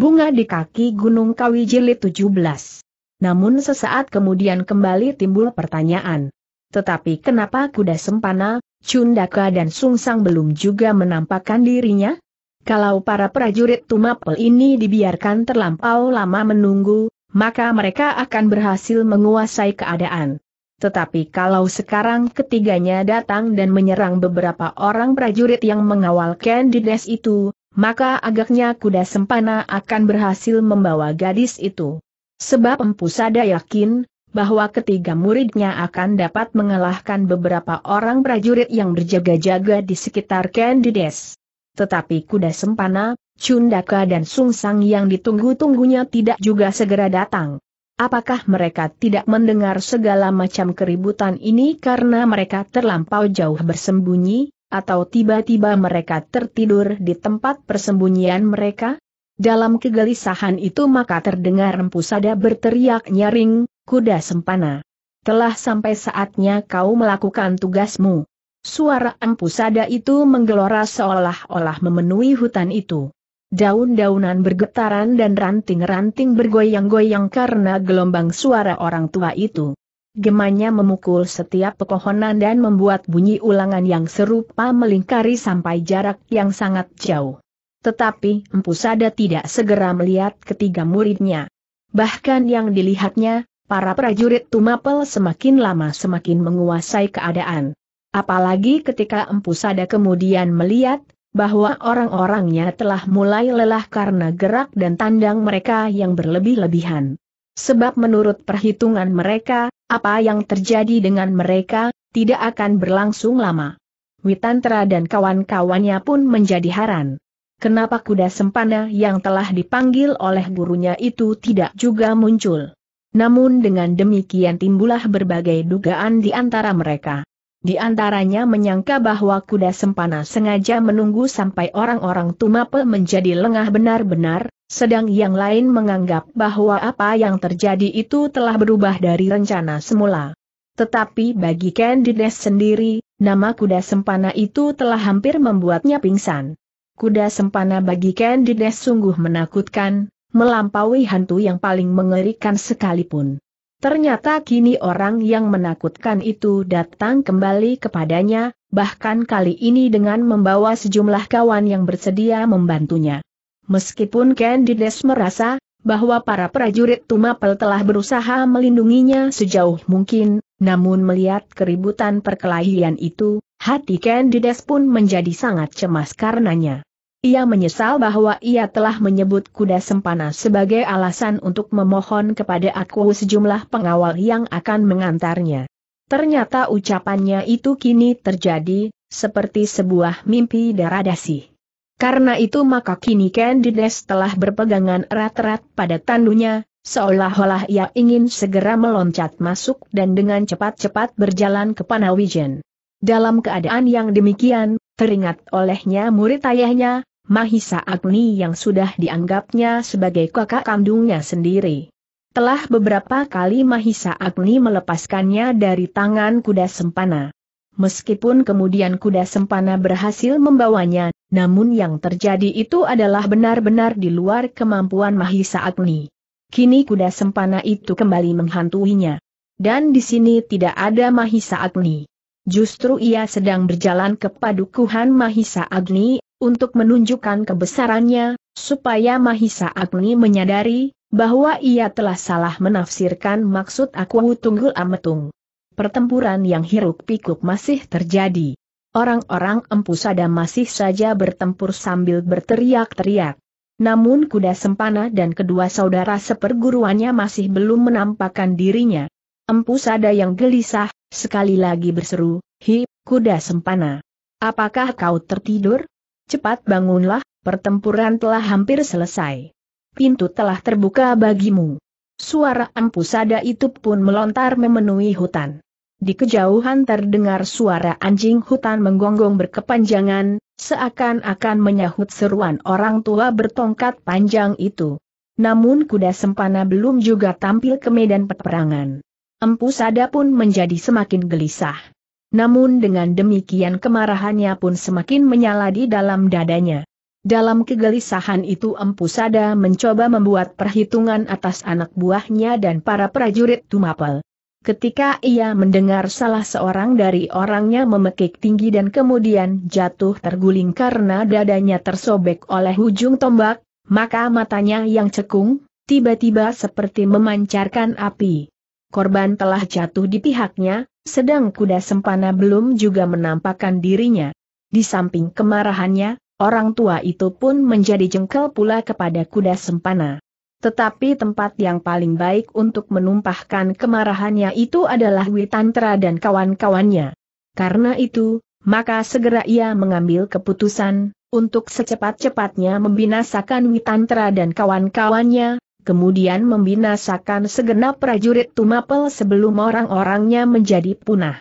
Bunga di kaki Gunung Kawi Jilid 17. Namun sesaat kemudian kembali timbul pertanyaan. Tetapi kenapa kuda sempana, Cundaka dan Sungsang belum juga menampakkan dirinya? Kalau para prajurit Tumapel ini dibiarkan terlampau lama menunggu, maka mereka akan berhasil menguasai keadaan. Tetapi kalau sekarang ketiganya datang dan menyerang beberapa orang prajurit yang mengawal Candides itu, maka agaknya kuda sempana akan berhasil membawa gadis itu. Sebab Empu Sada yakin, bahwa ketiga muridnya akan dapat mengalahkan beberapa orang prajurit yang berjaga-jaga di sekitar Candides. Tetapi kuda sempana, Cundaka dan Sungsang yang ditunggu-tunggunya tidak juga segera datang. Apakah mereka tidak mendengar segala macam keributan ini karena mereka terlampau jauh bersembunyi? atau tiba-tiba mereka tertidur di tempat persembunyian mereka? Dalam kegelisahan itu maka terdengar Empusada berteriak nyaring, kuda sempana. Telah sampai saatnya kau melakukan tugasmu. Suara Empusada itu menggelora seolah-olah memenuhi hutan itu. Daun-daunan bergetaran dan ranting-ranting bergoyang-goyang karena gelombang suara orang tua itu. Gemanya memukul setiap pepohonan dan membuat bunyi ulangan yang serupa melingkari sampai jarak yang sangat jauh. Tetapi Empu Sada tidak segera melihat ketiga muridnya. Bahkan yang dilihatnya, para prajurit Tumapel semakin lama semakin menguasai keadaan. Apalagi ketika Empu Sada kemudian melihat, bahwa orang-orangnya telah mulai lelah karena gerak dan tandang mereka yang berlebih-lebihan. Sebab menurut perhitungan mereka, apa yang terjadi dengan mereka, tidak akan berlangsung lama. Witantra dan kawan-kawannya pun menjadi heran. Kenapa kuda sempana yang telah dipanggil oleh gurunya itu tidak juga muncul? Namun dengan demikian timbullah berbagai dugaan di antara mereka. Di antaranya menyangka bahwa kuda sempana sengaja menunggu sampai orang-orang tumapel menjadi lengah benar-benar, sedang yang lain menganggap bahwa apa yang terjadi itu telah berubah dari rencana semula. Tetapi bagi Candides sendiri, nama kuda sempana itu telah hampir membuatnya pingsan. Kuda sempana bagi Candides sungguh menakutkan, melampaui hantu yang paling mengerikan sekalipun. Ternyata kini orang yang menakutkan itu datang kembali kepadanya, bahkan kali ini dengan membawa sejumlah kawan yang bersedia membantunya. Meskipun Candides merasa bahwa para prajurit Tumapel telah berusaha melindunginya sejauh mungkin, namun melihat keributan perkelahian itu, hati Candides pun menjadi sangat cemas karenanya. Ia menyesal bahwa ia telah menyebut kuda sempana sebagai alasan untuk memohon kepada aku sejumlah pengawal yang akan mengantarnya. Ternyata ucapannya itu kini terjadi, seperti sebuah mimpi daradasih. Karena itu maka kini Candides telah berpegangan erat-erat pada tandunya, seolah-olah ia ingin segera meloncat masuk dan dengan cepat-cepat berjalan ke Panawijen. Dalam keadaan yang demikian, teringat olehnya murid ayahnya, Mahisa Agni yang sudah dianggapnya sebagai kakak kandungnya sendiri. Telah beberapa kali Mahisa Agni melepaskannya dari tangan kuda sempana. Meskipun kemudian kuda sempana berhasil membawanya, namun yang terjadi itu adalah benar-benar di luar kemampuan Mahisa Agni. Kini kuda sempana itu kembali menghantuinya. Dan di sini tidak ada Mahisa Agni. Justru ia sedang berjalan ke padukuhan Mahisa Agni, untuk menunjukkan kebesarannya, supaya Mahisa Agni menyadari, bahwa ia telah salah menafsirkan maksud aku Tunggul Ametung. Pertempuran yang hiruk pikuk masih terjadi. Orang-orang Empu Sada masih saja bertempur sambil berteriak-teriak. Namun kuda sempana dan kedua saudara seperguruannya masih belum menampakkan dirinya. Empu Sada yang gelisah, sekali lagi berseru, Hi, kuda sempana. Apakah kau tertidur? Cepat bangunlah, pertempuran telah hampir selesai. Pintu telah terbuka bagimu. Suara Empu Sada itu pun melontar memenuhi hutan. Di kejauhan terdengar suara anjing hutan menggonggong berkepanjangan, seakan-akan menyahut seruan orang tua bertongkat panjang itu. Namun kuda sempana belum juga tampil ke medan peperangan. Empu Sada pun menjadi semakin gelisah. Namun dengan demikian kemarahannya pun semakin menyala di dalam dadanya. Dalam kegelisahan itu Empu Sada mencoba membuat perhitungan atas anak buahnya dan para prajurit Tumapel. Ketika ia mendengar salah seorang dari orangnya memekik tinggi dan kemudian jatuh terguling karena dadanya tersobek oleh ujung tombak, maka matanya yang cekung, tiba-tiba seperti memancarkan api. Korban telah jatuh di pihaknya, sedang kuda sempana belum juga menampakkan dirinya. Di samping kemarahannya, orang tua itu pun menjadi jengkel pula kepada kuda sempana. Tetapi tempat yang paling baik untuk menumpahkan kemarahannya itu adalah Witantra dan kawan-kawannya. Karena itu, maka segera ia mengambil keputusan, untuk secepat-cepatnya membinasakan Witantra dan kawan-kawannya, kemudian membinasakan segenap prajurit Tumapel sebelum orang-orangnya menjadi punah.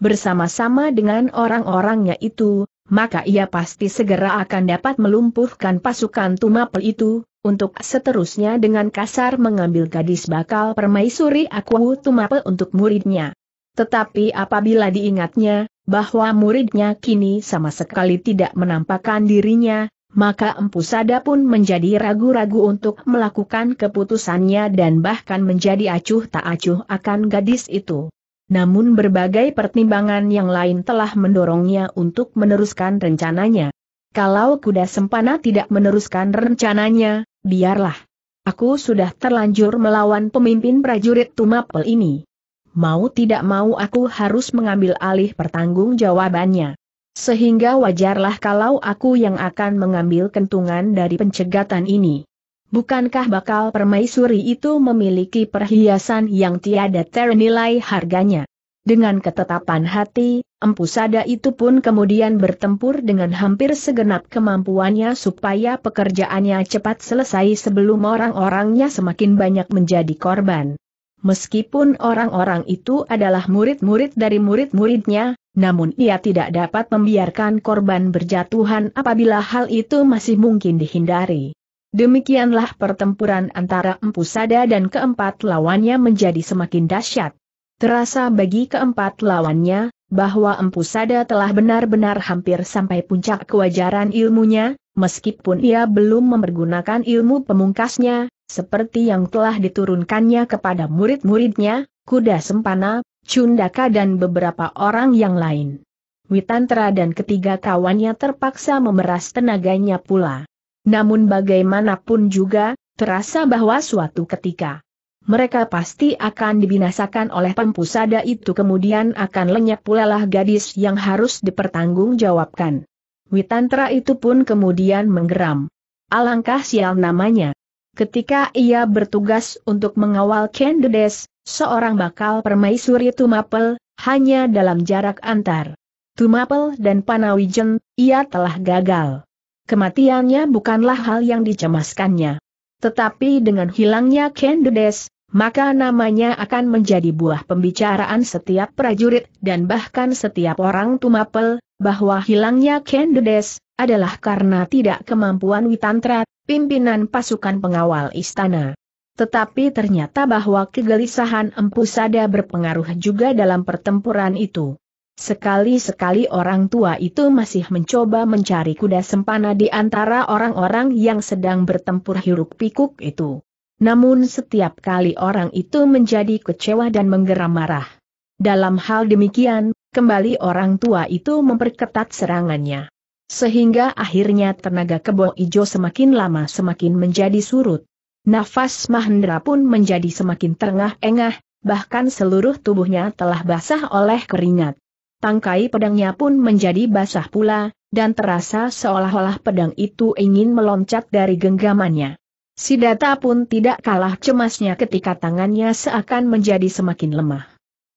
Bersama-sama dengan orang-orangnya itu, maka ia pasti segera akan dapat melumpuhkan pasukan Tumapel itu, untuk seterusnya dengan kasar mengambil gadis bakal permaisuri aku tumape untuk muridnya. Tetapi apabila diingatnya, bahwa muridnya kini sama sekali tidak menampakkan dirinya, maka Empu Sada pun menjadi ragu-ragu untuk melakukan keputusannya dan bahkan menjadi acuh tak acuh akan gadis itu. Namun berbagai pertimbangan yang lain telah mendorongnya untuk meneruskan rencananya. Kalau kuda sempana tidak meneruskan rencananya, biarlah. Aku sudah terlanjur melawan pemimpin prajurit Tumapel ini. Mau tidak mau aku harus mengambil alih pertanggung jawabannya. Sehingga wajarlah kalau aku yang akan mengambil kentungan dari pencegatan ini. Bukankah bakal permaisuri itu memiliki perhiasan yang tiada ternilai harganya? Dengan ketetapan hati, Empu Sada itu pun kemudian bertempur dengan hampir segenap kemampuannya supaya pekerjaannya cepat selesai sebelum orang-orangnya semakin banyak menjadi korban. Meskipun orang-orang itu adalah murid-murid dari murid-muridnya, namun ia tidak dapat membiarkan korban berjatuhan apabila hal itu masih mungkin dihindari. Demikianlah pertempuran antara Empu Sada dan keempat lawannya menjadi semakin dahsyat. Terasa bagi keempat lawannya, bahwa Empu Sada telah benar-benar hampir sampai puncak kewajaran ilmunya, meskipun ia belum mempergunakan ilmu pemungkasnya, seperti yang telah diturunkannya kepada murid-muridnya, kuda sempana, cundaka dan beberapa orang yang lain. Witantra dan ketiga kawannya terpaksa memeras tenaganya pula. Namun bagaimanapun juga, terasa bahwa suatu ketika mereka pasti akan dibinasakan oleh pempusada itu kemudian akan lenyap pula lah gadis yang harus dipertanggungjawabkan. Witantra itu pun kemudian menggeram. Alangkah sial namanya. Ketika ia bertugas untuk mengawal Kendedes, seorang bakal permaisuri Tumapel, hanya dalam jarak antar. Tumapel dan Panawijen, ia telah gagal. Kematiannya bukanlah hal yang dicemaskannya. Tetapi dengan hilangnya Kendedes, maka namanya akan menjadi buah pembicaraan setiap prajurit dan bahkan setiap orang tumapel, bahwa hilangnya Kendedes adalah karena tidak kemampuan Witantra, pimpinan pasukan pengawal istana. Tetapi ternyata bahwa kegelisahan Empu Sada berpengaruh juga dalam pertempuran itu. Sekali-sekali orang tua itu masih mencoba mencari kuda sempana di antara orang-orang yang sedang bertempur hiruk pikuk itu. Namun setiap kali orang itu menjadi kecewa dan menggeram marah. Dalam hal demikian, kembali orang tua itu memperketat serangannya. Sehingga akhirnya tenaga kebo ijo semakin lama semakin menjadi surut. Nafas Mahendra pun menjadi semakin terengah-engah, bahkan seluruh tubuhnya telah basah oleh keringat. Tangkai pedangnya pun menjadi basah pula, dan terasa seolah-olah pedang itu ingin meloncat dari genggamannya. Si data pun tidak kalah cemasnya ketika tangannya seakan menjadi semakin lemah.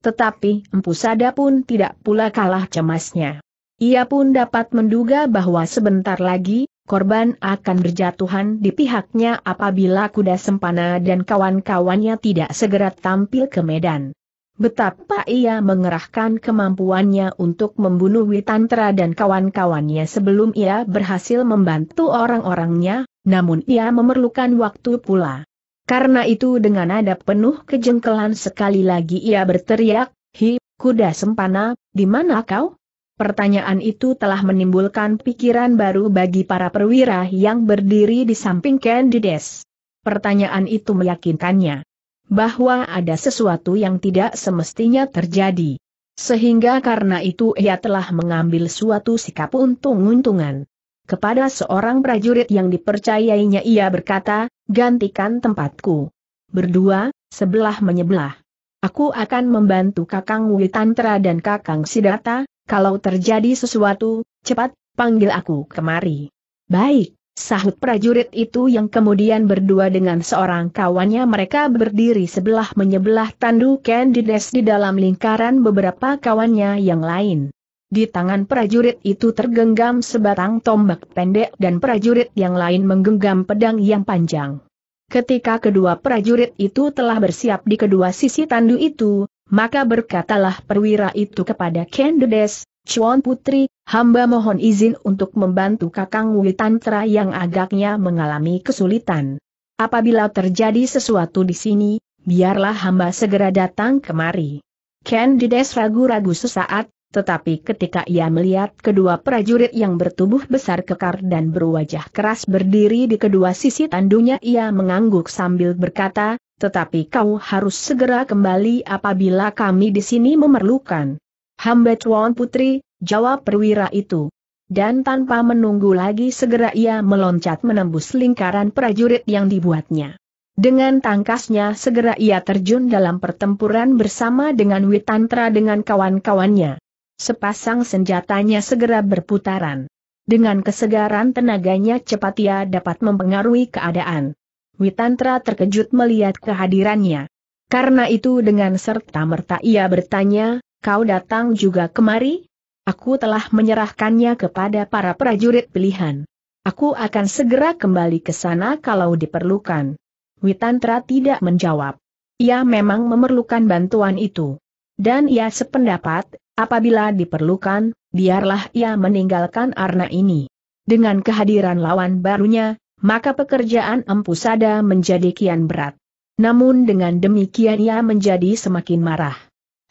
Tetapi Empu Sada pun tidak pula kalah cemasnya. Ia pun dapat menduga bahwa sebentar lagi, korban akan berjatuhan di pihaknya apabila kuda sempana dan kawan-kawannya tidak segera tampil ke medan. Betapa ia mengerahkan kemampuannya untuk membunuh Witantra dan kawan-kawannya sebelum ia berhasil membantu orang-orangnya, namun ia memerlukan waktu pula. Karena itu dengan nada penuh kejengkelan sekali lagi ia berteriak, Hi, kuda sempana, di mana kau? Pertanyaan itu telah menimbulkan pikiran baru bagi para perwira yang berdiri di samping Candides. Pertanyaan itu meyakinkannya bahwa ada sesuatu yang tidak semestinya terjadi. Sehingga karena itu ia telah mengambil suatu sikap untung-untungan. Kepada seorang prajurit yang dipercayainya ia berkata, gantikan tempatku. Berdua, sebelah menyebelah. Aku akan membantu Kakang Witantra dan Kakang Sidata, kalau terjadi sesuatu, cepat, panggil aku kemari. Baik, sahut prajurit itu yang kemudian berdua dengan seorang kawannya mereka berdiri sebelah menyebelah tandu Candides di dalam lingkaran beberapa kawannya yang lain. Di tangan prajurit itu tergenggam sebatang tombak pendek dan prajurit yang lain menggenggam pedang yang panjang. Ketika kedua prajurit itu telah bersiap di kedua sisi tandu itu, maka berkatalah perwira itu kepada Kendedes, Chuan Putri, hamba mohon izin untuk membantu Kakang Wui yang agaknya mengalami kesulitan. Apabila terjadi sesuatu di sini, biarlah hamba segera datang kemari. Ken ragu-ragu sesaat, tetapi ketika ia melihat kedua prajurit yang bertubuh besar kekar dan berwajah keras berdiri di kedua sisi tandunya ia mengangguk sambil berkata, tetapi kau harus segera kembali apabila kami di sini memerlukan. Hamba Tuan Putri, jawab perwira itu. Dan tanpa menunggu lagi segera ia meloncat menembus lingkaran prajurit yang dibuatnya. Dengan tangkasnya segera ia terjun dalam pertempuran bersama dengan Witantra dengan kawan-kawannya. Sepasang senjatanya segera berputaran. Dengan kesegaran tenaganya cepat ia dapat mempengaruhi keadaan. Witantra terkejut melihat kehadirannya. Karena itu dengan serta-merta ia bertanya, kau datang juga kemari? Aku telah menyerahkannya kepada para prajurit pilihan. Aku akan segera kembali ke sana kalau diperlukan. Witantra tidak menjawab. Ia memang memerlukan bantuan itu. Dan ia sependapat, Apabila diperlukan, biarlah ia meninggalkan arna ini. Dengan kehadiran lawan barunya, maka pekerjaan Empu Sada menjadi kian berat. Namun dengan demikian ia menjadi semakin marah.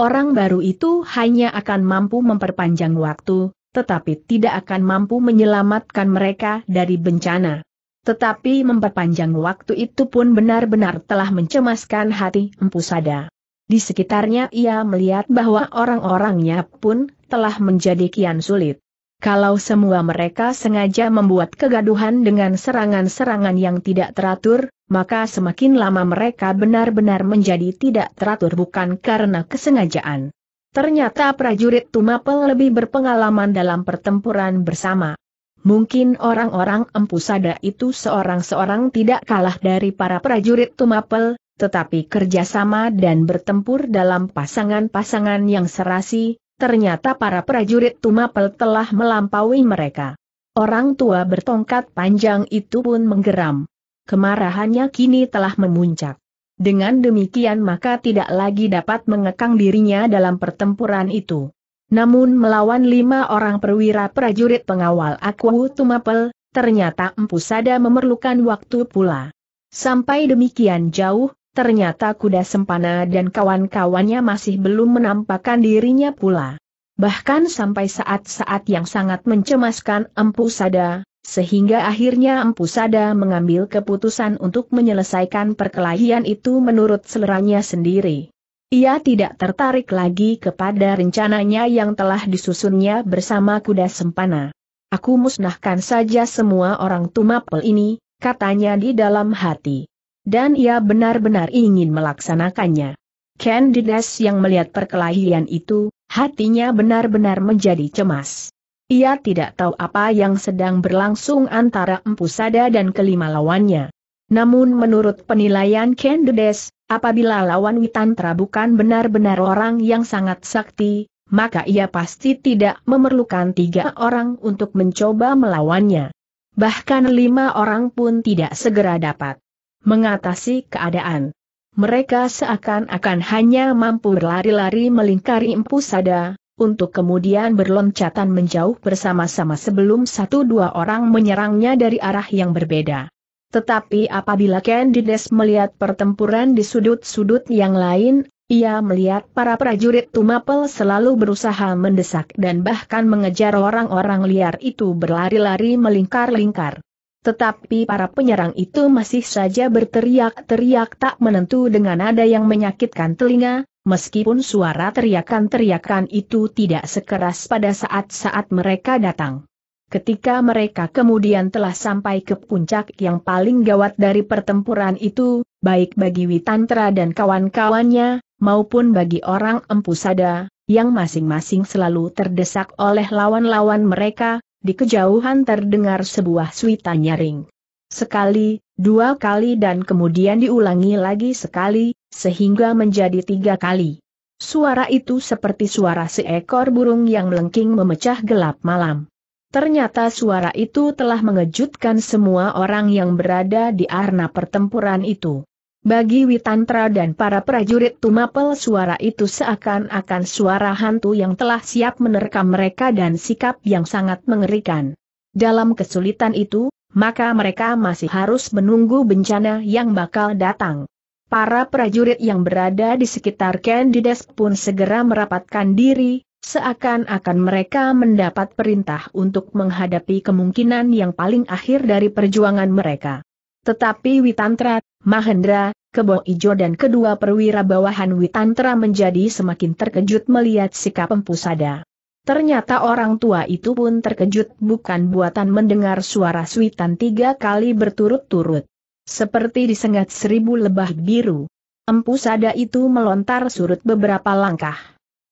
Orang baru itu hanya akan mampu memperpanjang waktu, tetapi tidak akan mampu menyelamatkan mereka dari bencana. Tetapi memperpanjang waktu itu pun benar-benar telah mencemaskan hati Empu Sada. Di sekitarnya ia melihat bahwa orang-orangnya pun telah menjadi kian sulit. Kalau semua mereka sengaja membuat kegaduhan dengan serangan-serangan yang tidak teratur, maka semakin lama mereka benar-benar menjadi tidak teratur bukan karena kesengajaan. Ternyata prajurit Tumapel lebih berpengalaman dalam pertempuran bersama. Mungkin orang-orang Empusada itu seorang-seorang tidak kalah dari para prajurit Tumapel, tetapi kerjasama dan bertempur dalam pasangan-pasangan yang serasi, ternyata para prajurit Tumapel telah melampaui mereka. Orang tua bertongkat panjang itu pun menggeram. Kemarahannya kini telah memuncak. Dengan demikian maka tidak lagi dapat mengekang dirinya dalam pertempuran itu. Namun melawan lima orang perwira prajurit pengawal Aku Tumapel, ternyata Empu Sada memerlukan waktu pula. Sampai demikian jauh, ternyata kuda sempana dan kawan-kawannya masih belum menampakkan dirinya pula. Bahkan sampai saat-saat yang sangat mencemaskan Empu Sada, sehingga akhirnya Empu Sada mengambil keputusan untuk menyelesaikan perkelahian itu menurut seleranya sendiri. Ia tidak tertarik lagi kepada rencananya yang telah disusunnya bersama kuda sempana. Aku musnahkan saja semua orang tumapel ini, katanya di dalam hati dan ia benar-benar ingin melaksanakannya. Candides yang melihat perkelahian itu, hatinya benar-benar menjadi cemas. Ia tidak tahu apa yang sedang berlangsung antara Empu Sada dan kelima lawannya. Namun menurut penilaian Candides, apabila lawan Witantra bukan benar-benar orang yang sangat sakti, maka ia pasti tidak memerlukan tiga orang untuk mencoba melawannya. Bahkan lima orang pun tidak segera dapat mengatasi keadaan. Mereka seakan-akan hanya mampu berlari-lari melingkari empu sada, untuk kemudian berloncatan menjauh bersama-sama sebelum satu dua orang menyerangnya dari arah yang berbeda. Tetapi apabila Candides melihat pertempuran di sudut-sudut yang lain, ia melihat para prajurit Tumapel selalu berusaha mendesak dan bahkan mengejar orang-orang liar itu berlari-lari melingkar-lingkar. Tetapi para penyerang itu masih saja berteriak-teriak tak menentu dengan nada yang menyakitkan telinga, meskipun suara teriakan-teriakan itu tidak sekeras pada saat-saat mereka datang. Ketika mereka kemudian telah sampai ke puncak yang paling gawat dari pertempuran itu, baik bagi Witantra dan kawan-kawannya, maupun bagi orang empusada, yang masing-masing selalu terdesak oleh lawan-lawan mereka, di kejauhan terdengar sebuah suita nyaring. Sekali, dua kali dan kemudian diulangi lagi sekali, sehingga menjadi tiga kali. Suara itu seperti suara seekor burung yang melengking memecah gelap malam. Ternyata suara itu telah mengejutkan semua orang yang berada di arena pertempuran itu. Bagi Witantra dan para prajurit Tumapel suara itu seakan-akan suara hantu yang telah siap menerkam mereka dan sikap yang sangat mengerikan. Dalam kesulitan itu, maka mereka masih harus menunggu bencana yang bakal datang. Para prajurit yang berada di sekitar Candides pun segera merapatkan diri, seakan-akan mereka mendapat perintah untuk menghadapi kemungkinan yang paling akhir dari perjuangan mereka. Tetapi Witantra, Mahendra, Kebo Ijo dan kedua perwira bawahan Witantra menjadi semakin terkejut melihat sikap Empusada. Ternyata orang tua itu pun terkejut bukan buatan mendengar suara suitan tiga kali berturut-turut. Seperti disengat seribu lebah biru. Empu Sada itu melontar surut beberapa langkah.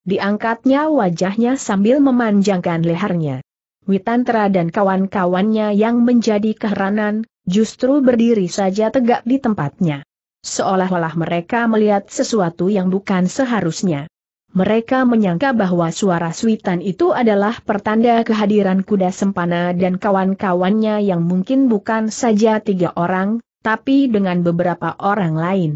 Diangkatnya wajahnya sambil memanjangkan lehernya. Witantra dan kawan-kawannya yang menjadi keheranan, justru berdiri saja tegak di tempatnya. Seolah-olah mereka melihat sesuatu yang bukan seharusnya. Mereka menyangka bahwa suara suitan itu adalah pertanda kehadiran kuda sempana dan kawan-kawannya yang mungkin bukan saja tiga orang, tapi dengan beberapa orang lain.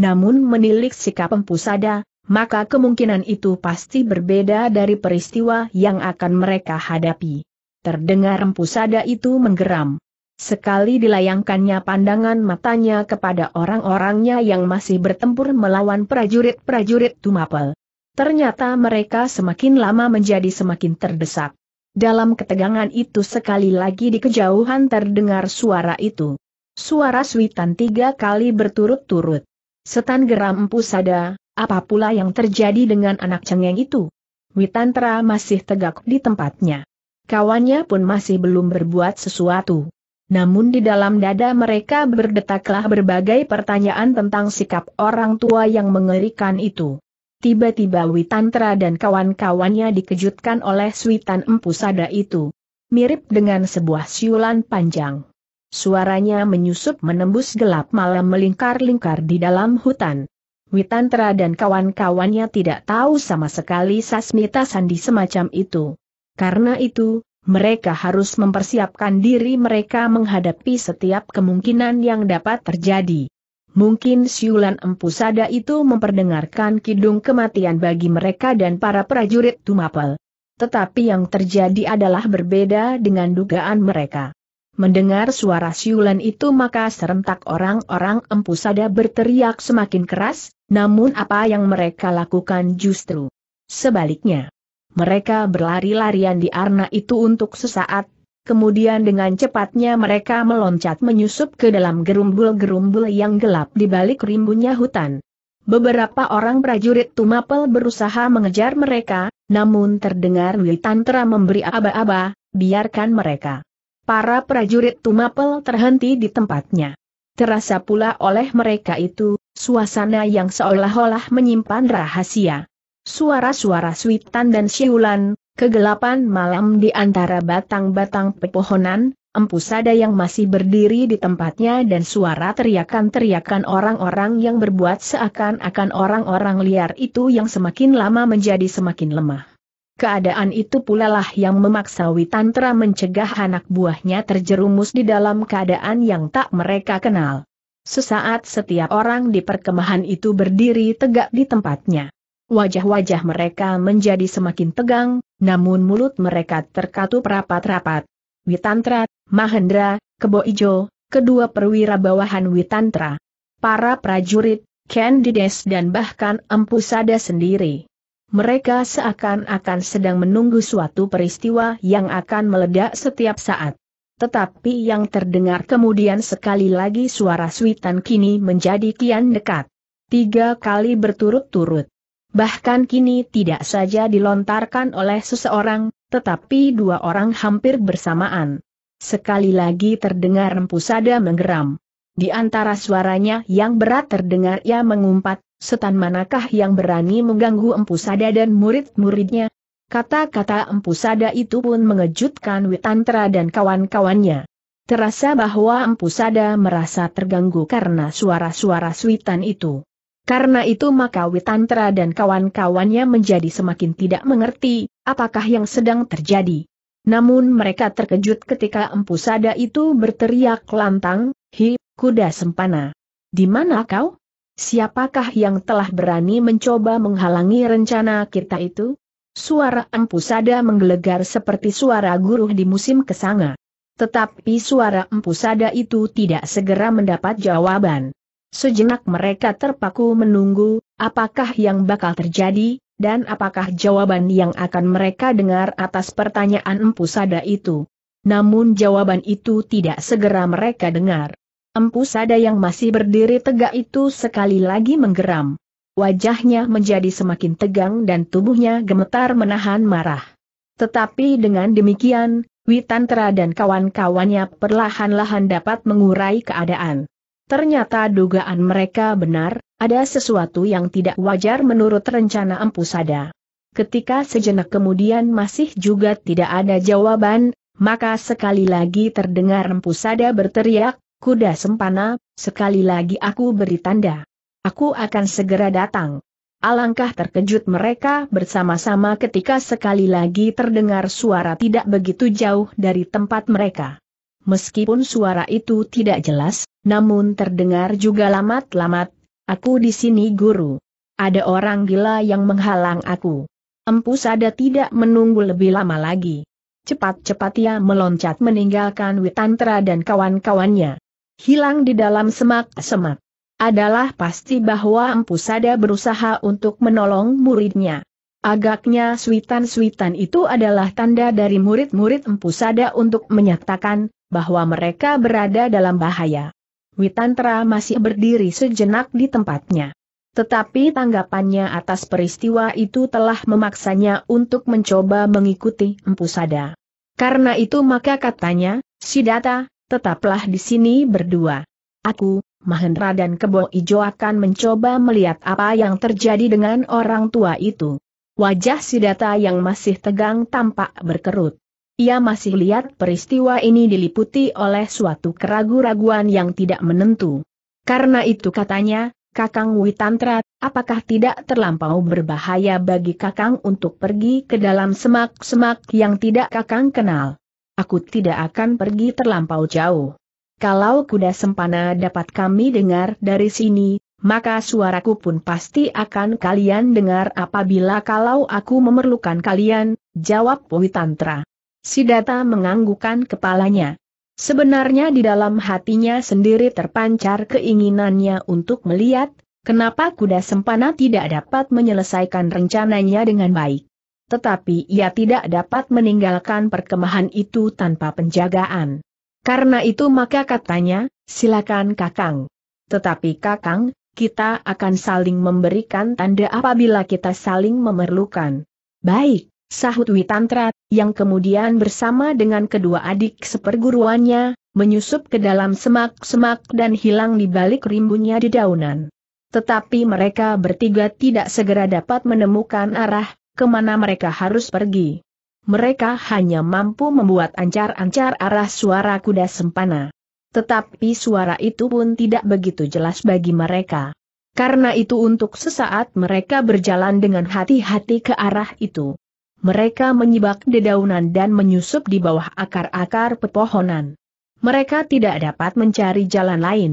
Namun menilik sikap empusada, maka kemungkinan itu pasti berbeda dari peristiwa yang akan mereka hadapi. Terdengar empusada itu menggeram. Sekali dilayangkannya pandangan matanya kepada orang-orangnya yang masih bertempur melawan prajurit-prajurit Tumapel. Ternyata mereka semakin lama menjadi semakin terdesak. Dalam ketegangan itu sekali lagi di kejauhan terdengar suara itu. Suara switan tiga kali berturut-turut. Setan geram empu sada, apa pula yang terjadi dengan anak cengeng itu? Witantra masih tegak di tempatnya. Kawannya pun masih belum berbuat sesuatu namun di dalam dada mereka berdetaklah berbagai pertanyaan tentang sikap orang tua yang mengerikan itu. Tiba-tiba Witantra dan kawan-kawannya dikejutkan oleh suitan empusada itu. Mirip dengan sebuah siulan panjang. Suaranya menyusup menembus gelap malam melingkar-lingkar di dalam hutan. Witantra dan kawan-kawannya tidak tahu sama sekali sasmita sandi semacam itu. Karena itu, mereka harus mempersiapkan diri mereka menghadapi setiap kemungkinan yang dapat terjadi. Mungkin siulan empusada itu memperdengarkan kidung kematian bagi mereka dan para prajurit Tumapel. Tetapi yang terjadi adalah berbeda dengan dugaan mereka. Mendengar suara siulan itu maka serentak orang-orang empusada berteriak semakin keras, namun apa yang mereka lakukan justru sebaliknya. Mereka berlari-larian di arna itu untuk sesaat, kemudian dengan cepatnya mereka meloncat menyusup ke dalam gerumbul-gerumbul yang gelap di balik rimbunnya hutan. Beberapa orang prajurit Tumapel berusaha mengejar mereka, namun terdengar Witantra memberi aba-aba, biarkan mereka. Para prajurit Tumapel terhenti di tempatnya. Terasa pula oleh mereka itu, suasana yang seolah-olah menyimpan rahasia. Suara-suara switan dan siulan, kegelapan malam di antara batang-batang pepohonan, empusada yang masih berdiri di tempatnya dan suara teriakan-teriakan orang-orang yang berbuat seakan-akan orang-orang liar itu yang semakin lama menjadi semakin lemah. Keadaan itu pula lah yang memaksa Witantra mencegah anak buahnya terjerumus di dalam keadaan yang tak mereka kenal. Sesaat setiap orang di perkemahan itu berdiri tegak di tempatnya. Wajah-wajah mereka menjadi semakin tegang, namun mulut mereka terkatup rapat-rapat. Witantra, Mahendra, Kebo Ijo, kedua perwira bawahan Witantra. Para prajurit, Candides dan bahkan Empu Sada sendiri. Mereka seakan-akan sedang menunggu suatu peristiwa yang akan meledak setiap saat. Tetapi yang terdengar kemudian sekali lagi suara suitan kini menjadi kian dekat. Tiga kali berturut-turut bahkan kini tidak saja dilontarkan oleh seseorang, tetapi dua orang hampir bersamaan. Sekali lagi terdengar empusada menggeram. Di antara suaranya yang berat terdengar ia mengumpat, setan manakah yang berani mengganggu empusada dan murid-muridnya? Kata-kata empusada itu pun mengejutkan Witantra dan kawan-kawannya. Terasa bahwa empusada merasa terganggu karena suara-suara Switan itu. Karena itu maka Witantra dan kawan-kawannya menjadi semakin tidak mengerti, apakah yang sedang terjadi. Namun mereka terkejut ketika Empu Sada itu berteriak lantang, Hi, kuda sempana. Di mana kau? Siapakah yang telah berani mencoba menghalangi rencana kita itu? Suara Empu Sada menggelegar seperti suara guruh di musim kesanga. Tetapi suara Empu Sada itu tidak segera mendapat jawaban. Sejenak mereka terpaku menunggu, apakah yang bakal terjadi, dan apakah jawaban yang akan mereka dengar atas pertanyaan Empu Sada itu. Namun jawaban itu tidak segera mereka dengar. Empu Sada yang masih berdiri tegak itu sekali lagi menggeram. Wajahnya menjadi semakin tegang dan tubuhnya gemetar menahan marah. Tetapi dengan demikian, Witantra dan kawan-kawannya perlahan-lahan dapat mengurai keadaan. Ternyata dugaan mereka benar, ada sesuatu yang tidak wajar menurut rencana Empu Sada. Ketika sejenak kemudian masih juga tidak ada jawaban, maka sekali lagi terdengar Empu Sada berteriak, kuda sempana, sekali lagi aku beri tanda. Aku akan segera datang. Alangkah terkejut mereka bersama-sama ketika sekali lagi terdengar suara tidak begitu jauh dari tempat mereka meskipun suara itu tidak jelas, namun terdengar juga lamat-lamat, aku di sini guru. Ada orang gila yang menghalang aku. Empu Sada tidak menunggu lebih lama lagi. Cepat-cepat ia meloncat meninggalkan Witantra dan kawan-kawannya. Hilang di dalam semak-semak. Adalah pasti bahwa Empu Sada berusaha untuk menolong muridnya. Agaknya suitan-suitan itu adalah tanda dari murid-murid Empu Sada untuk menyatakan bahwa mereka berada dalam bahaya. Witantra masih berdiri sejenak di tempatnya. Tetapi tanggapannya atas peristiwa itu telah memaksanya untuk mencoba mengikuti Empu Sada. Karena itu maka katanya, Sidata, tetaplah di sini berdua. Aku, Mahendra dan Kebo Ijo akan mencoba melihat apa yang terjadi dengan orang tua itu. Wajah Sidata yang masih tegang tampak berkerut. Ia masih lihat peristiwa ini diliputi oleh suatu keraguan-raguan yang tidak menentu. Karena itu katanya, Kakang Witantra, apakah tidak terlampau berbahaya bagi Kakang untuk pergi ke dalam semak-semak yang tidak Kakang kenal? Aku tidak akan pergi terlampau jauh. Kalau kuda sempana dapat kami dengar dari sini, maka suaraku pun pasti akan kalian dengar apabila kalau aku memerlukan kalian, jawab Witantra. Sidata menganggukan kepalanya. Sebenarnya di dalam hatinya sendiri terpancar keinginannya untuk melihat, kenapa kuda sempana tidak dapat menyelesaikan rencananya dengan baik. Tetapi ia tidak dapat meninggalkan perkemahan itu tanpa penjagaan. Karena itu maka katanya, silakan Kakang. Tetapi Kakang, kita akan saling memberikan tanda apabila kita saling memerlukan. Baik, sahut Witantra, yang kemudian bersama dengan kedua adik seperguruannya, menyusup ke dalam semak-semak dan hilang di balik rimbunnya di daunan. Tetapi mereka bertiga tidak segera dapat menemukan arah, kemana mereka harus pergi. Mereka hanya mampu membuat ancar-ancar arah suara kuda sempana. Tetapi suara itu pun tidak begitu jelas bagi mereka. Karena itu untuk sesaat mereka berjalan dengan hati-hati ke arah itu. Mereka menyibak dedaunan dan menyusup di bawah akar-akar pepohonan. Mereka tidak dapat mencari jalan lain.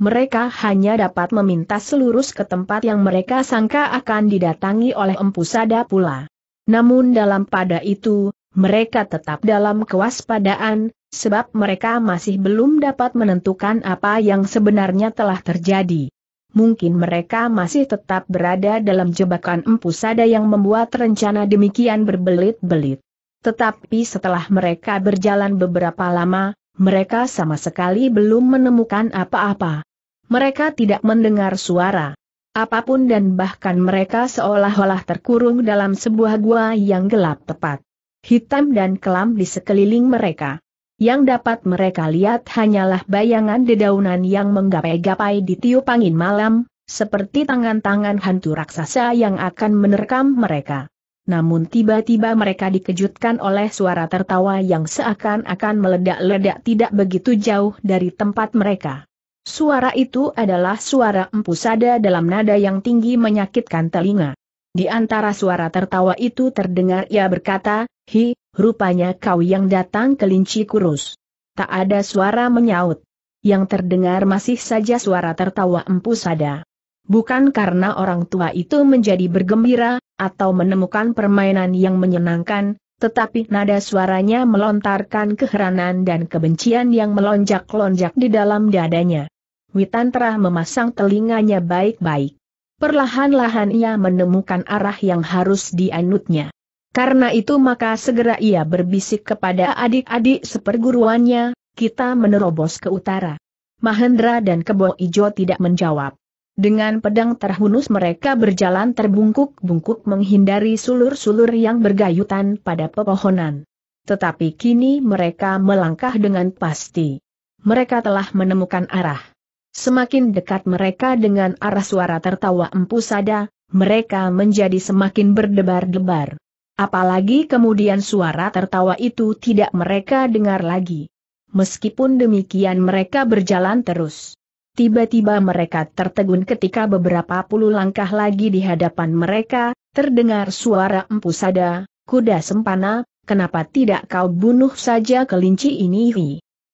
Mereka hanya dapat meminta selurus ke tempat yang mereka sangka akan didatangi oleh Empu Sada pula. Namun dalam pada itu, mereka tetap dalam kewaspadaan, sebab mereka masih belum dapat menentukan apa yang sebenarnya telah terjadi. Mungkin mereka masih tetap berada dalam jebakan empu sada yang membuat rencana demikian berbelit-belit. Tetapi setelah mereka berjalan beberapa lama, mereka sama sekali belum menemukan apa-apa. Mereka tidak mendengar suara apapun dan bahkan mereka seolah-olah terkurung dalam sebuah gua yang gelap tepat hitam dan kelam di sekeliling mereka. Yang dapat mereka lihat hanyalah bayangan dedaunan yang menggapai-gapai di tiup angin malam, seperti tangan-tangan hantu raksasa yang akan menerkam mereka. Namun tiba-tiba mereka dikejutkan oleh suara tertawa yang seakan-akan meledak-ledak tidak begitu jauh dari tempat mereka. Suara itu adalah suara empusada dalam nada yang tinggi menyakitkan telinga. Di antara suara tertawa itu terdengar ia berkata, Hi, rupanya kau yang datang ke linci kurus. Tak ada suara menyaut. Yang terdengar masih saja suara tertawa empu sada. Bukan karena orang tua itu menjadi bergembira, atau menemukan permainan yang menyenangkan, tetapi nada suaranya melontarkan keheranan dan kebencian yang melonjak-lonjak di dalam dadanya. Witantra memasang telinganya baik-baik. Perlahan-lahan ia menemukan arah yang harus dianutnya. Karena itu maka segera ia berbisik kepada adik-adik seperguruannya, kita menerobos ke utara. Mahendra dan Kebo Ijo tidak menjawab. Dengan pedang terhunus mereka berjalan terbungkuk-bungkuk menghindari sulur-sulur yang bergayutan pada pepohonan. Tetapi kini mereka melangkah dengan pasti. Mereka telah menemukan arah. Semakin dekat mereka dengan arah suara tertawa empu sada, mereka menjadi semakin berdebar-debar. Apalagi kemudian suara tertawa itu tidak mereka dengar lagi. Meskipun demikian mereka berjalan terus. Tiba-tiba mereka tertegun ketika beberapa puluh langkah lagi di hadapan mereka, terdengar suara empu sada, kuda sempana, kenapa tidak kau bunuh saja kelinci ini? Hi?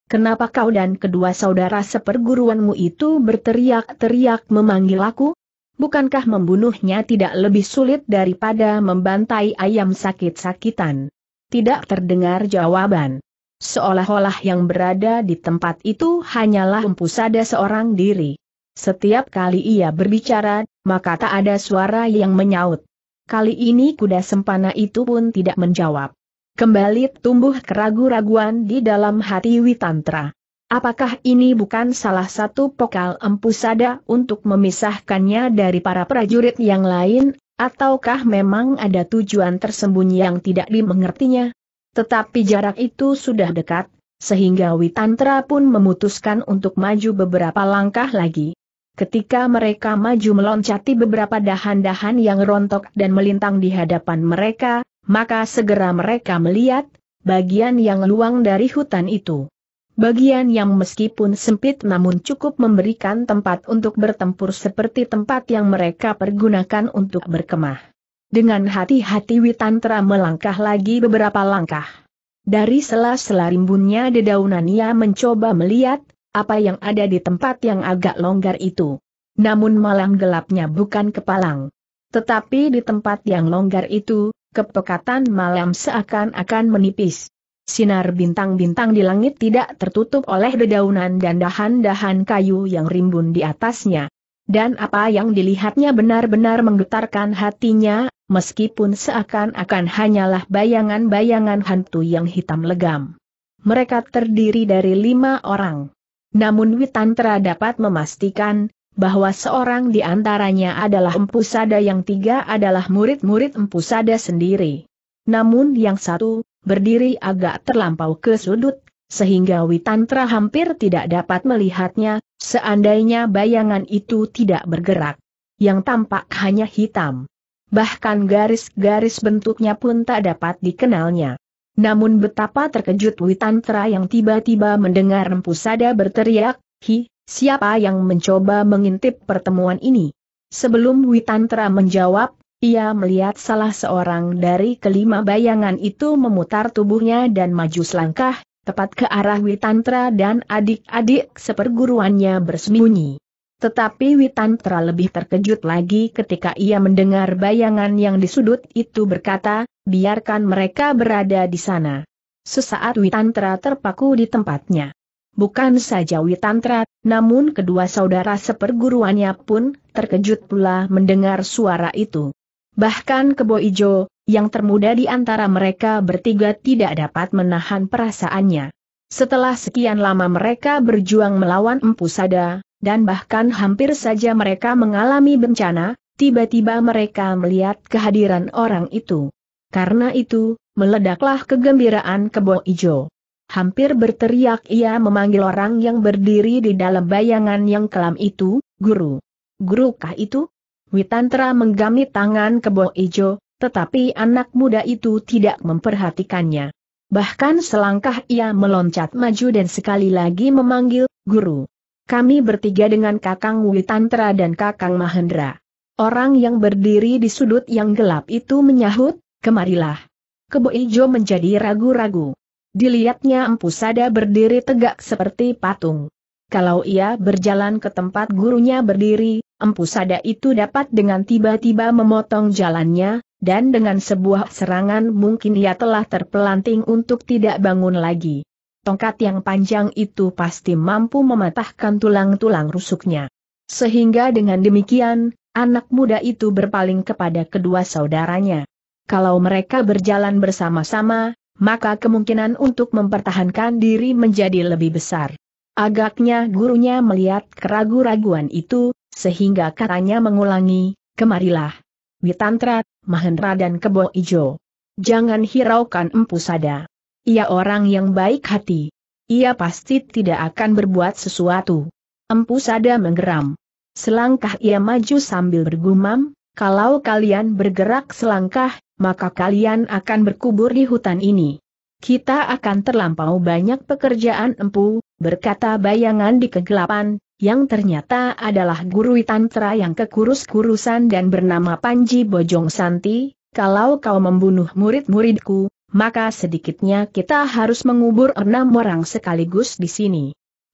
Kenapa kau dan kedua saudara seperguruanmu itu berteriak-teriak memanggil aku? bukankah membunuhnya tidak lebih sulit daripada membantai ayam sakit-sakitan? Tidak terdengar jawaban. Seolah-olah yang berada di tempat itu hanyalah empusada seorang diri. Setiap kali ia berbicara, maka tak ada suara yang menyaut. Kali ini kuda sempana itu pun tidak menjawab. Kembali tumbuh keraguan-raguan di dalam hati Witantra. Apakah ini bukan salah satu pokal empu sada untuk memisahkannya dari para prajurit yang lain, ataukah memang ada tujuan tersembunyi yang tidak dimengertinya? Tetapi jarak itu sudah dekat, sehingga Witantra pun memutuskan untuk maju beberapa langkah lagi. Ketika mereka maju meloncati beberapa dahan-dahan yang rontok dan melintang di hadapan mereka, maka segera mereka melihat, bagian yang luang dari hutan itu. Bagian yang meskipun sempit namun cukup memberikan tempat untuk bertempur seperti tempat yang mereka pergunakan untuk berkemah. Dengan hati-hati Witantra melangkah lagi beberapa langkah. Dari sela-sela rimbunnya dedaunan ia mencoba melihat, apa yang ada di tempat yang agak longgar itu. Namun malam gelapnya bukan kepalang. Tetapi di tempat yang longgar itu, kepekatan malam seakan-akan menipis. Sinar bintang-bintang di langit tidak tertutup oleh dedaunan dan dahan-dahan kayu yang rimbun di atasnya. Dan apa yang dilihatnya benar-benar menggetarkan hatinya, meskipun seakan-akan hanyalah bayangan-bayangan hantu yang hitam legam. Mereka terdiri dari lima orang. Namun Witantra dapat memastikan, bahwa seorang di antaranya adalah Empu Sada yang tiga adalah murid-murid Empu Sada sendiri. Namun yang satu, berdiri agak terlampau ke sudut, sehingga Witantra hampir tidak dapat melihatnya, seandainya bayangan itu tidak bergerak. Yang tampak hanya hitam. Bahkan garis-garis bentuknya pun tak dapat dikenalnya. Namun betapa terkejut Witantra yang tiba-tiba mendengar Empu Sada berteriak, Hi, siapa yang mencoba mengintip pertemuan ini? Sebelum Witantra menjawab, ia melihat salah seorang dari kelima bayangan itu memutar tubuhnya dan maju selangkah, tepat ke arah Witantra dan adik-adik seperguruannya bersembunyi. Tetapi Witantra lebih terkejut lagi ketika ia mendengar bayangan yang di sudut itu berkata, biarkan mereka berada di sana. Sesaat Witantra terpaku di tempatnya. Bukan saja Witantra, namun kedua saudara seperguruannya pun terkejut pula mendengar suara itu. Bahkan Kebo Ijo, yang termuda di antara mereka bertiga tidak dapat menahan perasaannya. Setelah sekian lama mereka berjuang melawan Empu Sada, dan bahkan hampir saja mereka mengalami bencana, tiba-tiba mereka melihat kehadiran orang itu. Karena itu, meledaklah kegembiraan Kebo Ijo. Hampir berteriak ia memanggil orang yang berdiri di dalam bayangan yang kelam itu, guru. Gurukah itu? Witantra menggamit tangan kebo ijo, tetapi anak muda itu tidak memperhatikannya. Bahkan selangkah ia meloncat maju dan sekali lagi memanggil, Guru. Kami bertiga dengan Kakang Witantra dan Kakang Mahendra. Orang yang berdiri di sudut yang gelap itu menyahut, kemarilah. Kebo Ijo menjadi ragu-ragu. Dilihatnya Empu Sada berdiri tegak seperti patung. Kalau ia berjalan ke tempat gurunya berdiri, empu sada itu dapat dengan tiba-tiba memotong jalannya, dan dengan sebuah serangan mungkin ia telah terpelanting untuk tidak bangun lagi. Tongkat yang panjang itu pasti mampu mematahkan tulang-tulang rusuknya. Sehingga dengan demikian, anak muda itu berpaling kepada kedua saudaranya. Kalau mereka berjalan bersama-sama, maka kemungkinan untuk mempertahankan diri menjadi lebih besar. Agaknya gurunya melihat keraguan raguan itu, sehingga katanya mengulangi, kemarilah. Witantra, Mahendra dan Kebo Ijo. Jangan hiraukan Empu Sada. Ia orang yang baik hati. Ia pasti tidak akan berbuat sesuatu. Empu Sada menggeram. Selangkah ia maju sambil bergumam, kalau kalian bergerak selangkah, maka kalian akan berkubur di hutan ini. Kita akan terlampau banyak pekerjaan empu, berkata bayangan di kegelapan, yang ternyata adalah guru tantra yang kekurus-kurusan dan bernama Panji Bojong Santi, kalau kau membunuh murid-muridku, maka sedikitnya kita harus mengubur enam orang sekaligus di sini.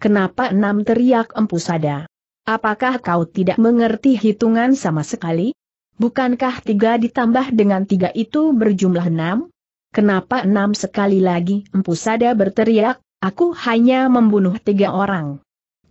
Kenapa enam teriak empu empusada? Apakah kau tidak mengerti hitungan sama sekali? Bukankah tiga ditambah dengan tiga itu berjumlah enam? Kenapa enam sekali lagi empu empusada berteriak, aku hanya membunuh tiga orang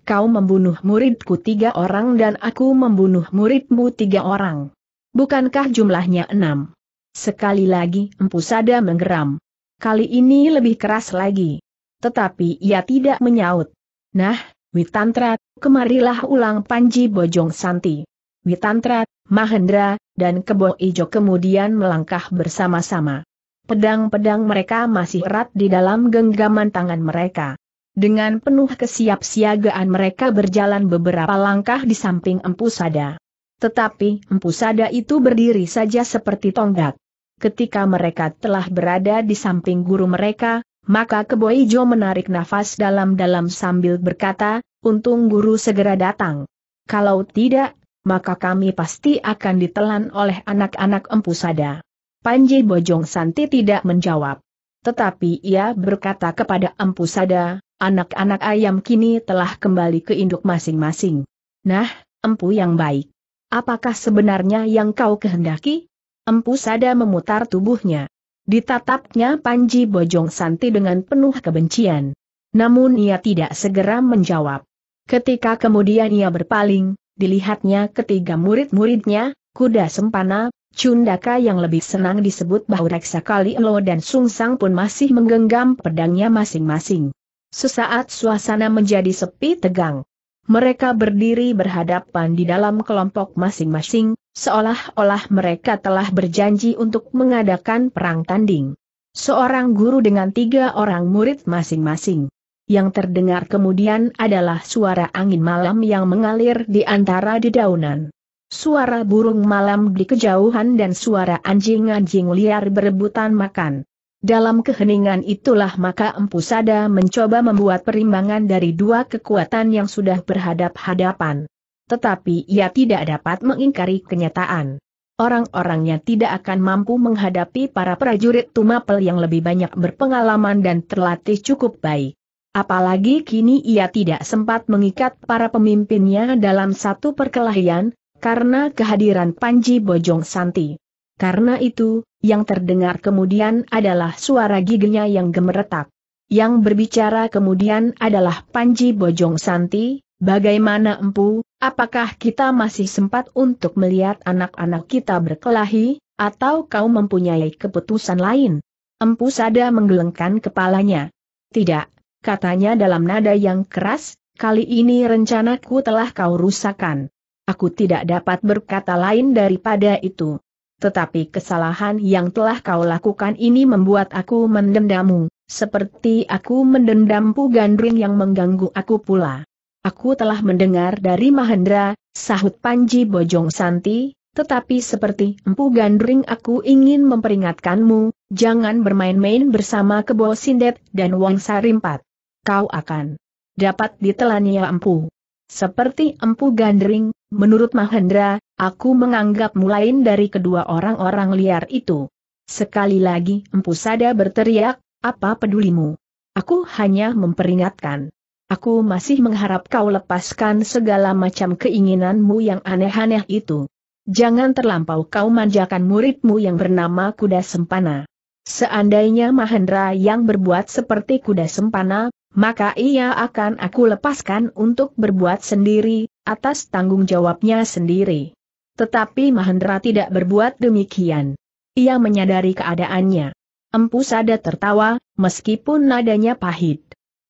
kau membunuh muridku tiga orang dan aku membunuh muridmu tiga orang. Bukankah jumlahnya enam? Sekali lagi Empu Sada menggeram. Kali ini lebih keras lagi. Tetapi ia tidak menyaut. Nah, Witantra, kemarilah ulang Panji Bojong Santi. Witantra, Mahendra, dan Kebo Ijo kemudian melangkah bersama-sama. Pedang-pedang mereka masih erat di dalam genggaman tangan mereka. Dengan penuh kesiapsiagaan mereka berjalan beberapa langkah di samping Empu Sada. Tetapi Empu Sada itu berdiri saja seperti tonggak. Ketika mereka telah berada di samping guru mereka, maka Kebo Ijo menarik nafas dalam-dalam sambil berkata, untung guru segera datang. Kalau tidak, maka kami pasti akan ditelan oleh anak-anak Empu Sada. Panji Bojong Santi tidak menjawab. Tetapi ia berkata kepada Empu Sada, Anak-anak ayam kini telah kembali ke induk masing-masing. Nah, empu yang baik. Apakah sebenarnya yang kau kehendaki? Empu Sada memutar tubuhnya. Ditatapnya Panji Bojong Santi dengan penuh kebencian. Namun ia tidak segera menjawab. Ketika kemudian ia berpaling, dilihatnya ketiga murid-muridnya, kuda sempana, Cundaka yang lebih senang disebut bahwa Reksa Kali Elo dan Sungsang pun masih menggenggam pedangnya masing-masing. Sesaat suasana menjadi sepi tegang. Mereka berdiri berhadapan di dalam kelompok masing-masing, seolah-olah mereka telah berjanji untuk mengadakan perang tanding. Seorang guru dengan tiga orang murid masing-masing. Yang terdengar kemudian adalah suara angin malam yang mengalir di antara dedaunan. Suara burung malam di kejauhan dan suara anjing-anjing liar berebutan makan. Dalam keheningan itulah maka Empu Sada mencoba membuat perimbangan dari dua kekuatan yang sudah berhadap-hadapan. Tetapi ia tidak dapat mengingkari kenyataan. Orang-orangnya tidak akan mampu menghadapi para prajurit Tumapel yang lebih banyak berpengalaman dan terlatih cukup baik. Apalagi kini ia tidak sempat mengikat para pemimpinnya dalam satu perkelahian, karena kehadiran Panji Bojong Santi. Karena itu, yang terdengar kemudian adalah suara giginya yang gemeretak. Yang berbicara kemudian adalah Panji Bojong Santi, bagaimana empu, apakah kita masih sempat untuk melihat anak-anak kita berkelahi, atau kau mempunyai keputusan lain? Empu Sada menggelengkan kepalanya. Tidak, katanya dalam nada yang keras, kali ini rencanaku telah kau rusakan. Aku tidak dapat berkata lain daripada itu tetapi kesalahan yang telah kau lakukan ini membuat aku mendendammu, seperti aku mendendam Pu Gandring yang mengganggu aku pula. Aku telah mendengar dari Mahendra, sahut Panji Bojong Santi, tetapi seperti Empu Gandring aku ingin memperingatkanmu, jangan bermain-main bersama Kebo Sindet dan Wang Sarimpat. Kau akan dapat ditelannya Empu. Seperti Empu Gandring, Menurut Mahendra, aku menganggap lain dari kedua orang-orang liar itu. Sekali lagi Empu Sada berteriak, apa pedulimu? Aku hanya memperingatkan. Aku masih mengharap kau lepaskan segala macam keinginanmu yang aneh-aneh itu. Jangan terlampau kau manjakan muridmu yang bernama kuda sempana. Seandainya Mahendra yang berbuat seperti kuda sempana, maka ia akan aku lepaskan untuk berbuat sendiri, atas tanggung jawabnya sendiri. Tetapi Mahendra tidak berbuat demikian. Ia menyadari keadaannya. Empu Sada tertawa, meskipun nadanya pahit.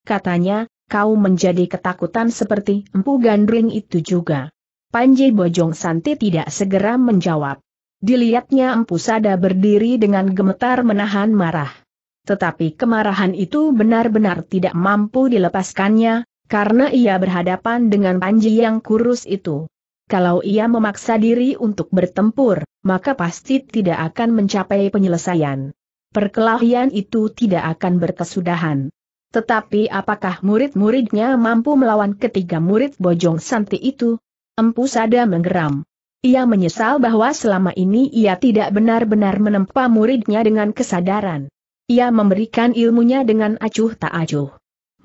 Katanya, kau menjadi ketakutan seperti Empu Gandring itu juga. Panji Bojong Santi tidak segera menjawab. Dilihatnya Empu Sada berdiri dengan gemetar menahan marah. Tetapi kemarahan itu benar-benar tidak mampu dilepaskannya, karena ia berhadapan dengan Panji yang kurus itu. Kalau ia memaksa diri untuk bertempur, maka pasti tidak akan mencapai penyelesaian. Perkelahian itu tidak akan berkesudahan. Tetapi apakah murid-muridnya mampu melawan ketiga murid Bojong Santi itu? Empu Sada menggeram. Ia menyesal bahwa selama ini ia tidak benar-benar menempa muridnya dengan kesadaran. Ia memberikan ilmunya dengan acuh tak acuh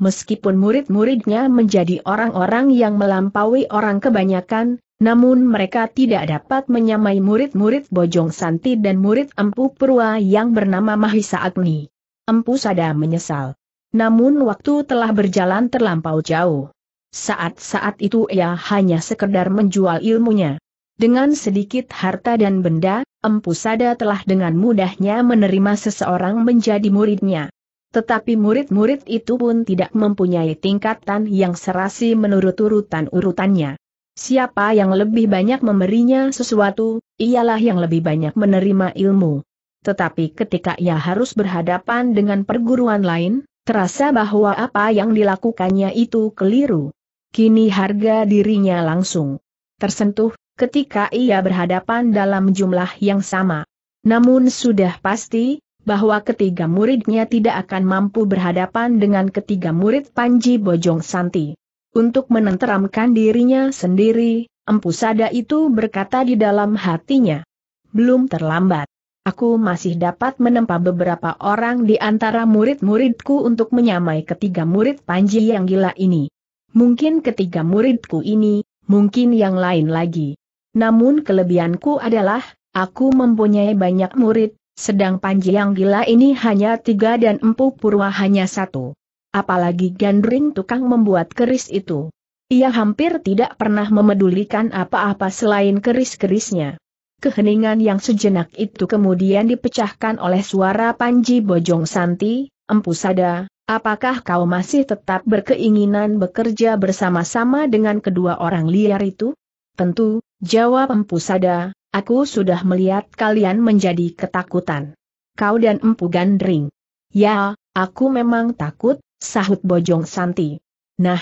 meskipun murid-muridnya menjadi orang-orang yang melampaui orang kebanyakan, namun mereka tidak dapat menyamai murid-murid Bojong Santi dan murid Empu Purwa yang bernama Mahisa Agni. Empu Sada menyesal. Namun waktu telah berjalan terlampau jauh. Saat-saat itu ia hanya sekedar menjual ilmunya. Dengan sedikit harta dan benda, Empu Sada telah dengan mudahnya menerima seseorang menjadi muridnya. Tetapi murid-murid itu pun tidak mempunyai tingkatan yang serasi menurut urutan-urutannya. Siapa yang lebih banyak memberinya sesuatu, ialah yang lebih banyak menerima ilmu. Tetapi ketika ia harus berhadapan dengan perguruan lain, terasa bahwa apa yang dilakukannya itu keliru. Kini harga dirinya langsung tersentuh ketika ia berhadapan dalam jumlah yang sama. Namun sudah pasti, bahwa ketiga muridnya tidak akan mampu berhadapan dengan ketiga murid Panji Bojong Santi. Untuk menenteramkan dirinya sendiri, Empu Sada itu berkata di dalam hatinya. Belum terlambat. Aku masih dapat menempa beberapa orang di antara murid-muridku untuk menyamai ketiga murid Panji yang gila ini. Mungkin ketiga muridku ini, mungkin yang lain lagi. Namun kelebihanku adalah, aku mempunyai banyak murid, sedang Panji yang gila ini hanya tiga dan Empu Purwa hanya satu. Apalagi gandring tukang membuat keris itu. Ia hampir tidak pernah memedulikan apa-apa selain keris-kerisnya. Keheningan yang sejenak itu kemudian dipecahkan oleh suara Panji Bojong Santi, Empu Sada, apakah kau masih tetap berkeinginan bekerja bersama-sama dengan kedua orang liar itu? Tentu, jawab Empu Sada, Aku sudah melihat kalian menjadi ketakutan. Kau dan Empu Gandring. Ya, aku memang takut, sahut Bojong Santi. Nah,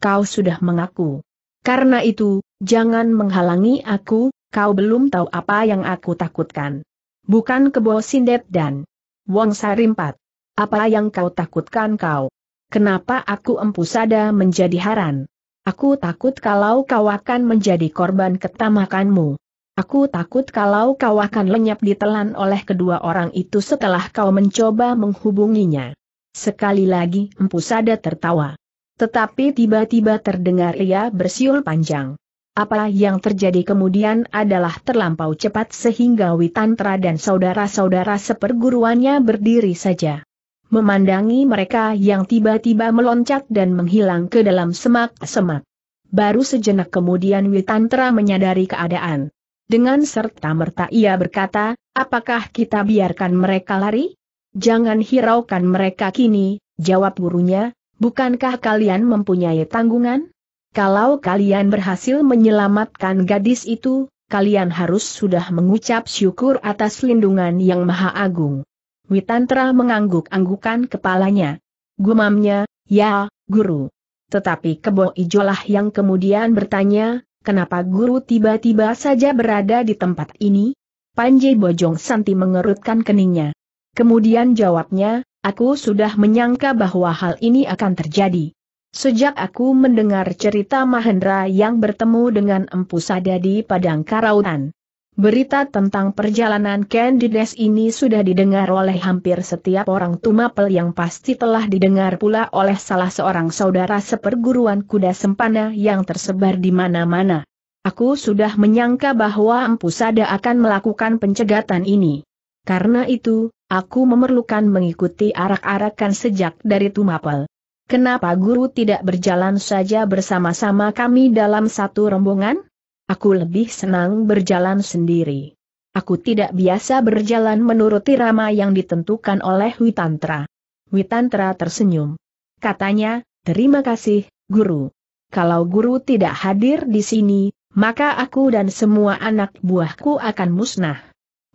kau sudah mengaku. Karena itu, jangan menghalangi aku, kau belum tahu apa yang aku takutkan. Bukan kebo sindet dan Wong Sarimpat. Apa yang kau takutkan kau? Kenapa aku empu sada menjadi haran? Aku takut kalau kau akan menjadi korban ketamakanmu. Aku takut kalau kau akan lenyap ditelan oleh kedua orang itu setelah kau mencoba menghubunginya. Sekali lagi Empu Sada tertawa. Tetapi tiba-tiba terdengar ia bersiul panjang. Apa yang terjadi kemudian adalah terlampau cepat sehingga Witantra dan saudara-saudara seperguruannya berdiri saja. Memandangi mereka yang tiba-tiba meloncat dan menghilang ke dalam semak-semak. Baru sejenak kemudian Witantra menyadari keadaan. Dengan serta merta ia berkata, apakah kita biarkan mereka lari? Jangan hiraukan mereka kini, jawab gurunya, bukankah kalian mempunyai tanggungan? Kalau kalian berhasil menyelamatkan gadis itu, kalian harus sudah mengucap syukur atas lindungan yang maha agung. Witantra mengangguk-anggukan kepalanya. Gumamnya, ya, guru. Tetapi kebo ijolah yang kemudian bertanya, Kenapa guru tiba-tiba saja berada di tempat ini? Panji Bojong Santi mengerutkan keningnya. Kemudian jawabnya, aku sudah menyangka bahwa hal ini akan terjadi. Sejak aku mendengar cerita Mahendra yang bertemu dengan Empu Sadadi Padang Karautan, Berita tentang perjalanan Candides ini sudah didengar oleh hampir setiap orang Tumapel yang pasti telah didengar pula oleh salah seorang saudara seperguruan kuda sempana yang tersebar di mana-mana. Aku sudah menyangka bahwa Empu Sada akan melakukan pencegatan ini. Karena itu, aku memerlukan mengikuti arak-arakan sejak dari Tumapel. Kenapa guru tidak berjalan saja bersama-sama kami dalam satu rombongan? Aku lebih senang berjalan sendiri. Aku tidak biasa berjalan menuruti rama yang ditentukan oleh Witantra. Witantra tersenyum. Katanya, terima kasih, guru. Kalau guru tidak hadir di sini, maka aku dan semua anak buahku akan musnah.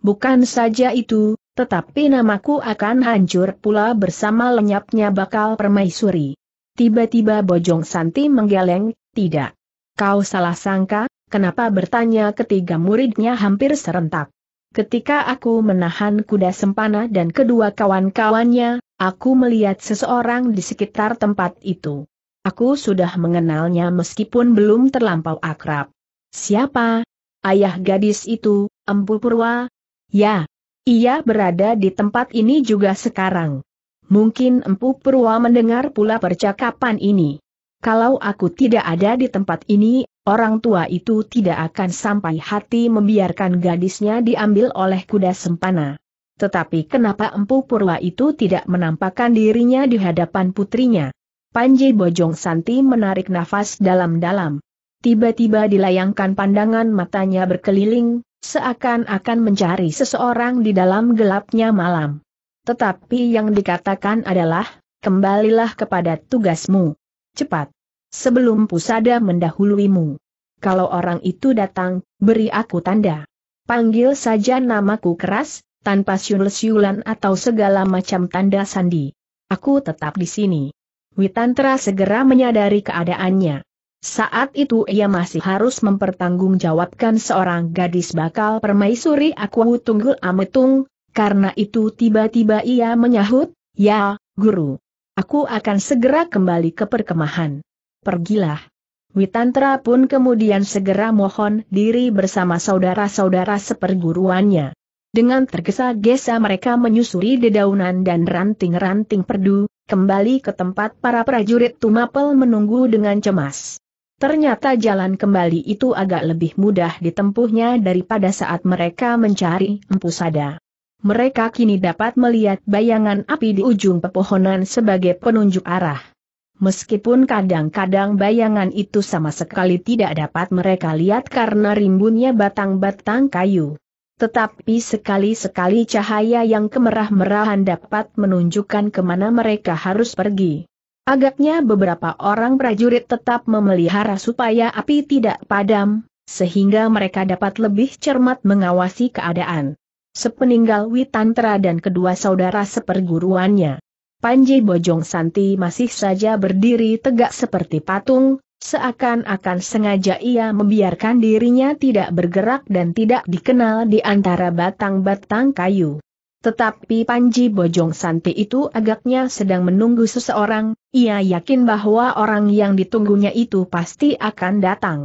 Bukan saja itu, tetapi namaku akan hancur pula bersama lenyapnya bakal permaisuri. Tiba-tiba Bojong Santi menggeleng, tidak. Kau salah sangka, Kenapa bertanya ketiga muridnya hampir serentak. Ketika aku menahan kuda sempana dan kedua kawan-kawannya, aku melihat seseorang di sekitar tempat itu. Aku sudah mengenalnya meskipun belum terlampau akrab. Siapa? Ayah gadis itu, Empu Purwa? Ya, ia berada di tempat ini juga sekarang. Mungkin Empu Purwa mendengar pula percakapan ini. Kalau aku tidak ada di tempat ini, orang tua itu tidak akan sampai hati membiarkan gadisnya diambil oleh kuda sempana. Tetapi kenapa Empu Purwa itu tidak menampakkan dirinya di hadapan putrinya? Panji Bojong Santi menarik nafas dalam-dalam. Tiba-tiba dilayangkan pandangan matanya berkeliling, seakan-akan mencari seseorang di dalam gelapnya malam. Tetapi yang dikatakan adalah, kembalilah kepada tugasmu. Cepat! Sebelum pusada mendahuluimu. Kalau orang itu datang, beri aku tanda. Panggil saja namaku keras, tanpa siul-siulan atau segala macam tanda sandi. Aku tetap di sini. Witantra segera menyadari keadaannya. Saat itu ia masih harus mempertanggungjawabkan seorang gadis bakal permaisuri aku tunggul ametung, karena itu tiba-tiba ia menyahut, ya, guru. Aku akan segera kembali ke perkemahan. Pergilah. Witantra pun kemudian segera mohon diri bersama saudara-saudara seperguruannya. Dengan tergesa-gesa mereka menyusuri dedaunan dan ranting-ranting perdu, kembali ke tempat para prajurit Tumapel menunggu dengan cemas. Ternyata jalan kembali itu agak lebih mudah ditempuhnya daripada saat mereka mencari Empusada mereka kini dapat melihat bayangan api di ujung pepohonan sebagai penunjuk arah. Meskipun kadang-kadang bayangan itu sama sekali tidak dapat mereka lihat karena rimbunnya batang-batang kayu. Tetapi sekali-sekali cahaya yang kemerah-merahan dapat menunjukkan kemana mereka harus pergi. Agaknya beberapa orang prajurit tetap memelihara supaya api tidak padam, sehingga mereka dapat lebih cermat mengawasi keadaan. Sepeninggal Witantra dan kedua saudara seperguruannya. Panji Bojong Santi masih saja berdiri tegak seperti patung, seakan-akan sengaja ia membiarkan dirinya tidak bergerak dan tidak dikenal di antara batang-batang kayu. Tetapi Panji Bojong Santi itu agaknya sedang menunggu seseorang, ia yakin bahwa orang yang ditunggunya itu pasti akan datang.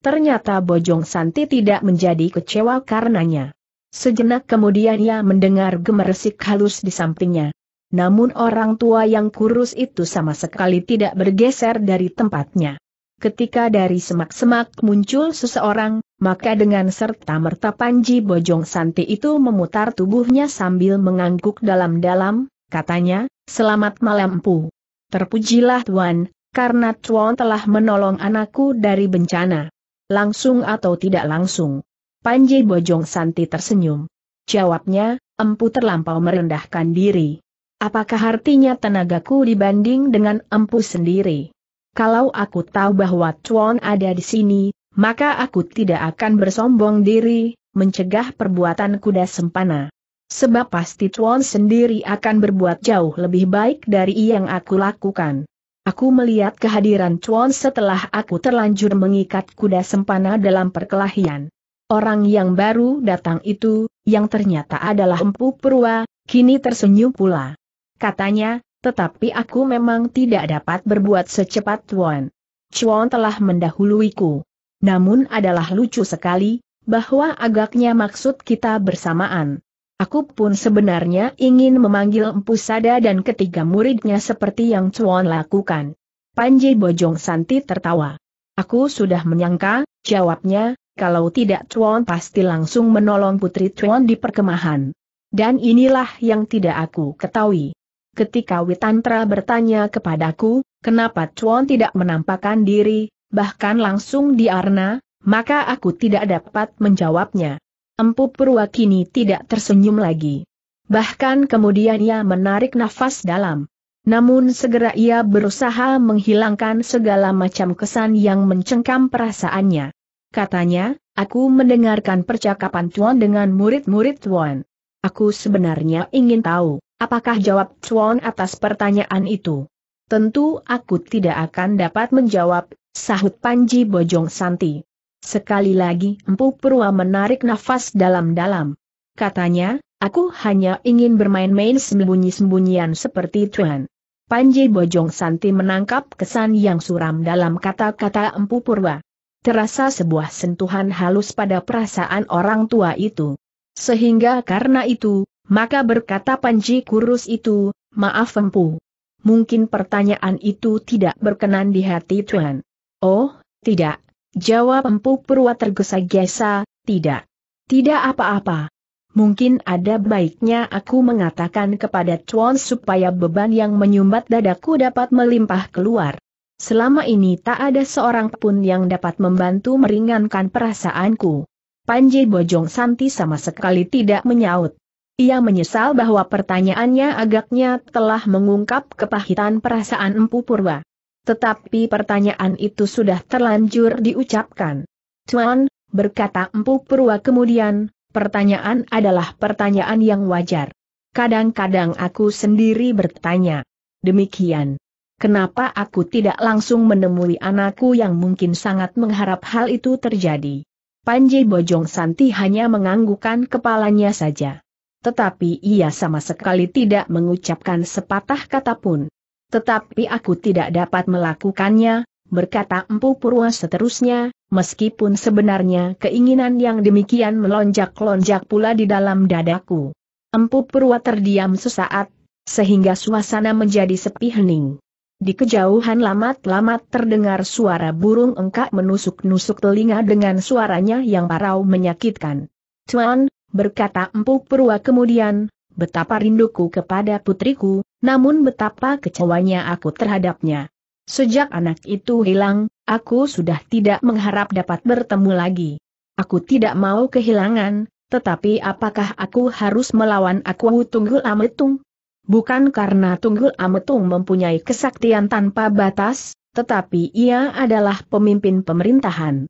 Ternyata Bojong Santi tidak menjadi kecewa karenanya. Sejenak kemudian ia mendengar gemeresik halus di sampingnya. Namun orang tua yang kurus itu sama sekali tidak bergeser dari tempatnya. Ketika dari semak-semak muncul seseorang, maka dengan serta-merta Panji Bojong Santi itu memutar tubuhnya sambil mengangguk dalam-dalam, katanya, Selamat malam Pu. Terpujilah Tuan, karena Tuan telah menolong anakku dari bencana. Langsung atau tidak langsung Panji Bojong Santi tersenyum. Jawabnya, empu terlampau merendahkan diri. Apakah artinya tenagaku dibanding dengan empu sendiri? Kalau aku tahu bahwa Chuan ada di sini, maka aku tidak akan bersombong diri, mencegah perbuatan kuda sempana. Sebab pasti Chuan sendiri akan berbuat jauh lebih baik dari yang aku lakukan. Aku melihat kehadiran Chuan setelah aku terlanjur mengikat kuda sempana dalam perkelahian. Orang yang baru datang itu, yang ternyata adalah Empu Purwa, kini tersenyum pula. Katanya, tetapi aku memang tidak dapat berbuat secepat Tuan. Chuan telah mendahuluiku. Namun adalah lucu sekali, bahwa agaknya maksud kita bersamaan. Aku pun sebenarnya ingin memanggil Empu Sada dan ketiga muridnya seperti yang Chuan lakukan. Panji Bojong Santi tertawa. Aku sudah menyangka, jawabnya, kalau tidak Chuan pasti langsung menolong putri Chuan di perkemahan. Dan inilah yang tidak aku ketahui. Ketika Witantra bertanya kepadaku, kenapa Chuan tidak menampakkan diri, bahkan langsung di Arna, maka aku tidak dapat menjawabnya. Empu Purwa kini tidak tersenyum lagi. Bahkan kemudian ia menarik nafas dalam. Namun segera ia berusaha menghilangkan segala macam kesan yang mencengkam perasaannya. Katanya, aku mendengarkan percakapan Tuan dengan murid-murid Tuan. Aku sebenarnya ingin tahu, apakah jawab Tuan atas pertanyaan itu? Tentu aku tidak akan dapat menjawab, sahut Panji Bojong Santi. Sekali lagi Empu Purwa menarik nafas dalam-dalam. Katanya, aku hanya ingin bermain-main sembunyi-sembunyian seperti Tuan. Panji Bojong Santi menangkap kesan yang suram dalam kata-kata Empu Purwa terasa sebuah sentuhan halus pada perasaan orang tua itu. Sehingga karena itu, maka berkata Panji Kurus itu, maaf empu. Mungkin pertanyaan itu tidak berkenan di hati Tuan. Oh, tidak, jawab empu perwa tergesa-gesa, tidak. Tidak apa-apa. Mungkin ada baiknya aku mengatakan kepada Tuan supaya beban yang menyumbat dadaku dapat melimpah keluar. Selama ini tak ada seorang pun yang dapat membantu meringankan perasaanku. Panji Bojong Santi sama sekali tidak menyaut. Ia menyesal bahwa pertanyaannya agaknya telah mengungkap kepahitan perasaan Empu Purwa. Tetapi pertanyaan itu sudah terlanjur diucapkan. Tuan, berkata Empu Purwa kemudian, pertanyaan adalah pertanyaan yang wajar. Kadang-kadang aku sendiri bertanya. Demikian. Kenapa aku tidak langsung menemui anakku yang mungkin sangat mengharap hal itu terjadi? Panji Bojong Santi hanya menganggukkan kepalanya saja. Tetapi ia sama sekali tidak mengucapkan sepatah kata pun. Tetapi aku tidak dapat melakukannya, berkata Empu Purwa seterusnya, meskipun sebenarnya keinginan yang demikian melonjak-lonjak pula di dalam dadaku. Empu Purwa terdiam sesaat, sehingga suasana menjadi sepi hening. Di kejauhan lamat-lamat terdengar suara burung engkak menusuk-nusuk telinga dengan suaranya yang parau menyakitkan. Tuan, berkata empuk Purwa kemudian, betapa rinduku kepada putriku, namun betapa kecewanya aku terhadapnya. Sejak anak itu hilang, aku sudah tidak mengharap dapat bertemu lagi. Aku tidak mau kehilangan, tetapi apakah aku harus melawan aku tunggu ametung? bukan karena Tunggul Ametung mempunyai kesaktian tanpa batas, tetapi ia adalah pemimpin pemerintahan.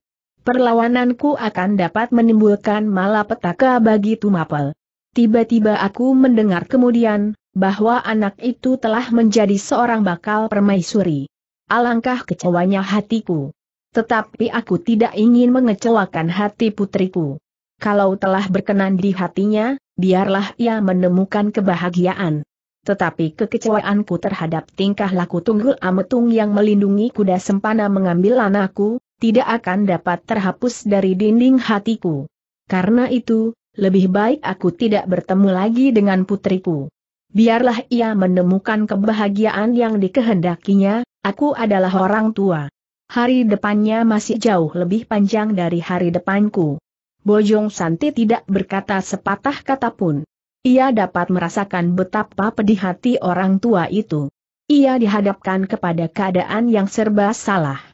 Perlawananku akan dapat menimbulkan malapetaka bagi Tumapel. Tiba-tiba aku mendengar kemudian, bahwa anak itu telah menjadi seorang bakal permaisuri. Alangkah kecewanya hatiku. Tetapi aku tidak ingin mengecewakan hati putriku. Kalau telah berkenan di hatinya, biarlah ia menemukan kebahagiaan tetapi kekecewaanku terhadap tingkah laku Tunggul Ametung yang melindungi kuda sempana mengambil anakku, tidak akan dapat terhapus dari dinding hatiku. Karena itu, lebih baik aku tidak bertemu lagi dengan putriku. Biarlah ia menemukan kebahagiaan yang dikehendakinya, aku adalah orang tua. Hari depannya masih jauh lebih panjang dari hari depanku. Bojong Santi tidak berkata sepatah kata pun. Ia dapat merasakan betapa pedih hati orang tua itu. Ia dihadapkan kepada keadaan yang serba salah.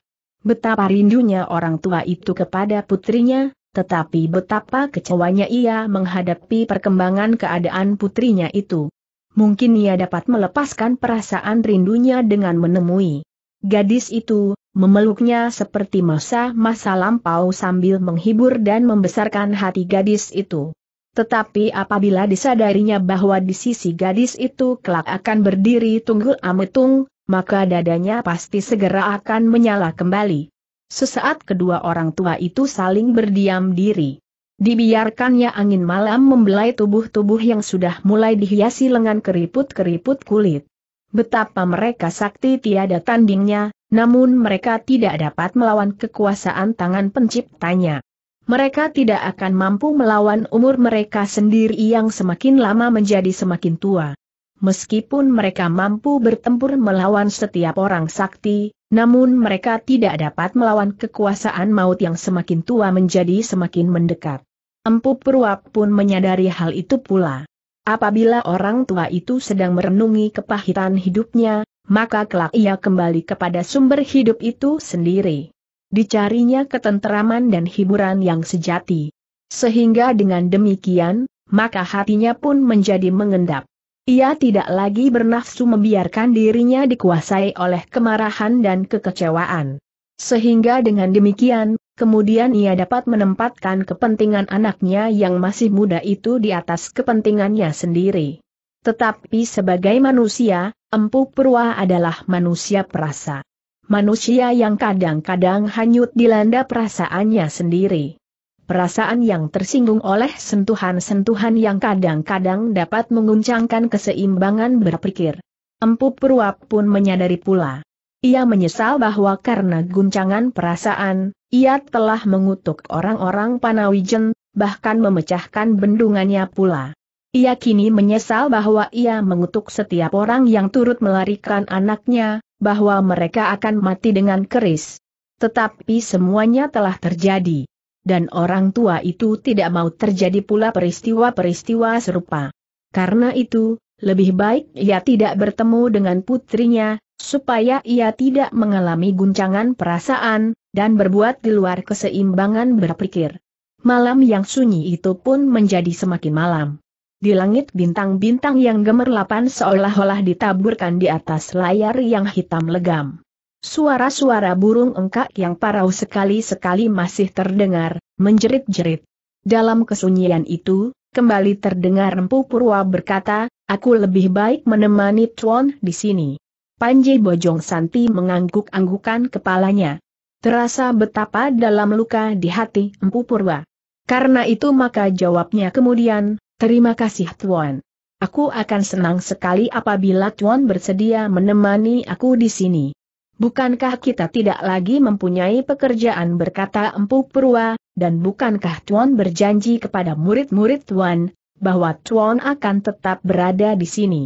Betapa rindunya orang tua itu kepada putrinya, tetapi betapa kecewanya ia menghadapi perkembangan keadaan putrinya itu. Mungkin ia dapat melepaskan perasaan rindunya dengan menemui gadis itu, memeluknya seperti masa-masa lampau sambil menghibur dan membesarkan hati gadis itu. Tetapi apabila disadarinya bahwa di sisi gadis itu kelak akan berdiri Tunggul Ametung, maka dadanya pasti segera akan menyala kembali. Sesaat kedua orang tua itu saling berdiam diri. Dibiarkannya angin malam membelai tubuh-tubuh yang sudah mulai dihiasi lengan keriput-keriput kulit. Betapa mereka sakti tiada tandingnya, namun mereka tidak dapat melawan kekuasaan tangan penciptanya mereka tidak akan mampu melawan umur mereka sendiri yang semakin lama menjadi semakin tua. Meskipun mereka mampu bertempur melawan setiap orang sakti, namun mereka tidak dapat melawan kekuasaan maut yang semakin tua menjadi semakin mendekat. Empu Purwa pun menyadari hal itu pula. Apabila orang tua itu sedang merenungi kepahitan hidupnya, maka kelak ia kembali kepada sumber hidup itu sendiri dicarinya ketenteraman dan hiburan yang sejati. Sehingga dengan demikian, maka hatinya pun menjadi mengendap. Ia tidak lagi bernafsu membiarkan dirinya dikuasai oleh kemarahan dan kekecewaan. Sehingga dengan demikian, kemudian ia dapat menempatkan kepentingan anaknya yang masih muda itu di atas kepentingannya sendiri. Tetapi sebagai manusia, Empu Purwa adalah manusia perasa manusia yang kadang-kadang hanyut dilanda perasaannya sendiri. Perasaan yang tersinggung oleh sentuhan-sentuhan yang kadang-kadang dapat menguncangkan keseimbangan berpikir. Empu Purwap pun menyadari pula. Ia menyesal bahwa karena guncangan perasaan, ia telah mengutuk orang-orang Panawijen, bahkan memecahkan bendungannya pula. Ia kini menyesal bahwa ia mengutuk setiap orang yang turut melarikan anaknya, bahwa mereka akan mati dengan keris. Tetapi semuanya telah terjadi. Dan orang tua itu tidak mau terjadi pula peristiwa-peristiwa serupa. Karena itu, lebih baik ia tidak bertemu dengan putrinya, supaya ia tidak mengalami guncangan perasaan, dan berbuat di luar keseimbangan berpikir. Malam yang sunyi itu pun menjadi semakin malam. Di langit bintang-bintang yang gemerlapan seolah-olah ditaburkan di atas layar yang hitam legam. Suara-suara burung engkak yang parau sekali-sekali masih terdengar, menjerit-jerit. Dalam kesunyian itu, kembali terdengar Empu Purwa berkata, aku lebih baik menemani Tuan di sini. Panji Bojong Santi mengangguk-anggukan kepalanya. Terasa betapa dalam luka di hati Empu Purwa. Karena itu maka jawabnya kemudian, Terima kasih Tuan. Aku akan senang sekali apabila Tuan bersedia menemani aku di sini. Bukankah kita tidak lagi mempunyai pekerjaan berkata Empu Purwa, dan bukankah Tuan berjanji kepada murid-murid Tuan, bahwa Tuan akan tetap berada di sini?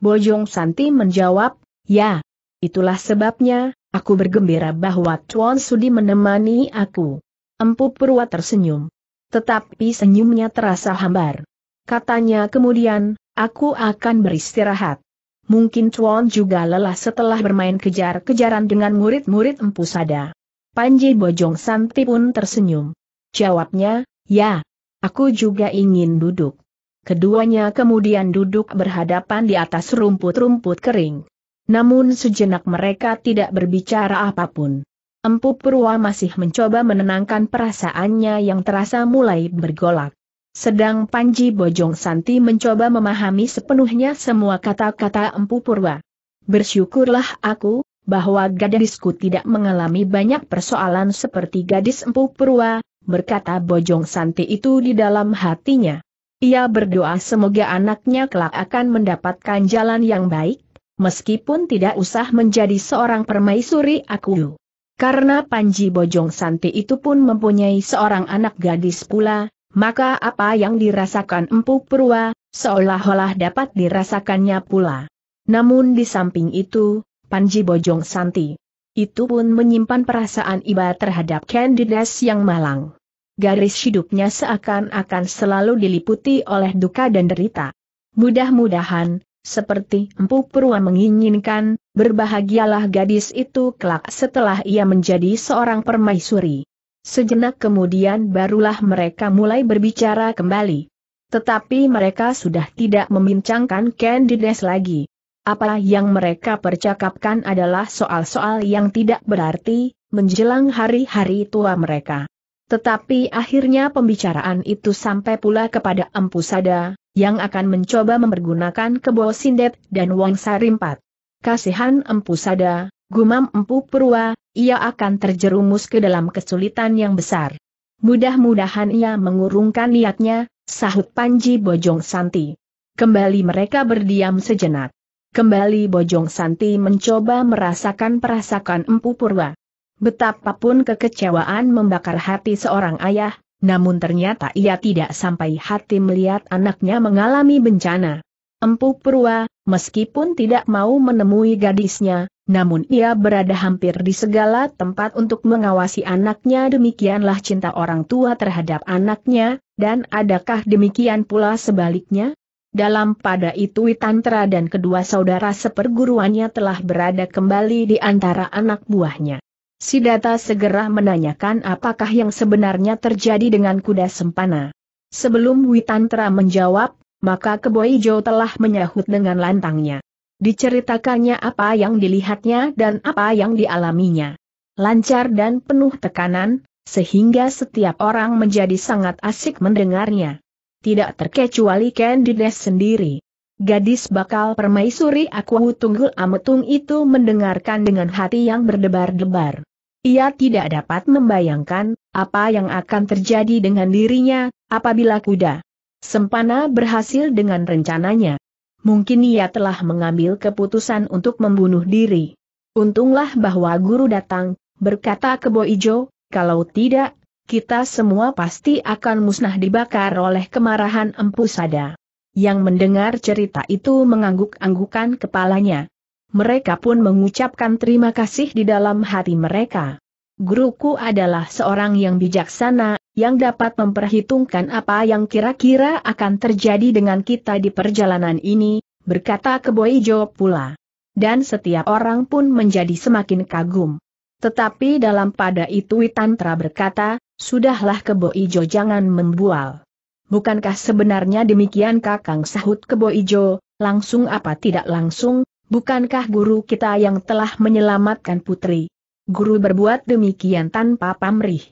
Bojong Santi menjawab, ya, itulah sebabnya, aku bergembira bahwa Tuan Sudi menemani aku. Empu Purwa tersenyum. Tetapi senyumnya terasa hambar. Katanya kemudian, aku akan beristirahat. Mungkin Chuan juga lelah setelah bermain kejar-kejaran dengan murid-murid Empu Sada. Panji Bojong Santi pun tersenyum. Jawabnya, ya, aku juga ingin duduk. Keduanya kemudian duduk berhadapan di atas rumput-rumput kering. Namun sejenak mereka tidak berbicara apapun. Empu Purwa masih mencoba menenangkan perasaannya yang terasa mulai bergolak. Sedang Panji Bojong Santi mencoba memahami sepenuhnya semua kata-kata Empu Purwa. Bersyukurlah aku, bahwa gadisku tidak mengalami banyak persoalan seperti gadis Empu Purwa, berkata Bojong Santi itu di dalam hatinya. Ia berdoa semoga anaknya kelak akan mendapatkan jalan yang baik, meskipun tidak usah menjadi seorang permaisuri aku. Karena Panji Bojong Santi itu pun mempunyai seorang anak gadis pula, maka apa yang dirasakan empuk Purwa, seolah-olah dapat dirasakannya pula. Namun di samping itu, Panji Bojong Santi. Itu pun menyimpan perasaan iba terhadap Candides yang malang. Garis hidupnya seakan-akan selalu diliputi oleh duka dan derita. Mudah-mudahan, seperti Empu Purwa menginginkan, berbahagialah gadis itu kelak setelah ia menjadi seorang permaisuri. Sejenak kemudian barulah mereka mulai berbicara kembali. Tetapi mereka sudah tidak memincangkan Candides lagi. Apa yang mereka percakapkan adalah soal-soal yang tidak berarti, menjelang hari-hari tua mereka. Tetapi akhirnya pembicaraan itu sampai pula kepada Empu Sada, yang akan mencoba mempergunakan kebo sindet dan wong sarimpat. Kasihan Empu Sada, gumam Empu Purwa, ia akan terjerumus ke dalam kesulitan yang besar. Mudah-mudahan ia mengurungkan niatnya, sahut Panji Bojong Santi. Kembali mereka berdiam sejenak. Kembali Bojong Santi mencoba merasakan perasaan Empu Purwa. Betapapun kekecewaan membakar hati seorang ayah, namun ternyata ia tidak sampai hati melihat anaknya mengalami bencana. Empu Purwa, Meskipun tidak mau menemui gadisnya, namun ia berada hampir di segala tempat untuk mengawasi anaknya demikianlah cinta orang tua terhadap anaknya, dan adakah demikian pula sebaliknya? Dalam pada itu Witantra dan kedua saudara seperguruannya telah berada kembali di antara anak buahnya. Sidata segera menanyakan apakah yang sebenarnya terjadi dengan kuda sempana. Sebelum Witantra menjawab, maka Keboijo telah menyahut dengan lantangnya. Diceritakannya apa yang dilihatnya dan apa yang dialaminya. Lancar dan penuh tekanan, sehingga setiap orang menjadi sangat asik mendengarnya. Tidak terkecuali Candides sendiri. Gadis bakal permaisuri aku tunggul ametung itu mendengarkan dengan hati yang berdebar-debar. Ia tidak dapat membayangkan, apa yang akan terjadi dengan dirinya, apabila kuda Sempana berhasil dengan rencananya. Mungkin ia telah mengambil keputusan untuk membunuh diri. Untunglah bahwa guru datang, berkata Kebo Ijo, kalau tidak, kita semua pasti akan musnah dibakar oleh kemarahan Empu Sada. Yang mendengar cerita itu mengangguk-anggukan kepalanya. Mereka pun mengucapkan terima kasih di dalam hati mereka. Guruku adalah seorang yang bijaksana, yang dapat memperhitungkan apa yang kira-kira akan terjadi dengan kita di perjalanan ini, berkata Keboijo pula. Dan setiap orang pun menjadi semakin kagum. Tetapi dalam pada itu Tantra berkata, sudahlah Keboijo jangan membual. Bukankah sebenarnya demikian kakang sahut Keboijo, langsung apa tidak langsung, bukankah guru kita yang telah menyelamatkan putri? Guru berbuat demikian tanpa pamrih.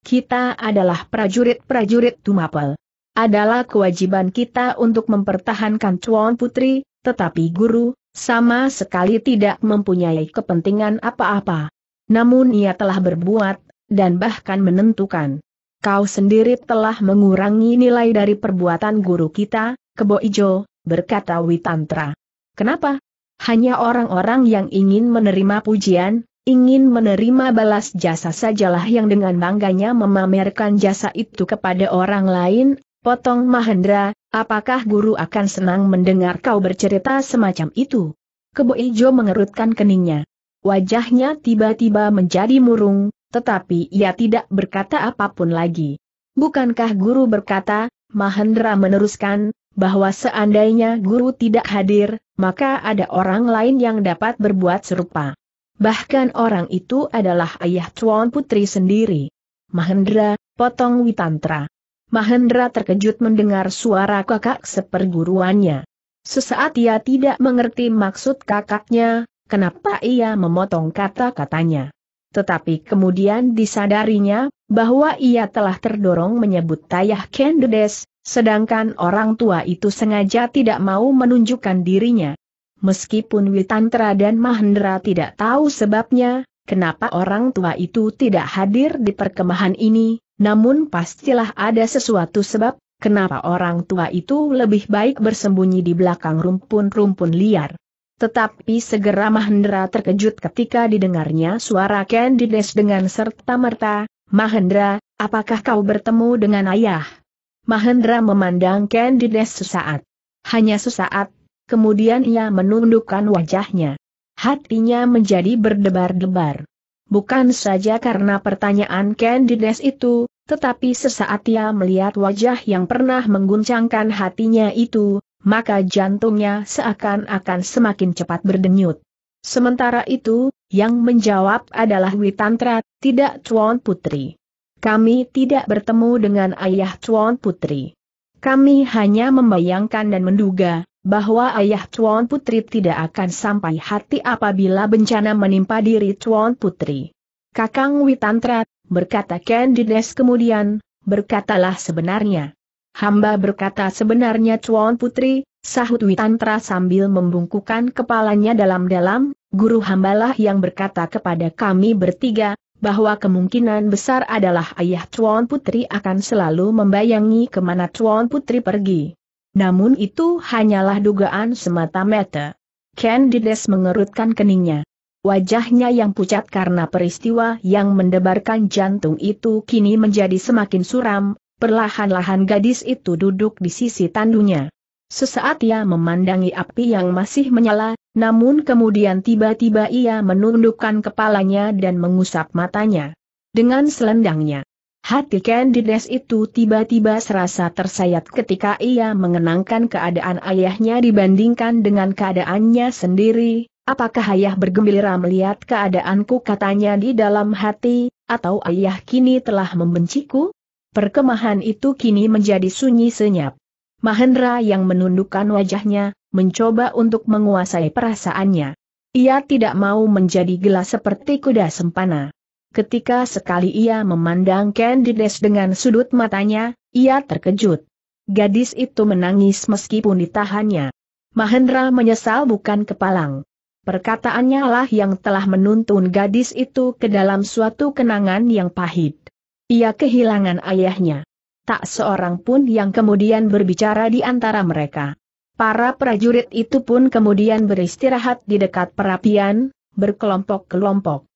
Kita adalah prajurit-prajurit Tumapel. Adalah kewajiban kita untuk mempertahankan Tuan Putri, tetapi guru, sama sekali tidak mempunyai kepentingan apa-apa. Namun ia telah berbuat, dan bahkan menentukan. Kau sendiri telah mengurangi nilai dari perbuatan guru kita, Kebo Ijo, berkata Witantra. Kenapa? Hanya orang-orang yang ingin menerima pujian, ingin menerima balas jasa sajalah yang dengan bangganya memamerkan jasa itu kepada orang lain, potong Mahendra, apakah guru akan senang mendengar kau bercerita semacam itu? Kebo Ijo mengerutkan keningnya. Wajahnya tiba-tiba menjadi murung, tetapi ia tidak berkata apapun lagi. Bukankah guru berkata, Mahendra meneruskan, bahwa seandainya guru tidak hadir, maka ada orang lain yang dapat berbuat serupa. Bahkan orang itu adalah ayah Tuan Putri sendiri. Mahendra, potong Witantra. Mahendra terkejut mendengar suara kakak seperguruannya. Sesaat ia tidak mengerti maksud kakaknya, kenapa ia memotong kata-katanya. Tetapi kemudian disadarinya, bahwa ia telah terdorong menyebut Tayah Kendedes, sedangkan orang tua itu sengaja tidak mau menunjukkan dirinya. Meskipun Witantra dan Mahendra tidak tahu sebabnya, kenapa orang tua itu tidak hadir di perkemahan ini, namun pastilah ada sesuatu sebab, kenapa orang tua itu lebih baik bersembunyi di belakang rumpun-rumpun liar. Tetapi segera Mahendra terkejut ketika didengarnya suara Candides dengan serta-merta, Mahendra, apakah kau bertemu dengan ayah? Mahendra memandang Candides sesaat. Hanya sesaat, kemudian ia menundukkan wajahnya. Hatinya menjadi berdebar-debar. Bukan saja karena pertanyaan Candides itu, tetapi sesaat ia melihat wajah yang pernah mengguncangkan hatinya itu, maka jantungnya seakan-akan semakin cepat berdenyut. Sementara itu, yang menjawab adalah Witantra, tidak Tuan Putri. Kami tidak bertemu dengan ayah Tuan Putri. Kami hanya membayangkan dan menduga, bahwa ayah Tuan Putri tidak akan sampai hati apabila bencana menimpa diri Tuan Putri. Kakang Witantra, berkata Candides kemudian, berkatalah sebenarnya. Hamba berkata sebenarnya Tuan Putri, sahut Witantra sambil membungkukan kepalanya dalam-dalam, guru hambalah yang berkata kepada kami bertiga, bahwa kemungkinan besar adalah ayah Tuan Putri akan selalu membayangi kemana Tuan Putri pergi. Namun itu hanyalah dugaan semata-mata. Candides mengerutkan keningnya. Wajahnya yang pucat karena peristiwa yang mendebarkan jantung itu kini menjadi semakin suram, perlahan-lahan gadis itu duduk di sisi tandunya. Sesaat ia memandangi api yang masih menyala, namun kemudian tiba-tiba ia menundukkan kepalanya dan mengusap matanya. Dengan selendangnya, Hati Candides itu tiba-tiba serasa tersayat ketika ia mengenangkan keadaan ayahnya dibandingkan dengan keadaannya sendiri. Apakah ayah bergembira melihat keadaanku katanya di dalam hati, atau ayah kini telah membenciku? Perkemahan itu kini menjadi sunyi senyap. Mahendra yang menundukkan wajahnya, mencoba untuk menguasai perasaannya. Ia tidak mau menjadi gelas seperti kuda sempana ketika sekali ia memandang Candides dengan sudut matanya, ia terkejut. Gadis itu menangis meskipun ditahannya. Mahendra menyesal bukan kepalang. Perkataannya lah yang telah menuntun gadis itu ke dalam suatu kenangan yang pahit. Ia kehilangan ayahnya. Tak seorang pun yang kemudian berbicara di antara mereka. Para prajurit itu pun kemudian beristirahat di dekat perapian, berkelompok-kelompok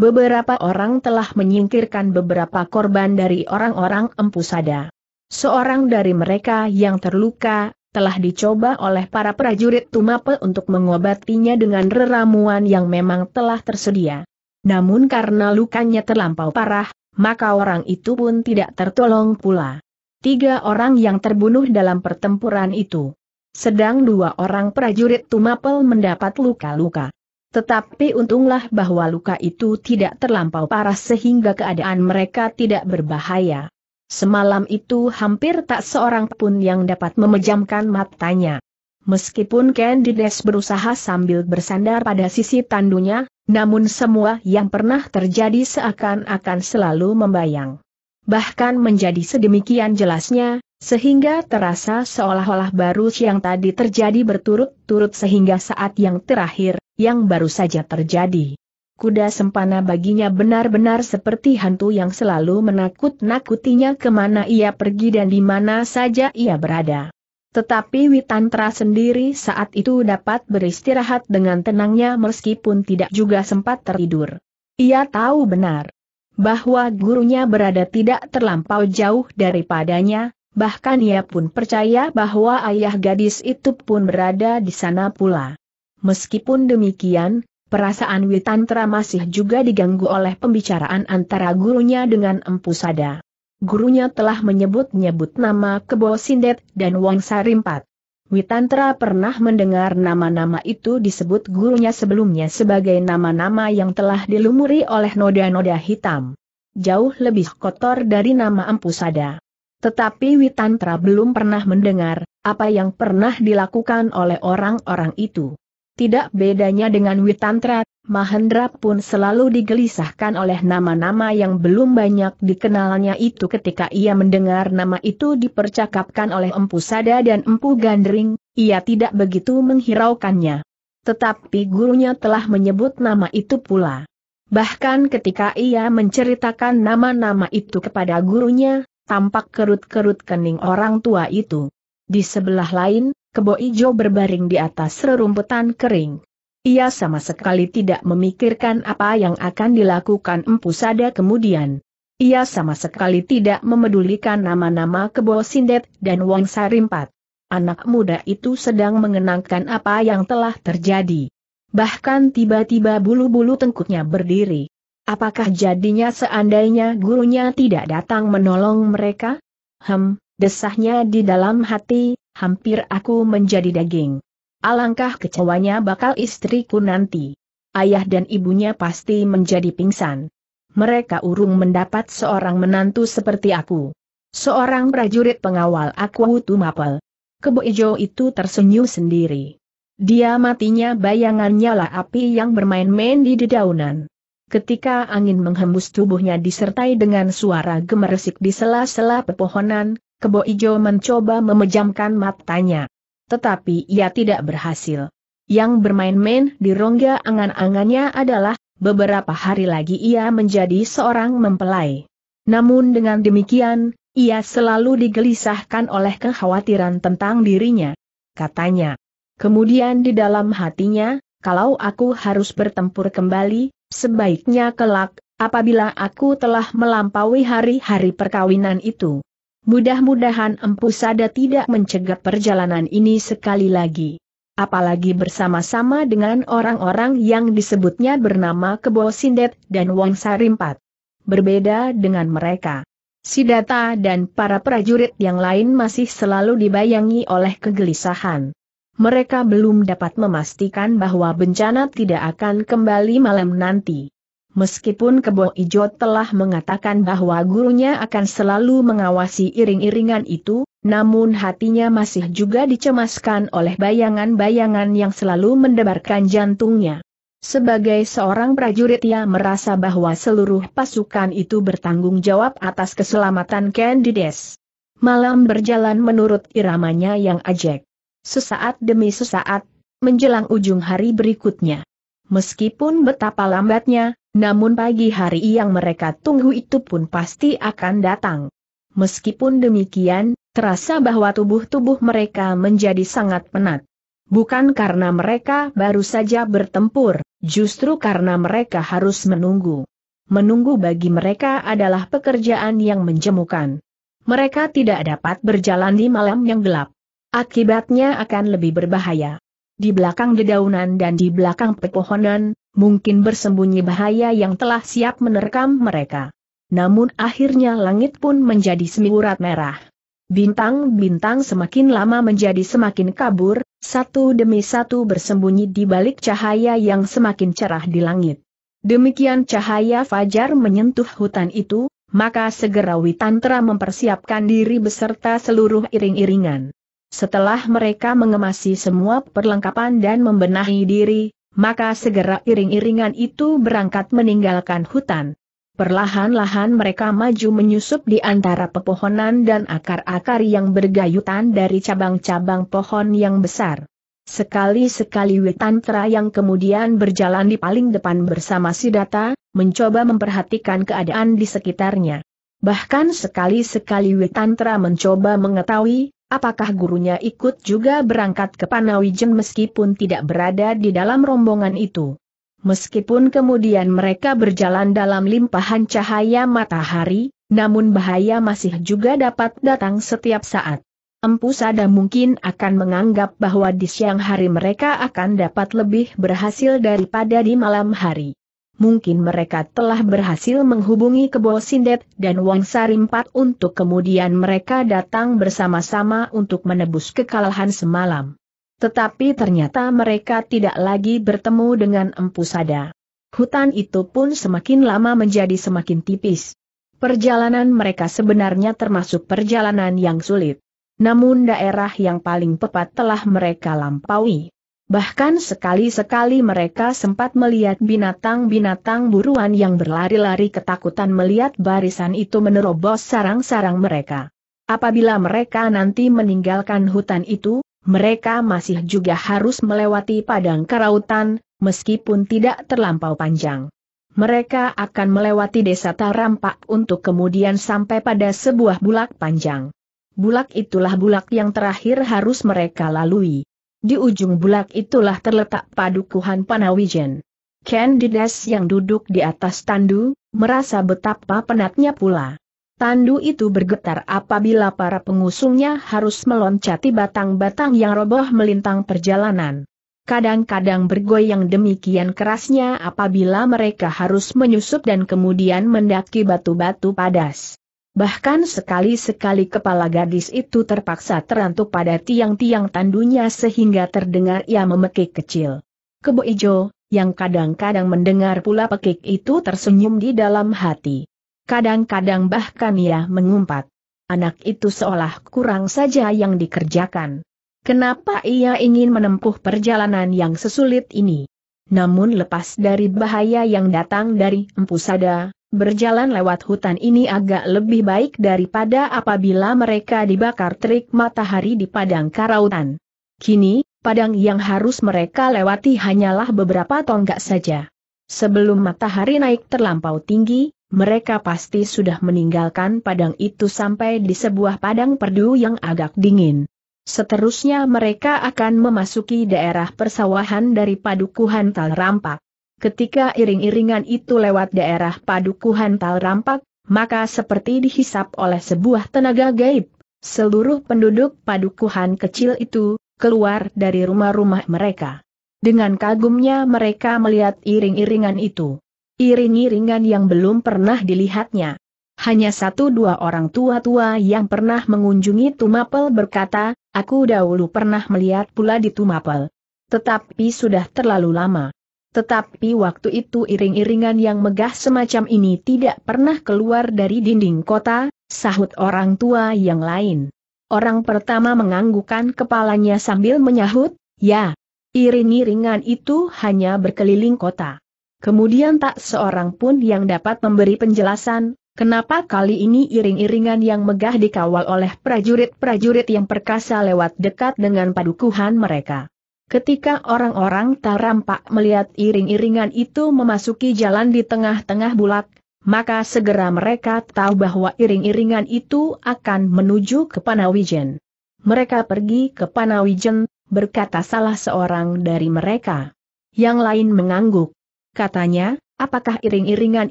beberapa orang telah menyingkirkan beberapa korban dari orang-orang Empusada. Seorang dari mereka yang terluka, telah dicoba oleh para prajurit Tumape untuk mengobatinya dengan reramuan yang memang telah tersedia. Namun karena lukanya terlampau parah, maka orang itu pun tidak tertolong pula. Tiga orang yang terbunuh dalam pertempuran itu. Sedang dua orang prajurit Tumapel mendapat luka-luka. Tetapi untunglah bahwa luka itu tidak terlampau parah sehingga keadaan mereka tidak berbahaya. Semalam itu hampir tak seorang pun yang dapat memejamkan matanya. Meskipun Candides berusaha sambil bersandar pada sisi tandunya, namun semua yang pernah terjadi seakan-akan selalu membayang. Bahkan menjadi sedemikian jelasnya, sehingga terasa seolah-olah baru yang tadi terjadi berturut-turut sehingga saat yang terakhir yang baru saja terjadi. Kuda sempana baginya benar-benar seperti hantu yang selalu menakut-nakutinya kemana ia pergi dan di mana saja ia berada. Tetapi Witantra sendiri saat itu dapat beristirahat dengan tenangnya meskipun tidak juga sempat tertidur. Ia tahu benar bahwa gurunya berada tidak terlampau jauh daripadanya, bahkan ia pun percaya bahwa ayah gadis itu pun berada di sana pula. Meskipun demikian, perasaan Witantra masih juga diganggu oleh pembicaraan antara gurunya dengan Empu Sada. Gurunya telah menyebut-nyebut nama Kebo Sindet dan Wong Sarimpat. Witantra pernah mendengar nama-nama itu disebut gurunya sebelumnya sebagai nama-nama yang telah dilumuri oleh noda-noda hitam. Jauh lebih kotor dari nama Empu Sada. Tetapi Witantra belum pernah mendengar apa yang pernah dilakukan oleh orang-orang itu. Tidak bedanya dengan Witantra, Mahendra pun selalu digelisahkan oleh nama-nama yang belum banyak dikenalnya itu ketika ia mendengar nama itu dipercakapkan oleh Empu Sada dan Empu Gandring, ia tidak begitu menghiraukannya. Tetapi gurunya telah menyebut nama itu pula. Bahkan ketika ia menceritakan nama-nama itu kepada gurunya, tampak kerut-kerut kening orang tua itu. Di sebelah lain, kebo ijo berbaring di atas rerumputan kering. Ia sama sekali tidak memikirkan apa yang akan dilakukan Empu Sada kemudian. Ia sama sekali tidak memedulikan nama-nama kebo sindet dan wong sarimpat. Anak muda itu sedang mengenangkan apa yang telah terjadi. Bahkan tiba-tiba bulu-bulu tengkuknya berdiri. Apakah jadinya seandainya gurunya tidak datang menolong mereka? Hem, desahnya di dalam hati, hampir aku menjadi daging. Alangkah kecewanya bakal istriku nanti. Ayah dan ibunya pasti menjadi pingsan. Mereka urung mendapat seorang menantu seperti aku. Seorang prajurit pengawal aku Mapel. Kebo Ijo itu tersenyum sendiri. Dia matinya bayangannya lah api yang bermain-main di dedaunan. Ketika angin menghembus tubuhnya disertai dengan suara gemeresik di sela-sela pepohonan, Kebo Ijo mencoba memejamkan matanya. Tetapi ia tidak berhasil. Yang bermain-main di rongga angan-angannya adalah, beberapa hari lagi ia menjadi seorang mempelai. Namun dengan demikian, ia selalu digelisahkan oleh kekhawatiran tentang dirinya. Katanya. Kemudian di dalam hatinya, kalau aku harus bertempur kembali, sebaiknya kelak, apabila aku telah melampaui hari-hari perkawinan itu. Mudah-mudahan Empu Sada tidak mencegat perjalanan ini sekali lagi. Apalagi bersama-sama dengan orang-orang yang disebutnya bernama Kebo Sindet dan Wong Sarimpat. Berbeda dengan mereka. Sidata dan para prajurit yang lain masih selalu dibayangi oleh kegelisahan. Mereka belum dapat memastikan bahwa bencana tidak akan kembali malam nanti. Meskipun Kebo Ijo telah mengatakan bahwa gurunya akan selalu mengawasi iring-iringan itu, namun hatinya masih juga dicemaskan oleh bayangan-bayangan yang selalu mendebarkan jantungnya. Sebagai seorang prajurit ia merasa bahwa seluruh pasukan itu bertanggung jawab atas keselamatan Candides. Malam berjalan menurut iramanya yang ajek. Sesaat demi sesaat, menjelang ujung hari berikutnya. Meskipun betapa lambatnya, namun pagi hari yang mereka tunggu itu pun pasti akan datang. Meskipun demikian, terasa bahwa tubuh-tubuh mereka menjadi sangat penat. Bukan karena mereka baru saja bertempur, justru karena mereka harus menunggu. Menunggu bagi mereka adalah pekerjaan yang menjemukan. Mereka tidak dapat berjalan di malam yang gelap. Akibatnya akan lebih berbahaya di belakang dedaunan dan di belakang pepohonan, mungkin bersembunyi bahaya yang telah siap menerkam mereka. Namun akhirnya langit pun menjadi semburat merah. Bintang-bintang semakin lama menjadi semakin kabur, satu demi satu bersembunyi di balik cahaya yang semakin cerah di langit. Demikian cahaya fajar menyentuh hutan itu, maka segera Witantra mempersiapkan diri beserta seluruh iring-iringan. Setelah mereka mengemasi semua perlengkapan dan membenahi diri, maka segera iring-iringan itu berangkat meninggalkan hutan. Perlahan-lahan mereka maju menyusup di antara pepohonan dan akar-akar yang bergayutan dari cabang-cabang pohon yang besar. Sekali-sekali Witantra yang kemudian berjalan di paling depan bersama Sidata, mencoba memperhatikan keadaan di sekitarnya. Bahkan sekali-sekali Witantra mencoba mengetahui, apakah gurunya ikut juga berangkat ke Panawijen meskipun tidak berada di dalam rombongan itu. Meskipun kemudian mereka berjalan dalam limpahan cahaya matahari, namun bahaya masih juga dapat datang setiap saat. Empu Sada mungkin akan menganggap bahwa di siang hari mereka akan dapat lebih berhasil daripada di malam hari mungkin mereka telah berhasil menghubungi Kebo Sindet dan Wang Sarimpat untuk kemudian mereka datang bersama-sama untuk menebus kekalahan semalam. Tetapi ternyata mereka tidak lagi bertemu dengan Empu Sada. Hutan itu pun semakin lama menjadi semakin tipis. Perjalanan mereka sebenarnya termasuk perjalanan yang sulit. Namun daerah yang paling tepat telah mereka lampaui. Bahkan sekali-sekali mereka sempat melihat binatang-binatang buruan yang berlari-lari ketakutan melihat barisan itu menerobos sarang-sarang mereka. Apabila mereka nanti meninggalkan hutan itu, mereka masih juga harus melewati padang kerautan, meskipun tidak terlampau panjang. Mereka akan melewati desa Tarampak untuk kemudian sampai pada sebuah bulak panjang. Bulak itulah bulak yang terakhir harus mereka lalui. Di ujung bulak itulah terletak padukuhan Panawijen. Candides yang duduk di atas tandu, merasa betapa penatnya pula. Tandu itu bergetar apabila para pengusungnya harus meloncati batang-batang yang roboh melintang perjalanan kadang-kadang bergoyang demikian kerasnya apabila mereka harus menyusup dan kemudian mendaki batu-batu padas. Bahkan sekali-sekali kepala gadis itu terpaksa terantuk pada tiang-tiang tandunya sehingga terdengar ia memekik kecil. Kebo Ijo, yang kadang-kadang mendengar pula pekik itu tersenyum di dalam hati. Kadang-kadang bahkan ia mengumpat. Anak itu seolah kurang saja yang dikerjakan. Kenapa ia ingin menempuh perjalanan yang sesulit ini? Namun lepas dari bahaya yang datang dari Empusada, Berjalan lewat hutan ini agak lebih baik daripada apabila mereka dibakar terik matahari di padang karautan. Kini, padang yang harus mereka lewati hanyalah beberapa tonggak saja. Sebelum matahari naik terlampau tinggi, mereka pasti sudah meninggalkan padang itu sampai di sebuah padang perdu yang agak dingin. Seterusnya mereka akan memasuki daerah persawahan dari padukuhan Talrampak. Ketika iring-iringan itu lewat daerah padukuhan Tal Rampak, maka seperti dihisap oleh sebuah tenaga gaib, seluruh penduduk padukuhan kecil itu keluar dari rumah-rumah mereka. Dengan kagumnya mereka melihat iring-iringan itu. Iring-iringan yang belum pernah dilihatnya. Hanya satu dua orang tua-tua yang pernah mengunjungi Tumapel berkata, aku dahulu pernah melihat pula di Tumapel. Tetapi sudah terlalu lama. Tetapi waktu itu iring-iringan yang megah semacam ini tidak pernah keluar dari dinding kota, sahut orang tua yang lain. Orang pertama menganggukkan kepalanya sambil menyahut, ya, iring-iringan itu hanya berkeliling kota. Kemudian tak seorang pun yang dapat memberi penjelasan, kenapa kali ini iring-iringan yang megah dikawal oleh prajurit-prajurit yang perkasa lewat dekat dengan padukuhan mereka. Ketika orang-orang tarampak melihat iring-iringan itu memasuki jalan di tengah-tengah bulak, maka segera mereka tahu bahwa iring-iringan itu akan menuju ke Panawijen. Mereka pergi ke Panawijen, berkata salah seorang dari mereka. Yang lain mengangguk. Katanya, apakah iring-iringan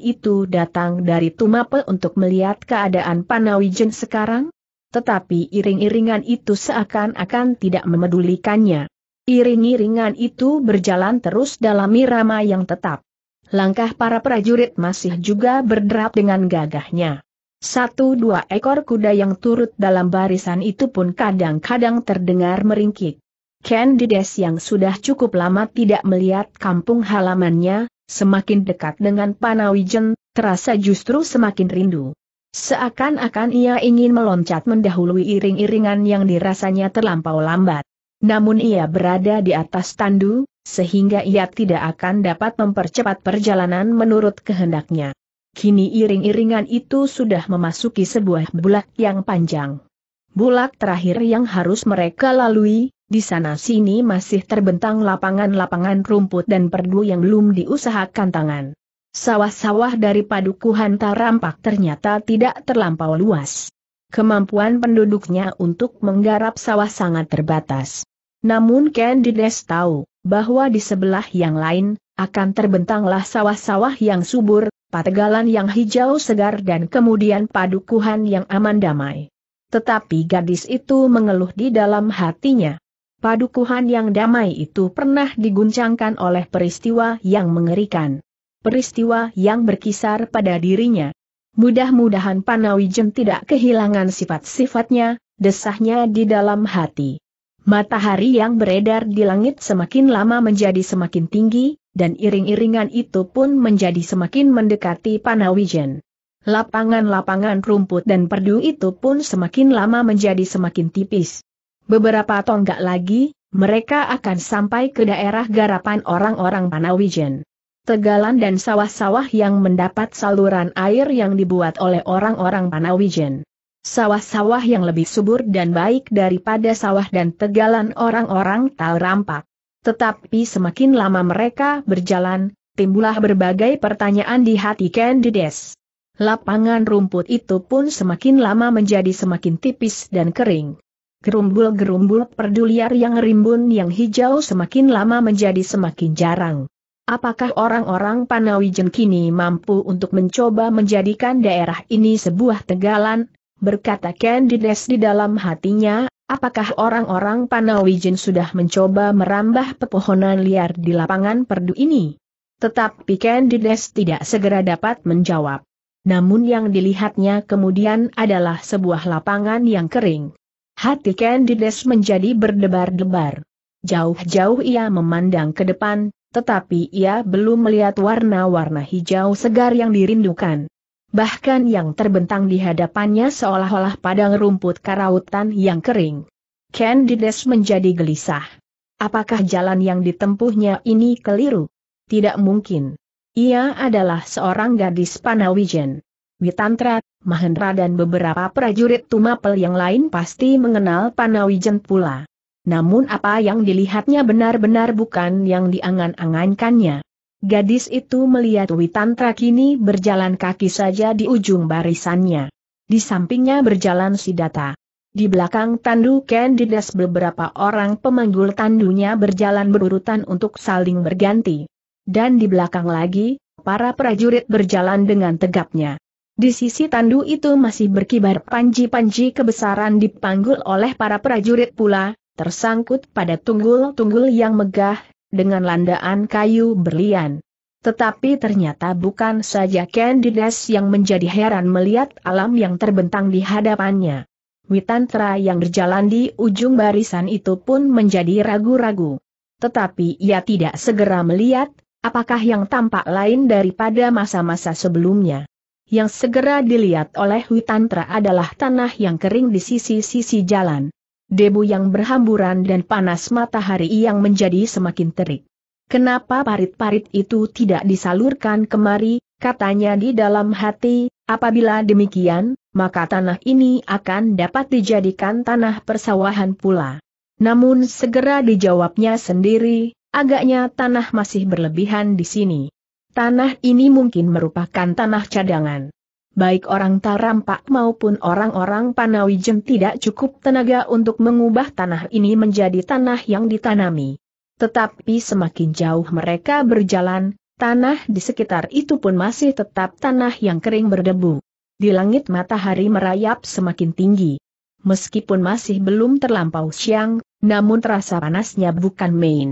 itu datang dari Tumape untuk melihat keadaan Panawijen sekarang? Tetapi iring-iringan itu seakan-akan tidak memedulikannya. Iring-iringan itu berjalan terus dalam irama yang tetap. Langkah para prajurit masih juga berderap dengan gagahnya. Satu dua ekor kuda yang turut dalam barisan itu pun kadang-kadang terdengar meringkik. Candides yang sudah cukup lama tidak melihat kampung halamannya, semakin dekat dengan Panawijen, terasa justru semakin rindu. Seakan-akan ia ingin meloncat mendahului iring-iringan yang dirasanya terlampau lambat. Namun ia berada di atas tandu, sehingga ia tidak akan dapat mempercepat perjalanan menurut kehendaknya. Kini iring-iringan itu sudah memasuki sebuah bulak yang panjang. Bulak terakhir yang harus mereka lalui, di sana-sini masih terbentang lapangan-lapangan rumput dan perdu yang belum diusahakan tangan. Sawah-sawah dari padukuhan Tarampak ternyata tidak terlampau luas. Kemampuan penduduknya untuk menggarap sawah sangat terbatas. Namun Candides tahu, bahwa di sebelah yang lain, akan terbentanglah sawah-sawah yang subur, pategalan yang hijau segar dan kemudian padukuhan yang aman damai. Tetapi gadis itu mengeluh di dalam hatinya. Padukuhan yang damai itu pernah diguncangkan oleh peristiwa yang mengerikan. Peristiwa yang berkisar pada dirinya. Mudah-mudahan Panawijen tidak kehilangan sifat-sifatnya, desahnya di dalam hati. Matahari yang beredar di langit semakin lama menjadi semakin tinggi, dan iring-iringan itu pun menjadi semakin mendekati Panawijen. Lapangan-lapangan rumput dan perdu itu pun semakin lama menjadi semakin tipis. Beberapa tonggak lagi, mereka akan sampai ke daerah garapan orang-orang Panawijen. Tegalan dan sawah-sawah yang mendapat saluran air yang dibuat oleh orang-orang Panawijen sawah-sawah yang lebih subur dan baik daripada sawah dan tegalan orang-orang tal rampak. Tetapi semakin lama mereka berjalan, timbullah berbagai pertanyaan di hati Candides. Lapangan rumput itu pun semakin lama menjadi semakin tipis dan kering. Gerumbul-gerumbul perdu liar yang rimbun yang hijau semakin lama menjadi semakin jarang. Apakah orang-orang Panawijen kini mampu untuk mencoba menjadikan daerah ini sebuah tegalan, berkata Candides di dalam hatinya, apakah orang-orang Panawijen sudah mencoba merambah pepohonan liar di lapangan perdu ini? Tetapi Candides tidak segera dapat menjawab. Namun yang dilihatnya kemudian adalah sebuah lapangan yang kering. Hati Candides menjadi berdebar-debar. Jauh-jauh ia memandang ke depan, tetapi ia belum melihat warna-warna hijau segar yang dirindukan bahkan yang terbentang di hadapannya seolah-olah padang rumput karautan yang kering. Candides menjadi gelisah. Apakah jalan yang ditempuhnya ini keliru? Tidak mungkin. Ia adalah seorang gadis Panawijen. Witantra, Mahendra dan beberapa prajurit Tumapel yang lain pasti mengenal Panawijen pula. Namun apa yang dilihatnya benar-benar bukan yang diangan-angankannya. Gadis itu melihat Witantra kini berjalan kaki saja di ujung barisannya. Di sampingnya berjalan Sidata. Di belakang tandu Candidas beberapa orang pemanggul tandunya berjalan berurutan untuk saling berganti. Dan di belakang lagi, para prajurit berjalan dengan tegapnya. Di sisi tandu itu masih berkibar panji-panji kebesaran dipanggul oleh para prajurit pula, tersangkut pada tunggul-tunggul yang megah, dengan landaan kayu berlian. Tetapi ternyata bukan saja Candides yang menjadi heran melihat alam yang terbentang di hadapannya. Witantra yang berjalan di ujung barisan itu pun menjadi ragu-ragu. Tetapi ia tidak segera melihat, apakah yang tampak lain daripada masa-masa sebelumnya. Yang segera dilihat oleh Witantra adalah tanah yang kering di sisi-sisi jalan debu yang berhamburan dan panas matahari yang menjadi semakin terik. Kenapa parit-parit itu tidak disalurkan kemari, katanya di dalam hati, apabila demikian, maka tanah ini akan dapat dijadikan tanah persawahan pula. Namun segera dijawabnya sendiri, agaknya tanah masih berlebihan di sini. Tanah ini mungkin merupakan tanah cadangan baik orang Tarampak maupun orang-orang Panawijen tidak cukup tenaga untuk mengubah tanah ini menjadi tanah yang ditanami. Tetapi semakin jauh mereka berjalan, tanah di sekitar itu pun masih tetap tanah yang kering berdebu. Di langit matahari merayap semakin tinggi. Meskipun masih belum terlampau siang, namun terasa panasnya bukan main.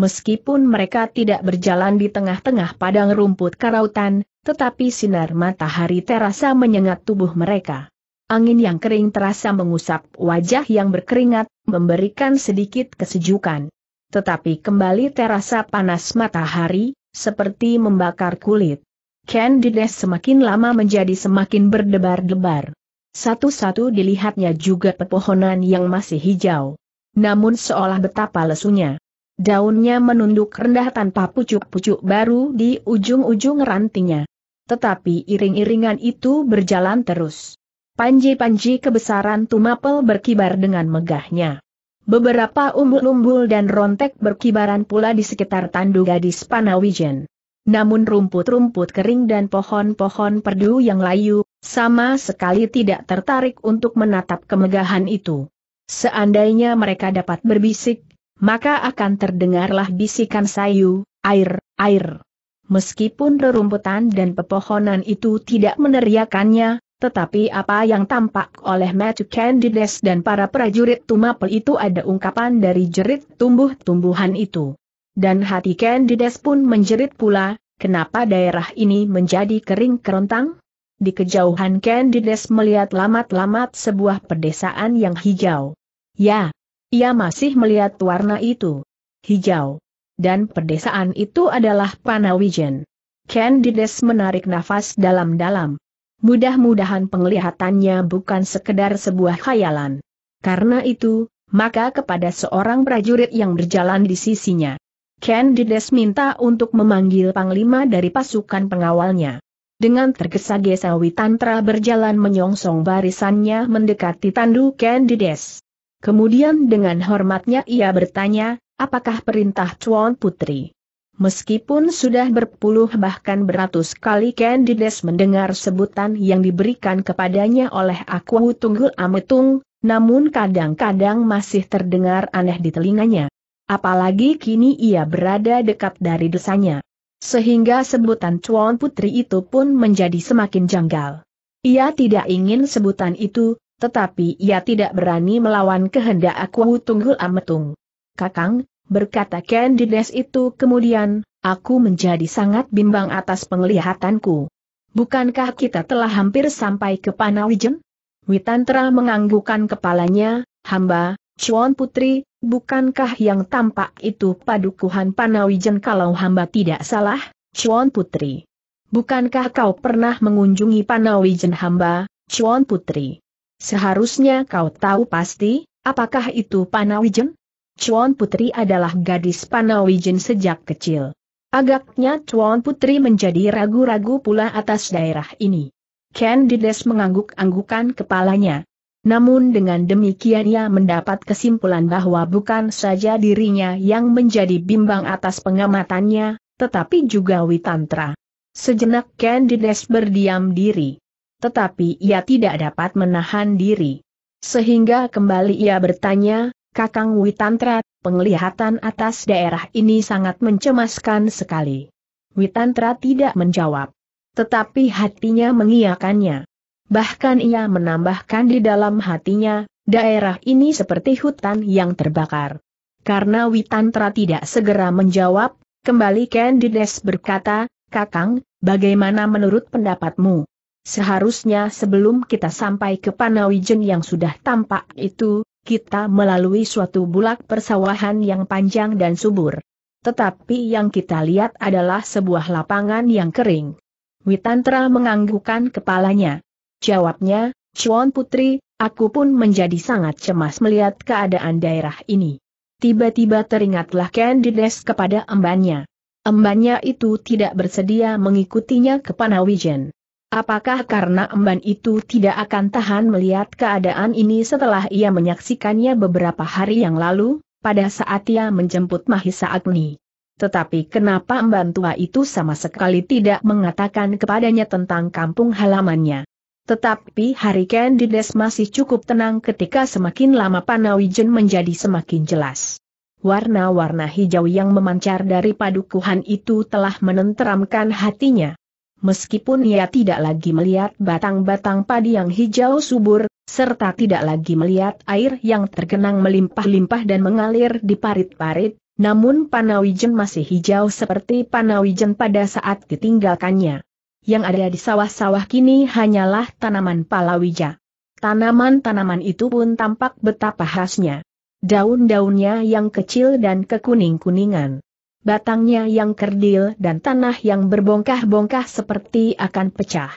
Meskipun mereka tidak berjalan di tengah-tengah padang rumput karautan, tetapi sinar matahari terasa menyengat tubuh mereka. Angin yang kering terasa mengusap wajah yang berkeringat, memberikan sedikit kesejukan. Tetapi kembali terasa panas matahari, seperti membakar kulit. Candides semakin lama menjadi semakin berdebar-debar. Satu-satu dilihatnya juga pepohonan yang masih hijau. Namun seolah betapa lesunya. Daunnya menunduk rendah tanpa pucuk-pucuk baru di ujung-ujung rantingnya tetapi iring-iringan itu berjalan terus. Panji-panji kebesaran Tumapel berkibar dengan megahnya. Beberapa umbul-umbul dan rontek berkibaran pula di sekitar tandu gadis Panawijen. Namun rumput-rumput kering dan pohon-pohon perdu yang layu, sama sekali tidak tertarik untuk menatap kemegahan itu. Seandainya mereka dapat berbisik, maka akan terdengarlah bisikan sayu, air, air meskipun rerumputan dan pepohonan itu tidak meneriakannya, tetapi apa yang tampak oleh Matthew Candides dan para prajurit Tumapel itu ada ungkapan dari jerit tumbuh-tumbuhan itu. Dan hati Candides pun menjerit pula, kenapa daerah ini menjadi kering kerontang? Di kejauhan Candides melihat lamat-lamat sebuah pedesaan yang hijau. Ya, ia masih melihat warna itu. Hijau dan pedesaan itu adalah Panawijen. Candides menarik nafas dalam-dalam. Mudah-mudahan penglihatannya bukan sekedar sebuah khayalan. Karena itu, maka kepada seorang prajurit yang berjalan di sisinya. Candides minta untuk memanggil panglima dari pasukan pengawalnya. Dengan tergesa-gesa Witantra berjalan menyongsong barisannya mendekati tandu Candides. Kemudian dengan hormatnya ia bertanya, apakah perintah Chuan Putri? Meskipun sudah berpuluh bahkan beratus kali Candides mendengar sebutan yang diberikan kepadanya oleh Aku Tunggul Ametung, namun kadang-kadang masih terdengar aneh di telinganya. Apalagi kini ia berada dekat dari desanya. Sehingga sebutan Chuan Putri itu pun menjadi semakin janggal. Ia tidak ingin sebutan itu, tetapi ia tidak berani melawan kehendak Aku Tunggul Ametung. Kakang, berkata Candides itu kemudian, aku menjadi sangat bimbang atas penglihatanku. Bukankah kita telah hampir sampai ke Panawijen? Witantra menganggukkan kepalanya, hamba, cuan Putri, bukankah yang tampak itu padukuhan Panawijen kalau hamba tidak salah, cuan Putri? Bukankah kau pernah mengunjungi Panawijen hamba, cuan Putri? Seharusnya kau tahu pasti, apakah itu Panawijen? Chuan Putri adalah gadis Panawijin sejak kecil. Agaknya Chuan Putri menjadi ragu-ragu pula atas daerah ini. Ken Dides mengangguk-anggukan kepalanya. Namun dengan demikian ia mendapat kesimpulan bahwa bukan saja dirinya yang menjadi bimbang atas pengamatannya, tetapi juga Witantra. Sejenak Ken Dides berdiam diri. Tetapi ia tidak dapat menahan diri. Sehingga kembali ia bertanya, Kakang Witantra, penglihatan atas daerah ini sangat mencemaskan sekali. Witantra tidak menjawab. Tetapi hatinya mengiakannya. Bahkan ia menambahkan di dalam hatinya, daerah ini seperti hutan yang terbakar. Karena Witantra tidak segera menjawab, kembali Candides berkata, Kakang, bagaimana menurut pendapatmu? Seharusnya sebelum kita sampai ke Panawijen yang sudah tampak itu, kita melalui suatu bulak persawahan yang panjang dan subur. Tetapi yang kita lihat adalah sebuah lapangan yang kering. Witantra menganggukkan kepalanya. Jawabnya, Chuan Putri, aku pun menjadi sangat cemas melihat keadaan daerah ini. Tiba-tiba teringatlah Candides kepada embannya. Embannya itu tidak bersedia mengikutinya ke Panawijen. Apakah karena emban itu tidak akan tahan melihat keadaan ini setelah ia menyaksikannya beberapa hari yang lalu, pada saat ia menjemput Mahisa Agni? Tetapi kenapa emban tua itu sama sekali tidak mengatakan kepadanya tentang kampung halamannya? Tetapi hari Candides masih cukup tenang ketika semakin lama Panawijen menjadi semakin jelas. Warna-warna hijau yang memancar dari padukuhan itu telah menenteramkan hatinya meskipun ia tidak lagi melihat batang-batang padi yang hijau subur, serta tidak lagi melihat air yang tergenang melimpah-limpah dan mengalir di parit-parit, namun Panawijen masih hijau seperti Panawijen pada saat ditinggalkannya. Yang ada di sawah-sawah kini hanyalah tanaman palawija. Tanaman-tanaman itu pun tampak betapa khasnya. Daun-daunnya yang kecil dan kekuning-kuningan batangnya yang kerdil dan tanah yang berbongkah-bongkah seperti akan pecah.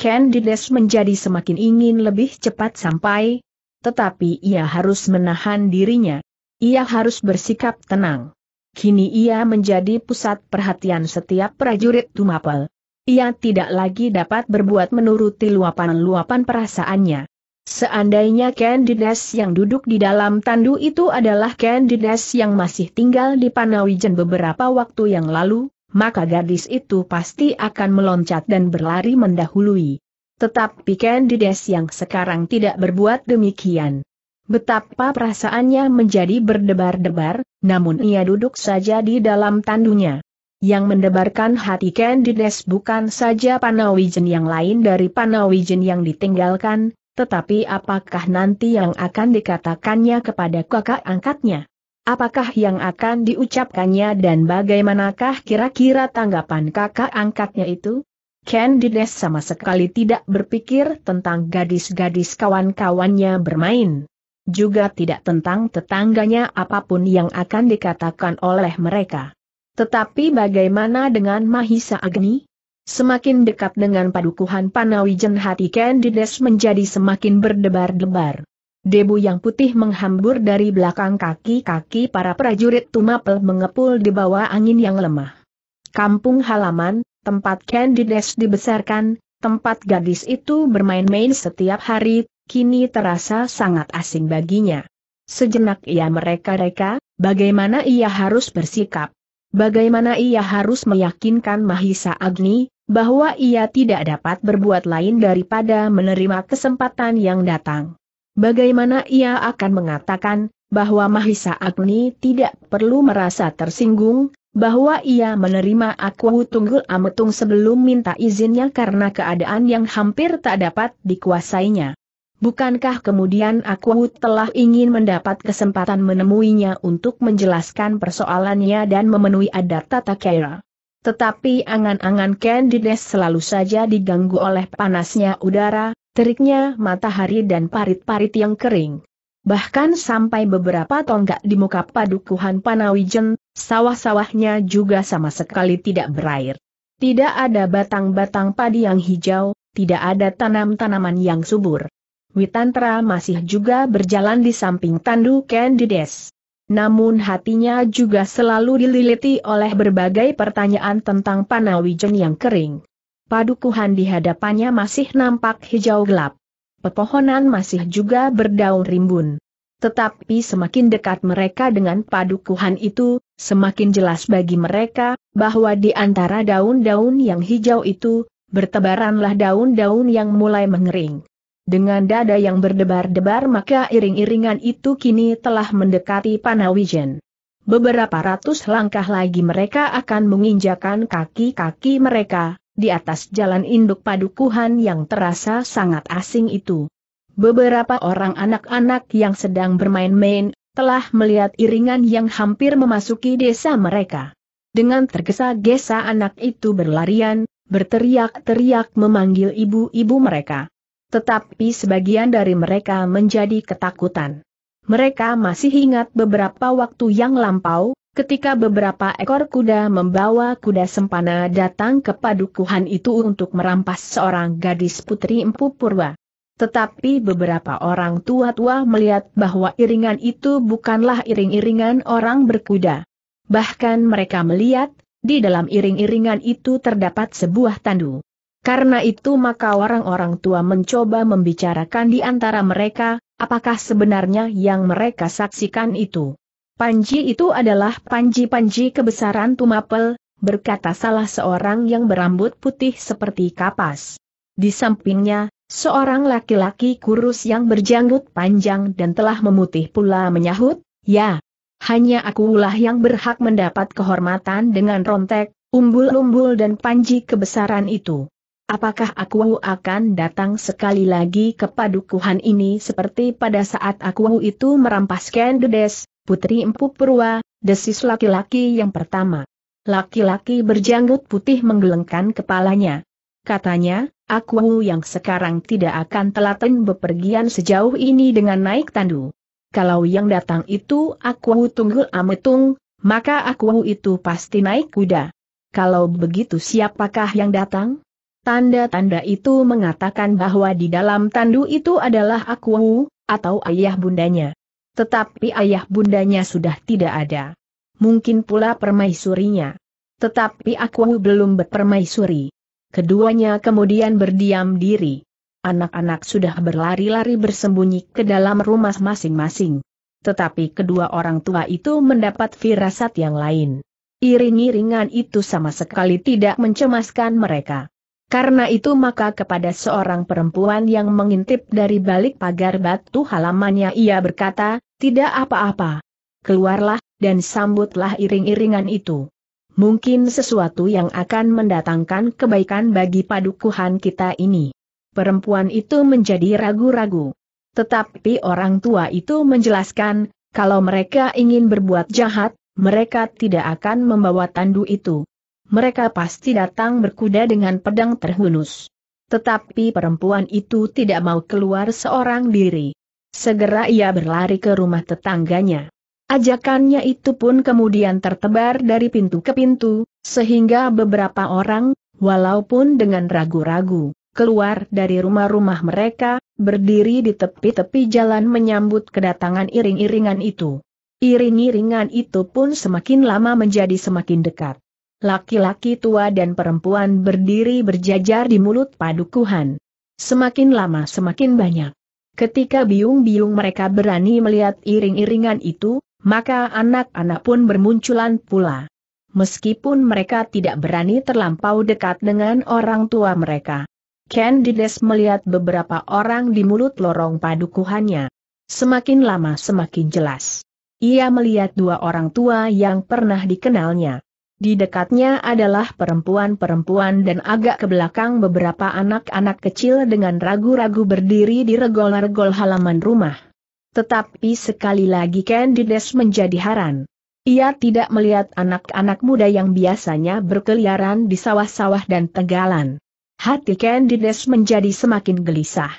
Candides menjadi semakin ingin lebih cepat sampai, tetapi ia harus menahan dirinya. Ia harus bersikap tenang. Kini ia menjadi pusat perhatian setiap prajurit Tumapel. Ia tidak lagi dapat berbuat menuruti luapan-luapan perasaannya. Seandainya Candides yang duduk di dalam tandu itu adalah Candides yang masih tinggal di Panawijen beberapa waktu yang lalu, maka gadis itu pasti akan meloncat dan berlari mendahului. Tetapi Candides yang sekarang tidak berbuat demikian. Betapa perasaannya menjadi berdebar-debar, namun ia duduk saja di dalam tandunya. Yang mendebarkan hati Candides bukan saja Panawijen yang lain dari Panawijen yang ditinggalkan, tetapi apakah nanti yang akan dikatakannya kepada kakak angkatnya? Apakah yang akan diucapkannya dan bagaimanakah kira-kira tanggapan kakak angkatnya itu? Candides sama sekali tidak berpikir tentang gadis-gadis kawan-kawannya bermain. Juga tidak tentang tetangganya apapun yang akan dikatakan oleh mereka. Tetapi bagaimana dengan Mahisa Agni? Semakin dekat dengan padukuhan Panawijen hati Candides menjadi semakin berdebar-debar. Debu yang putih menghambur dari belakang kaki-kaki para prajurit Tumapel mengepul di bawah angin yang lemah. Kampung halaman, tempat Candides dibesarkan, tempat gadis itu bermain-main setiap hari, kini terasa sangat asing baginya. Sejenak ia mereka-reka, bagaimana ia harus bersikap. Bagaimana ia harus meyakinkan Mahisa Agni, bahwa ia tidak dapat berbuat lain daripada menerima kesempatan yang datang. Bagaimana ia akan mengatakan bahwa Mahisa Agni tidak perlu merasa tersinggung, bahwa ia menerima aku tunggul ametung sebelum minta izinnya karena keadaan yang hampir tak dapat dikuasainya. Bukankah kemudian aku telah ingin mendapat kesempatan menemuinya untuk menjelaskan persoalannya dan memenuhi adat tata kera? Tetapi angan-angan Candides selalu saja diganggu oleh panasnya udara, teriknya matahari dan parit-parit yang kering. Bahkan sampai beberapa tonggak di muka padukuhan Panawijen, sawah-sawahnya juga sama sekali tidak berair. Tidak ada batang-batang padi yang hijau, tidak ada tanam-tanaman yang subur. Witantra masih juga berjalan di samping Tandu Candides. Namun hatinya juga selalu dililiti oleh berbagai pertanyaan tentang Panawijen yang kering. Padukuhan di hadapannya masih nampak hijau gelap. Pepohonan masih juga berdaun rimbun. Tetapi semakin dekat mereka dengan padukuhan itu, semakin jelas bagi mereka, bahwa di antara daun-daun yang hijau itu, bertebaranlah daun-daun yang mulai mengering. Dengan dada yang berdebar-debar maka iring-iringan itu kini telah mendekati Panawijen. Beberapa ratus langkah lagi mereka akan menginjakan kaki-kaki mereka, di atas jalan induk padukuhan yang terasa sangat asing itu. Beberapa orang anak-anak yang sedang bermain-main, telah melihat iringan yang hampir memasuki desa mereka. Dengan tergesa-gesa anak itu berlarian, berteriak-teriak memanggil ibu-ibu mereka. Tetapi sebagian dari mereka menjadi ketakutan. Mereka masih ingat beberapa waktu yang lampau, ketika beberapa ekor kuda membawa kuda sempana datang ke padukuhan itu untuk merampas seorang gadis putri Empu Purwa. Tetapi beberapa orang tua-tua melihat bahwa iringan itu bukanlah iring-iringan orang berkuda. Bahkan mereka melihat, di dalam iring-iringan itu terdapat sebuah tandu. Karena itu maka orang-orang tua mencoba membicarakan di antara mereka, apakah sebenarnya yang mereka saksikan itu. Panji itu adalah panji-panji kebesaran Tumapel, berkata salah seorang yang berambut putih seperti kapas. Di sampingnya, seorang laki-laki kurus yang berjanggut panjang dan telah memutih pula menyahut, ya, hanya akulah yang berhak mendapat kehormatan dengan rontek, umbul-umbul dan panji kebesaran itu. Apakah aku akan datang sekali lagi ke padukuhan ini seperti pada saat aku itu merampas Candides, putri Empu Purwa, desis laki-laki yang pertama. Laki-laki berjanggut putih menggelengkan kepalanya. Katanya, aku yang sekarang tidak akan telaten bepergian sejauh ini dengan naik tandu. Kalau yang datang itu aku tunggul ametung, maka aku itu pasti naik kuda. Kalau begitu siapakah yang datang? Tanda-tanda itu mengatakan bahwa di dalam tandu itu adalah aku, atau ayah bundanya. Tetapi ayah bundanya sudah tidak ada. Mungkin pula permaisurinya. Tetapi aku belum berpermaisuri. Keduanya kemudian berdiam diri. Anak-anak sudah berlari-lari bersembunyi ke dalam rumah masing-masing. Tetapi kedua orang tua itu mendapat firasat yang lain. Iring-iringan itu sama sekali tidak mencemaskan mereka. Karena itu maka kepada seorang perempuan yang mengintip dari balik pagar batu halamannya ia berkata, tidak apa-apa. Keluarlah, dan sambutlah iring-iringan itu. Mungkin sesuatu yang akan mendatangkan kebaikan bagi padukuhan kita ini. Perempuan itu menjadi ragu-ragu. Tetapi orang tua itu menjelaskan, kalau mereka ingin berbuat jahat, mereka tidak akan membawa tandu itu mereka pasti datang berkuda dengan pedang terhunus. Tetapi perempuan itu tidak mau keluar seorang diri. Segera ia berlari ke rumah tetangganya. Ajakannya itu pun kemudian tertebar dari pintu ke pintu, sehingga beberapa orang, walaupun dengan ragu-ragu, keluar dari rumah-rumah mereka, berdiri di tepi-tepi jalan menyambut kedatangan iring-iringan itu. Iring-iringan itu pun semakin lama menjadi semakin dekat laki-laki tua dan perempuan berdiri berjajar di mulut padukuhan. Semakin lama semakin banyak. Ketika biung-biung mereka berani melihat iring-iringan itu, maka anak-anak pun bermunculan pula. Meskipun mereka tidak berani terlampau dekat dengan orang tua mereka. Candides melihat beberapa orang di mulut lorong padukuhannya. Semakin lama semakin jelas. Ia melihat dua orang tua yang pernah dikenalnya. Di dekatnya adalah perempuan-perempuan dan agak ke belakang beberapa anak-anak kecil dengan ragu-ragu berdiri di regol-regol halaman rumah. Tetapi sekali lagi Candides menjadi haran. Ia tidak melihat anak-anak muda yang biasanya berkeliaran di sawah-sawah dan tegalan. Hati Candides menjadi semakin gelisah.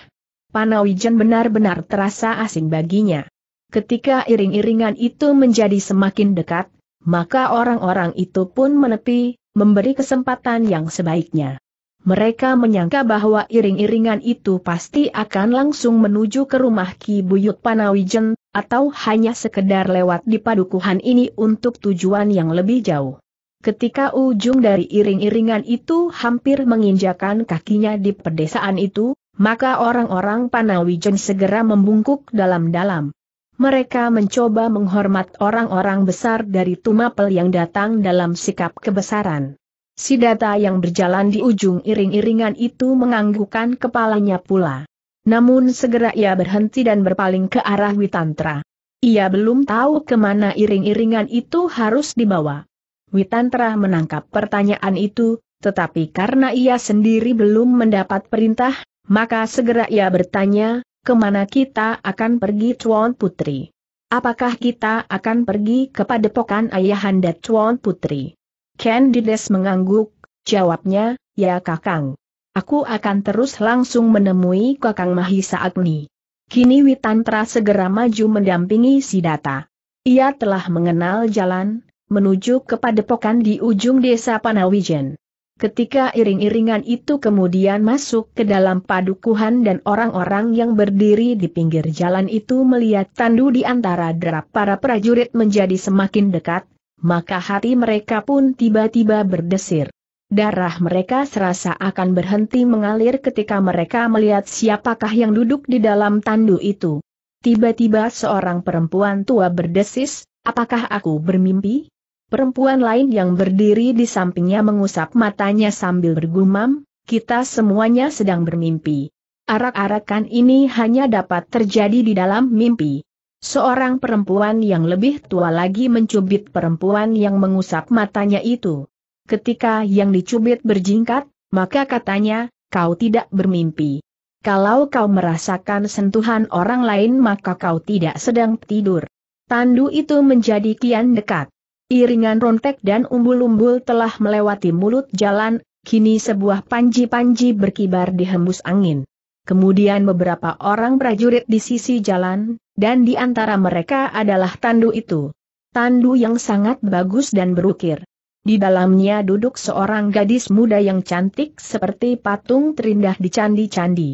Panawijen benar-benar terasa asing baginya. Ketika iring-iringan itu menjadi semakin dekat, maka orang-orang itu pun menepi, memberi kesempatan yang sebaiknya. Mereka menyangka bahwa iring-iringan itu pasti akan langsung menuju ke rumah Ki Buyut Panawijen, atau hanya sekedar lewat di padukuhan ini untuk tujuan yang lebih jauh. Ketika ujung dari iring-iringan itu hampir menginjakan kakinya di pedesaan itu, maka orang-orang Panawijen segera membungkuk dalam-dalam mereka mencoba menghormat orang-orang besar dari Tumapel yang datang dalam sikap kebesaran. Sidata yang berjalan di ujung iring-iringan itu menganggukkan kepalanya pula. Namun segera ia berhenti dan berpaling ke arah Witantra. Ia belum tahu kemana iring-iringan itu harus dibawa. Witantra menangkap pertanyaan itu, tetapi karena ia sendiri belum mendapat perintah, maka segera ia bertanya, Kemana kita akan pergi Chuan Putri? Apakah kita akan pergi kepada pokan ayahanda Chuan Putri? Ken Dides mengangguk, jawabnya, ya kakang. Aku akan terus langsung menemui kakang Mahisa Agni. Kini Witantra segera maju mendampingi Sidata. Ia telah mengenal jalan, menuju kepada pokan di ujung desa Panawijen. Ketika iring-iringan itu kemudian masuk ke dalam padukuhan dan orang-orang yang berdiri di pinggir jalan itu melihat tandu di antara derap para prajurit menjadi semakin dekat, maka hati mereka pun tiba-tiba berdesir. Darah mereka serasa akan berhenti mengalir ketika mereka melihat siapakah yang duduk di dalam tandu itu. Tiba-tiba seorang perempuan tua berdesis, apakah aku bermimpi? Perempuan lain yang berdiri di sampingnya mengusap matanya sambil bergumam, kita semuanya sedang bermimpi. Arak-arakan ini hanya dapat terjadi di dalam mimpi. Seorang perempuan yang lebih tua lagi mencubit perempuan yang mengusap matanya itu. Ketika yang dicubit berjingkat, maka katanya, kau tidak bermimpi. Kalau kau merasakan sentuhan orang lain maka kau tidak sedang tidur. Tandu itu menjadi kian dekat. Iringan rontek dan umbul-umbul telah melewati mulut jalan, kini sebuah panji-panji berkibar dihembus angin. Kemudian beberapa orang prajurit di sisi jalan, dan di antara mereka adalah tandu itu. Tandu yang sangat bagus dan berukir. Di dalamnya duduk seorang gadis muda yang cantik seperti patung terindah di candi-candi.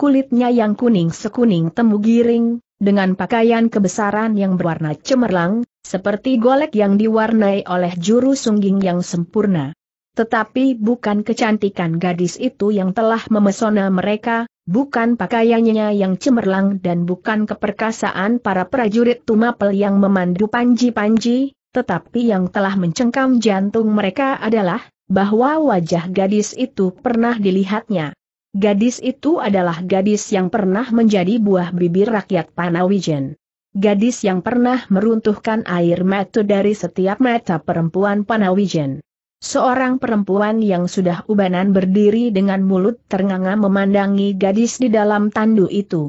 Kulitnya yang kuning sekuning temu giring, dengan pakaian kebesaran yang berwarna cemerlang, seperti golek yang diwarnai oleh juru sungging yang sempurna. Tetapi bukan kecantikan gadis itu yang telah memesona mereka, bukan pakaiannya yang cemerlang dan bukan keperkasaan para prajurit Tumapel yang memandu panji-panji, tetapi yang telah mencengkam jantung mereka adalah, bahwa wajah gadis itu pernah dilihatnya. Gadis itu adalah gadis yang pernah menjadi buah bibir rakyat Panawijen. Gadis yang pernah meruntuhkan air mata dari setiap mata perempuan Panawijen. Seorang perempuan yang sudah ubanan berdiri dengan mulut ternganga memandangi gadis di dalam tandu itu.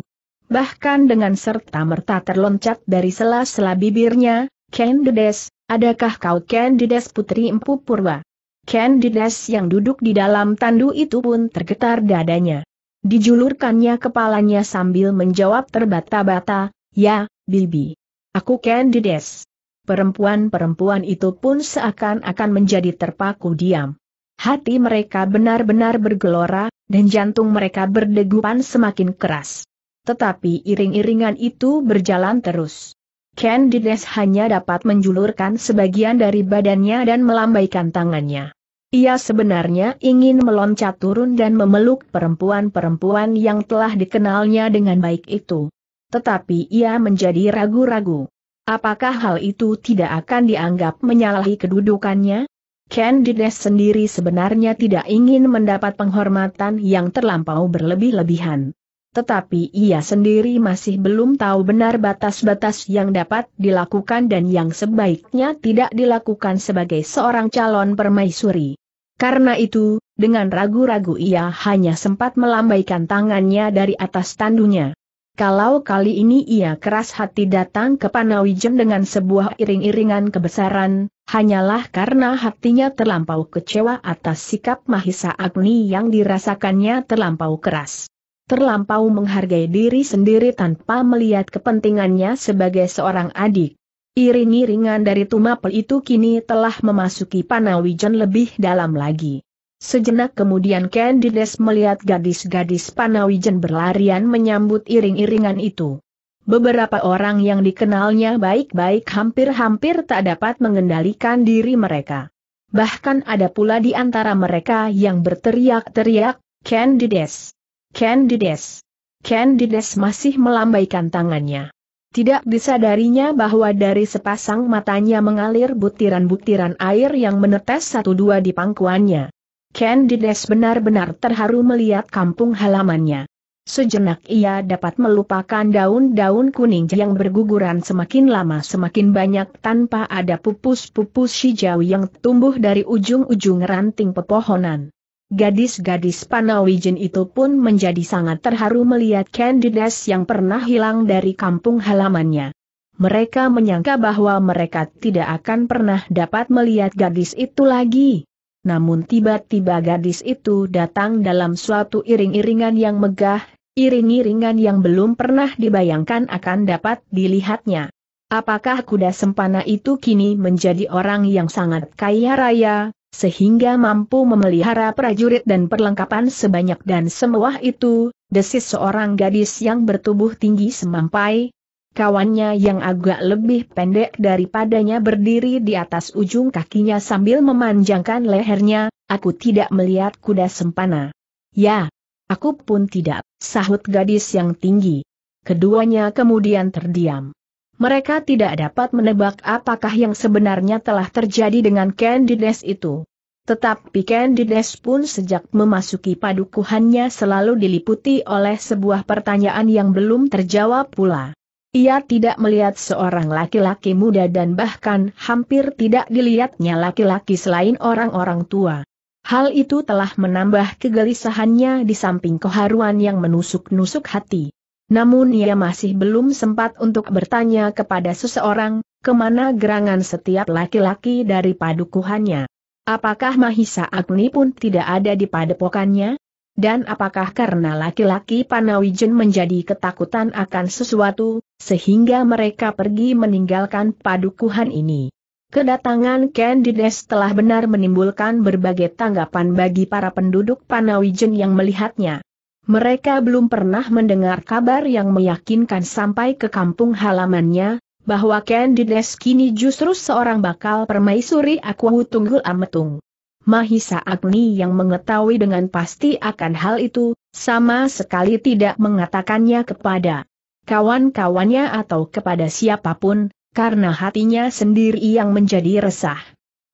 Bahkan dengan serta-merta terloncat dari sela-sela bibirnya, Candides, adakah kau Candides putri Empu Purwa? Candides yang duduk di dalam tandu itu pun tergetar dadanya. Dijulurkannya kepalanya sambil menjawab terbata-bata, ya, Bibi. Aku Candides. Perempuan-perempuan itu pun seakan-akan menjadi terpaku diam. Hati mereka benar-benar bergelora, dan jantung mereka berdegupan semakin keras. Tetapi iring-iringan itu berjalan terus. Candides hanya dapat menjulurkan sebagian dari badannya dan melambaikan tangannya. Ia sebenarnya ingin meloncat turun dan memeluk perempuan-perempuan yang telah dikenalnya dengan baik itu. Tetapi ia menjadi ragu-ragu. Apakah hal itu tidak akan dianggap menyalahi kedudukannya? Candides sendiri sebenarnya tidak ingin mendapat penghormatan yang terlampau berlebih-lebihan. Tetapi ia sendiri masih belum tahu benar batas-batas yang dapat dilakukan dan yang sebaiknya tidak dilakukan sebagai seorang calon permaisuri. Karena itu, dengan ragu-ragu ia hanya sempat melambaikan tangannya dari atas tandunya. Kalau kali ini ia keras hati datang ke Panawijen dengan sebuah iring-iringan kebesaran, hanyalah karena hatinya terlampau kecewa atas sikap Mahisa Agni yang dirasakannya terlampau keras terlampau menghargai diri sendiri tanpa melihat kepentingannya sebagai seorang adik. Iring-iringan dari Tumapel itu kini telah memasuki Panawijen lebih dalam lagi. Sejenak kemudian Candides melihat gadis-gadis Panawijen berlarian menyambut iring-iringan itu. Beberapa orang yang dikenalnya baik-baik hampir-hampir tak dapat mengendalikan diri mereka. Bahkan ada pula di antara mereka yang berteriak-teriak, Candides. Candides. Candides masih melambaikan tangannya. Tidak disadarinya bahwa dari sepasang matanya mengalir butiran-butiran air yang menetes satu dua di pangkuannya. Candides benar-benar terharu melihat kampung halamannya. Sejenak ia dapat melupakan daun-daun kuning yang berguguran semakin lama semakin banyak tanpa ada pupus-pupus hijau yang tumbuh dari ujung-ujung ranting pepohonan. Gadis-gadis Panawijen itu pun menjadi sangat terharu melihat Candides yang pernah hilang dari kampung halamannya. Mereka menyangka bahwa mereka tidak akan pernah dapat melihat gadis itu lagi. Namun tiba-tiba gadis itu datang dalam suatu iring-iringan yang megah, iring-iringan yang belum pernah dibayangkan akan dapat dilihatnya. Apakah kuda sempana itu kini menjadi orang yang sangat kaya raya, sehingga mampu memelihara prajurit dan perlengkapan sebanyak dan semewah itu, desis seorang gadis yang bertubuh tinggi semampai, kawannya yang agak lebih pendek daripadanya berdiri di atas ujung kakinya sambil memanjangkan lehernya, aku tidak melihat kuda sempana. Ya, aku pun tidak, sahut gadis yang tinggi. Keduanya kemudian terdiam mereka tidak dapat menebak apakah yang sebenarnya telah terjadi dengan Candides itu. Tetapi Candides pun sejak memasuki padukuhannya selalu diliputi oleh sebuah pertanyaan yang belum terjawab pula. Ia tidak melihat seorang laki-laki muda dan bahkan hampir tidak dilihatnya laki-laki selain orang-orang tua. Hal itu telah menambah kegelisahannya di samping keharuan yang menusuk-nusuk hati. Namun ia masih belum sempat untuk bertanya kepada seseorang, kemana gerangan setiap laki-laki dari padukuhannya. Apakah Mahisa Agni pun tidak ada di padepokannya? Dan apakah karena laki-laki Panawijen menjadi ketakutan akan sesuatu, sehingga mereka pergi meninggalkan padukuhan ini? Kedatangan Candides telah benar menimbulkan berbagai tanggapan bagi para penduduk Panawijen yang melihatnya. Mereka belum pernah mendengar kabar yang meyakinkan sampai ke kampung halamannya, bahwa Candides kini justru seorang bakal permaisuri Aku Tunggul Ametung. Mahisa Agni yang mengetahui dengan pasti akan hal itu, sama sekali tidak mengatakannya kepada kawan-kawannya atau kepada siapapun, karena hatinya sendiri yang menjadi resah.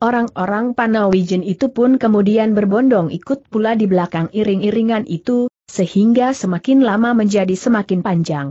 Orang-orang Panawijen itu pun kemudian berbondong ikut pula di belakang iring-iringan itu, sehingga semakin lama menjadi semakin panjang.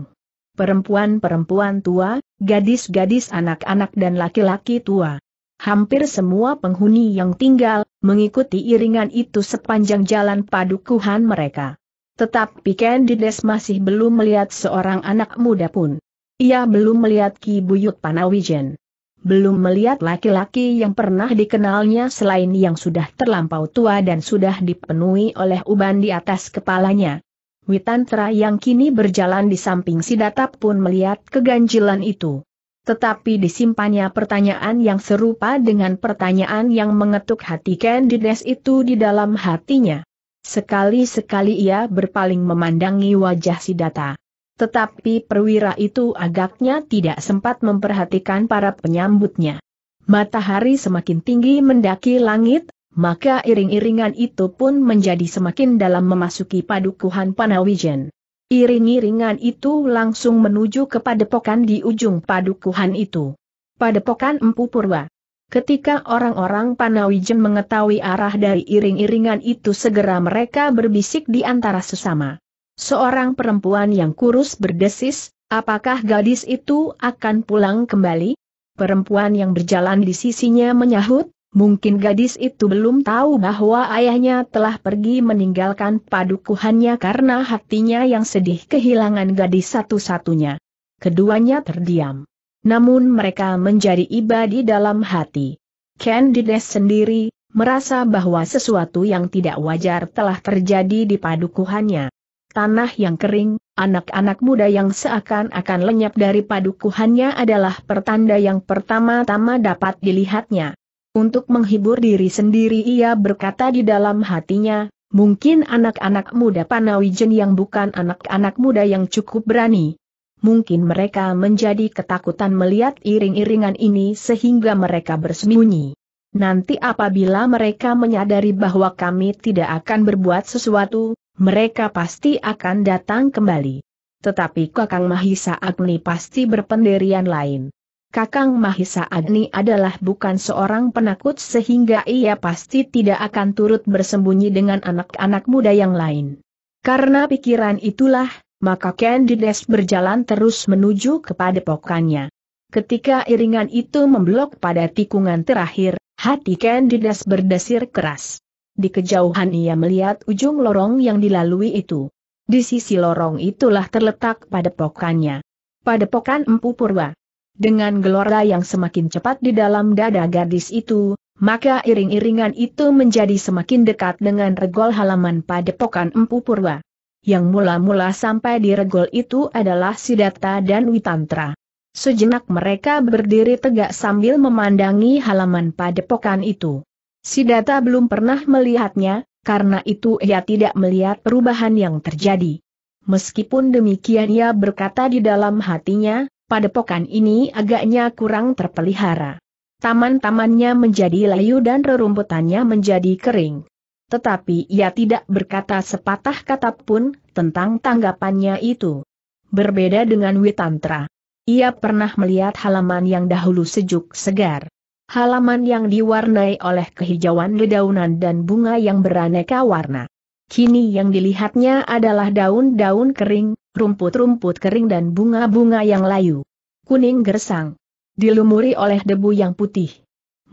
Perempuan-perempuan tua, gadis-gadis anak-anak dan laki-laki tua. Hampir semua penghuni yang tinggal, mengikuti iringan itu sepanjang jalan padukuhan mereka. Tetapi Candides masih belum melihat seorang anak muda pun. Ia belum melihat Ki Buyut Panawijen belum melihat laki-laki yang pernah dikenalnya selain yang sudah terlampau tua dan sudah dipenuhi oleh uban di atas kepalanya. Witantra yang kini berjalan di samping Sidatap pun melihat keganjilan itu. Tetapi disimpannya pertanyaan yang serupa dengan pertanyaan yang mengetuk hati Candides itu di dalam hatinya. Sekali-sekali ia berpaling memandangi wajah Sidata. Tetapi perwira itu agaknya tidak sempat memperhatikan para penyambutnya. Matahari semakin tinggi mendaki langit, maka iring-iringan itu pun menjadi semakin dalam memasuki padukuhan Panawijen. Iring-iringan itu langsung menuju ke padepokan di ujung padukuhan itu. Padepokan Empu Purwa. Ketika orang-orang Panawijen mengetahui arah dari iring-iringan itu segera mereka berbisik di antara sesama. Seorang perempuan yang kurus berdesis, apakah gadis itu akan pulang kembali? Perempuan yang berjalan di sisinya menyahut, mungkin gadis itu belum tahu bahwa ayahnya telah pergi meninggalkan padukuhannya karena hatinya yang sedih kehilangan gadis satu-satunya. Keduanya terdiam. Namun mereka menjadi iba di dalam hati. Candides sendiri, merasa bahwa sesuatu yang tidak wajar telah terjadi di padukuhannya tanah yang kering, anak-anak muda yang seakan-akan lenyap dari padukuhannya adalah pertanda yang pertama-tama dapat dilihatnya. Untuk menghibur diri sendiri ia berkata di dalam hatinya, mungkin anak-anak muda Panawijen yang bukan anak-anak muda yang cukup berani. Mungkin mereka menjadi ketakutan melihat iring-iringan ini sehingga mereka bersembunyi. Nanti apabila mereka menyadari bahwa kami tidak akan berbuat sesuatu, mereka pasti akan datang kembali. Tetapi Kakang Mahisa Agni pasti berpendirian lain. Kakang Mahisa Agni adalah bukan seorang penakut sehingga ia pasti tidak akan turut bersembunyi dengan anak-anak muda yang lain. Karena pikiran itulah, maka Candides berjalan terus menuju kepada pokannya. Ketika iringan itu memblok pada tikungan terakhir, hati Candides berdesir keras. Di kejauhan ia melihat ujung lorong yang dilalui itu. Di sisi lorong itulah terletak padepokannya. Padepokan Empu Purwa. Dengan gelora yang semakin cepat di dalam dada gadis itu, maka iring-iringan itu menjadi semakin dekat dengan regol halaman padepokan Empu Purwa. Yang mula-mula sampai di regol itu adalah Sidata dan Witantra. Sejenak mereka berdiri tegak sambil memandangi halaman padepokan itu. Sidata belum pernah melihatnya, karena itu ia tidak melihat perubahan yang terjadi. Meskipun demikian ia berkata di dalam hatinya, pada padepokan ini agaknya kurang terpelihara. Taman-tamannya menjadi layu dan rerumputannya menjadi kering. Tetapi ia tidak berkata sepatah kata pun tentang tanggapannya itu. Berbeda dengan Witantra. Ia pernah melihat halaman yang dahulu sejuk segar halaman yang diwarnai oleh kehijauan dedaunan dan bunga yang beraneka warna. Kini yang dilihatnya adalah daun-daun kering, rumput-rumput kering dan bunga-bunga yang layu. Kuning gersang. Dilumuri oleh debu yang putih.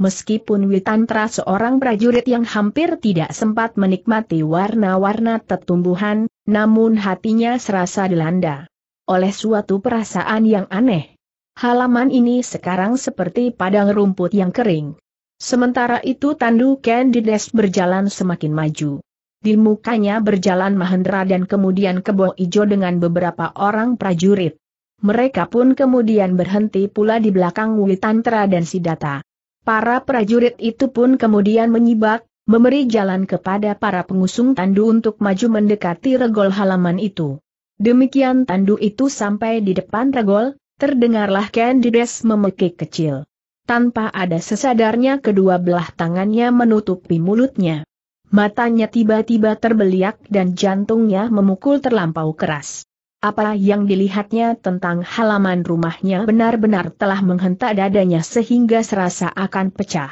Meskipun Witantra seorang prajurit yang hampir tidak sempat menikmati warna-warna tetumbuhan, namun hatinya serasa dilanda oleh suatu perasaan yang aneh. Halaman ini sekarang seperti padang rumput yang kering. Sementara itu Tandu Candides berjalan semakin maju. Di mukanya berjalan Mahendra dan kemudian Kebo Ijo dengan beberapa orang prajurit. Mereka pun kemudian berhenti pula di belakang Witantra dan Sidata. Para prajurit itu pun kemudian menyibak, memberi jalan kepada para pengusung tandu untuk maju mendekati regol halaman itu. Demikian tandu itu sampai di depan regol, Terdengarlah Candides memekik kecil. Tanpa ada sesadarnya kedua belah tangannya menutupi mulutnya. Matanya tiba-tiba terbeliak dan jantungnya memukul terlampau keras. Apa yang dilihatnya tentang halaman rumahnya benar-benar telah menghentak dadanya sehingga serasa akan pecah.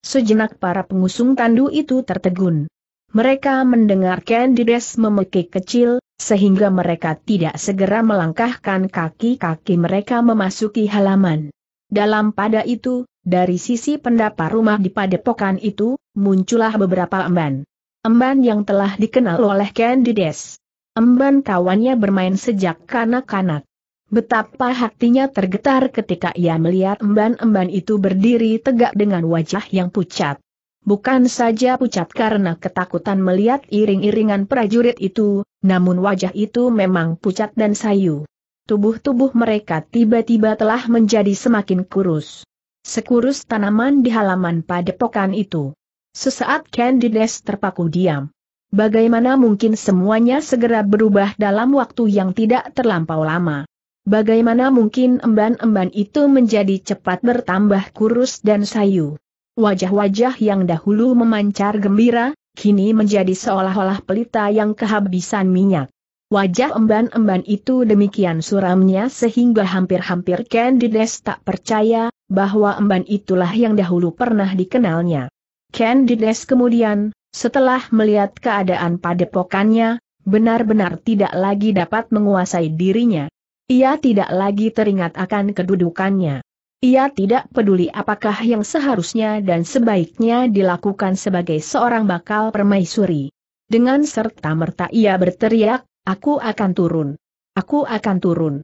Sejenak para pengusung tandu itu tertegun. Mereka mendengar Candides memekik kecil, sehingga mereka tidak segera melangkahkan kaki-kaki mereka memasuki halaman. Dalam pada itu, dari sisi pendapa rumah di padepokan itu, muncullah beberapa emban. Emban yang telah dikenal oleh Candides. Emban kawannya bermain sejak kanak-kanak. Betapa hatinya tergetar ketika ia melihat emban-emban itu berdiri tegak dengan wajah yang pucat. Bukan saja pucat karena ketakutan melihat iring-iringan prajurit itu, namun wajah itu memang pucat dan sayu. Tubuh-tubuh mereka tiba-tiba telah menjadi semakin kurus. Sekurus tanaman di halaman padepokan itu. Sesaat Candides terpaku diam. Bagaimana mungkin semuanya segera berubah dalam waktu yang tidak terlampau lama? Bagaimana mungkin emban-emban itu menjadi cepat bertambah kurus dan sayu? Wajah-wajah yang dahulu memancar gembira, kini menjadi seolah-olah pelita yang kehabisan minyak. Wajah emban-emban itu demikian suramnya sehingga hampir-hampir Candides tak percaya, bahwa emban itulah yang dahulu pernah dikenalnya. Candides kemudian, setelah melihat keadaan padepokannya, benar-benar tidak lagi dapat menguasai dirinya. Ia tidak lagi teringat akan kedudukannya. Ia tidak peduli apakah yang seharusnya dan sebaiknya dilakukan sebagai seorang bakal permaisuri. Dengan serta-merta ia berteriak, aku akan turun. Aku akan turun.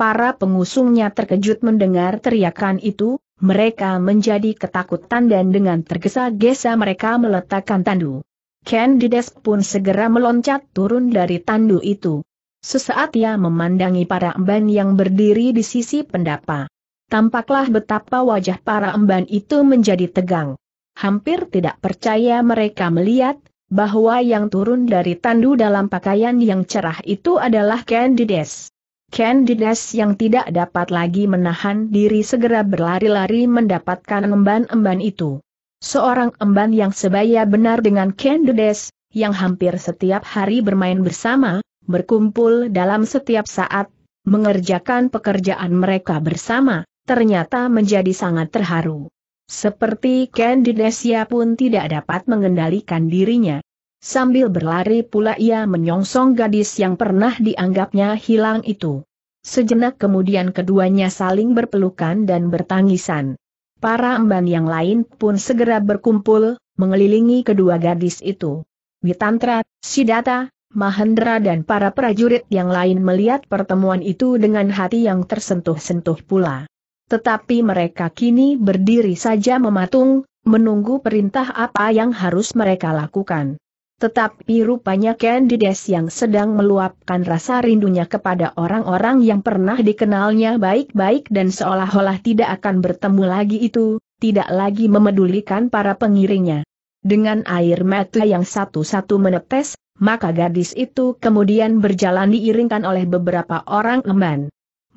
Para pengusungnya terkejut mendengar teriakan itu, mereka menjadi ketakutan dan dengan tergesa-gesa mereka meletakkan tandu. Candides pun segera meloncat turun dari tandu itu. Sesaat ia memandangi para emban yang berdiri di sisi pendapa. Tampaklah betapa wajah para emban itu menjadi tegang. Hampir tidak percaya mereka melihat, bahwa yang turun dari tandu dalam pakaian yang cerah itu adalah Candides. Candides yang tidak dapat lagi menahan diri segera berlari-lari mendapatkan emban-emban itu. Seorang emban yang sebaya benar dengan Candides, yang hampir setiap hari bermain bersama, berkumpul dalam setiap saat, mengerjakan pekerjaan mereka bersama, ternyata menjadi sangat terharu. Seperti Candidesia pun tidak dapat mengendalikan dirinya. Sambil berlari pula ia menyongsong gadis yang pernah dianggapnya hilang itu. Sejenak kemudian keduanya saling berpelukan dan bertangisan. Para emban yang lain pun segera berkumpul, mengelilingi kedua gadis itu. Witantra, Sidata, Mahendra dan para prajurit yang lain melihat pertemuan itu dengan hati yang tersentuh-sentuh pula tetapi mereka kini berdiri saja mematung, menunggu perintah apa yang harus mereka lakukan. Tetapi rupanya Candides yang sedang meluapkan rasa rindunya kepada orang-orang yang pernah dikenalnya baik-baik dan seolah-olah tidak akan bertemu lagi itu, tidak lagi memedulikan para pengiringnya. Dengan air mata yang satu-satu menetes, maka gadis itu kemudian berjalan diiringkan oleh beberapa orang emban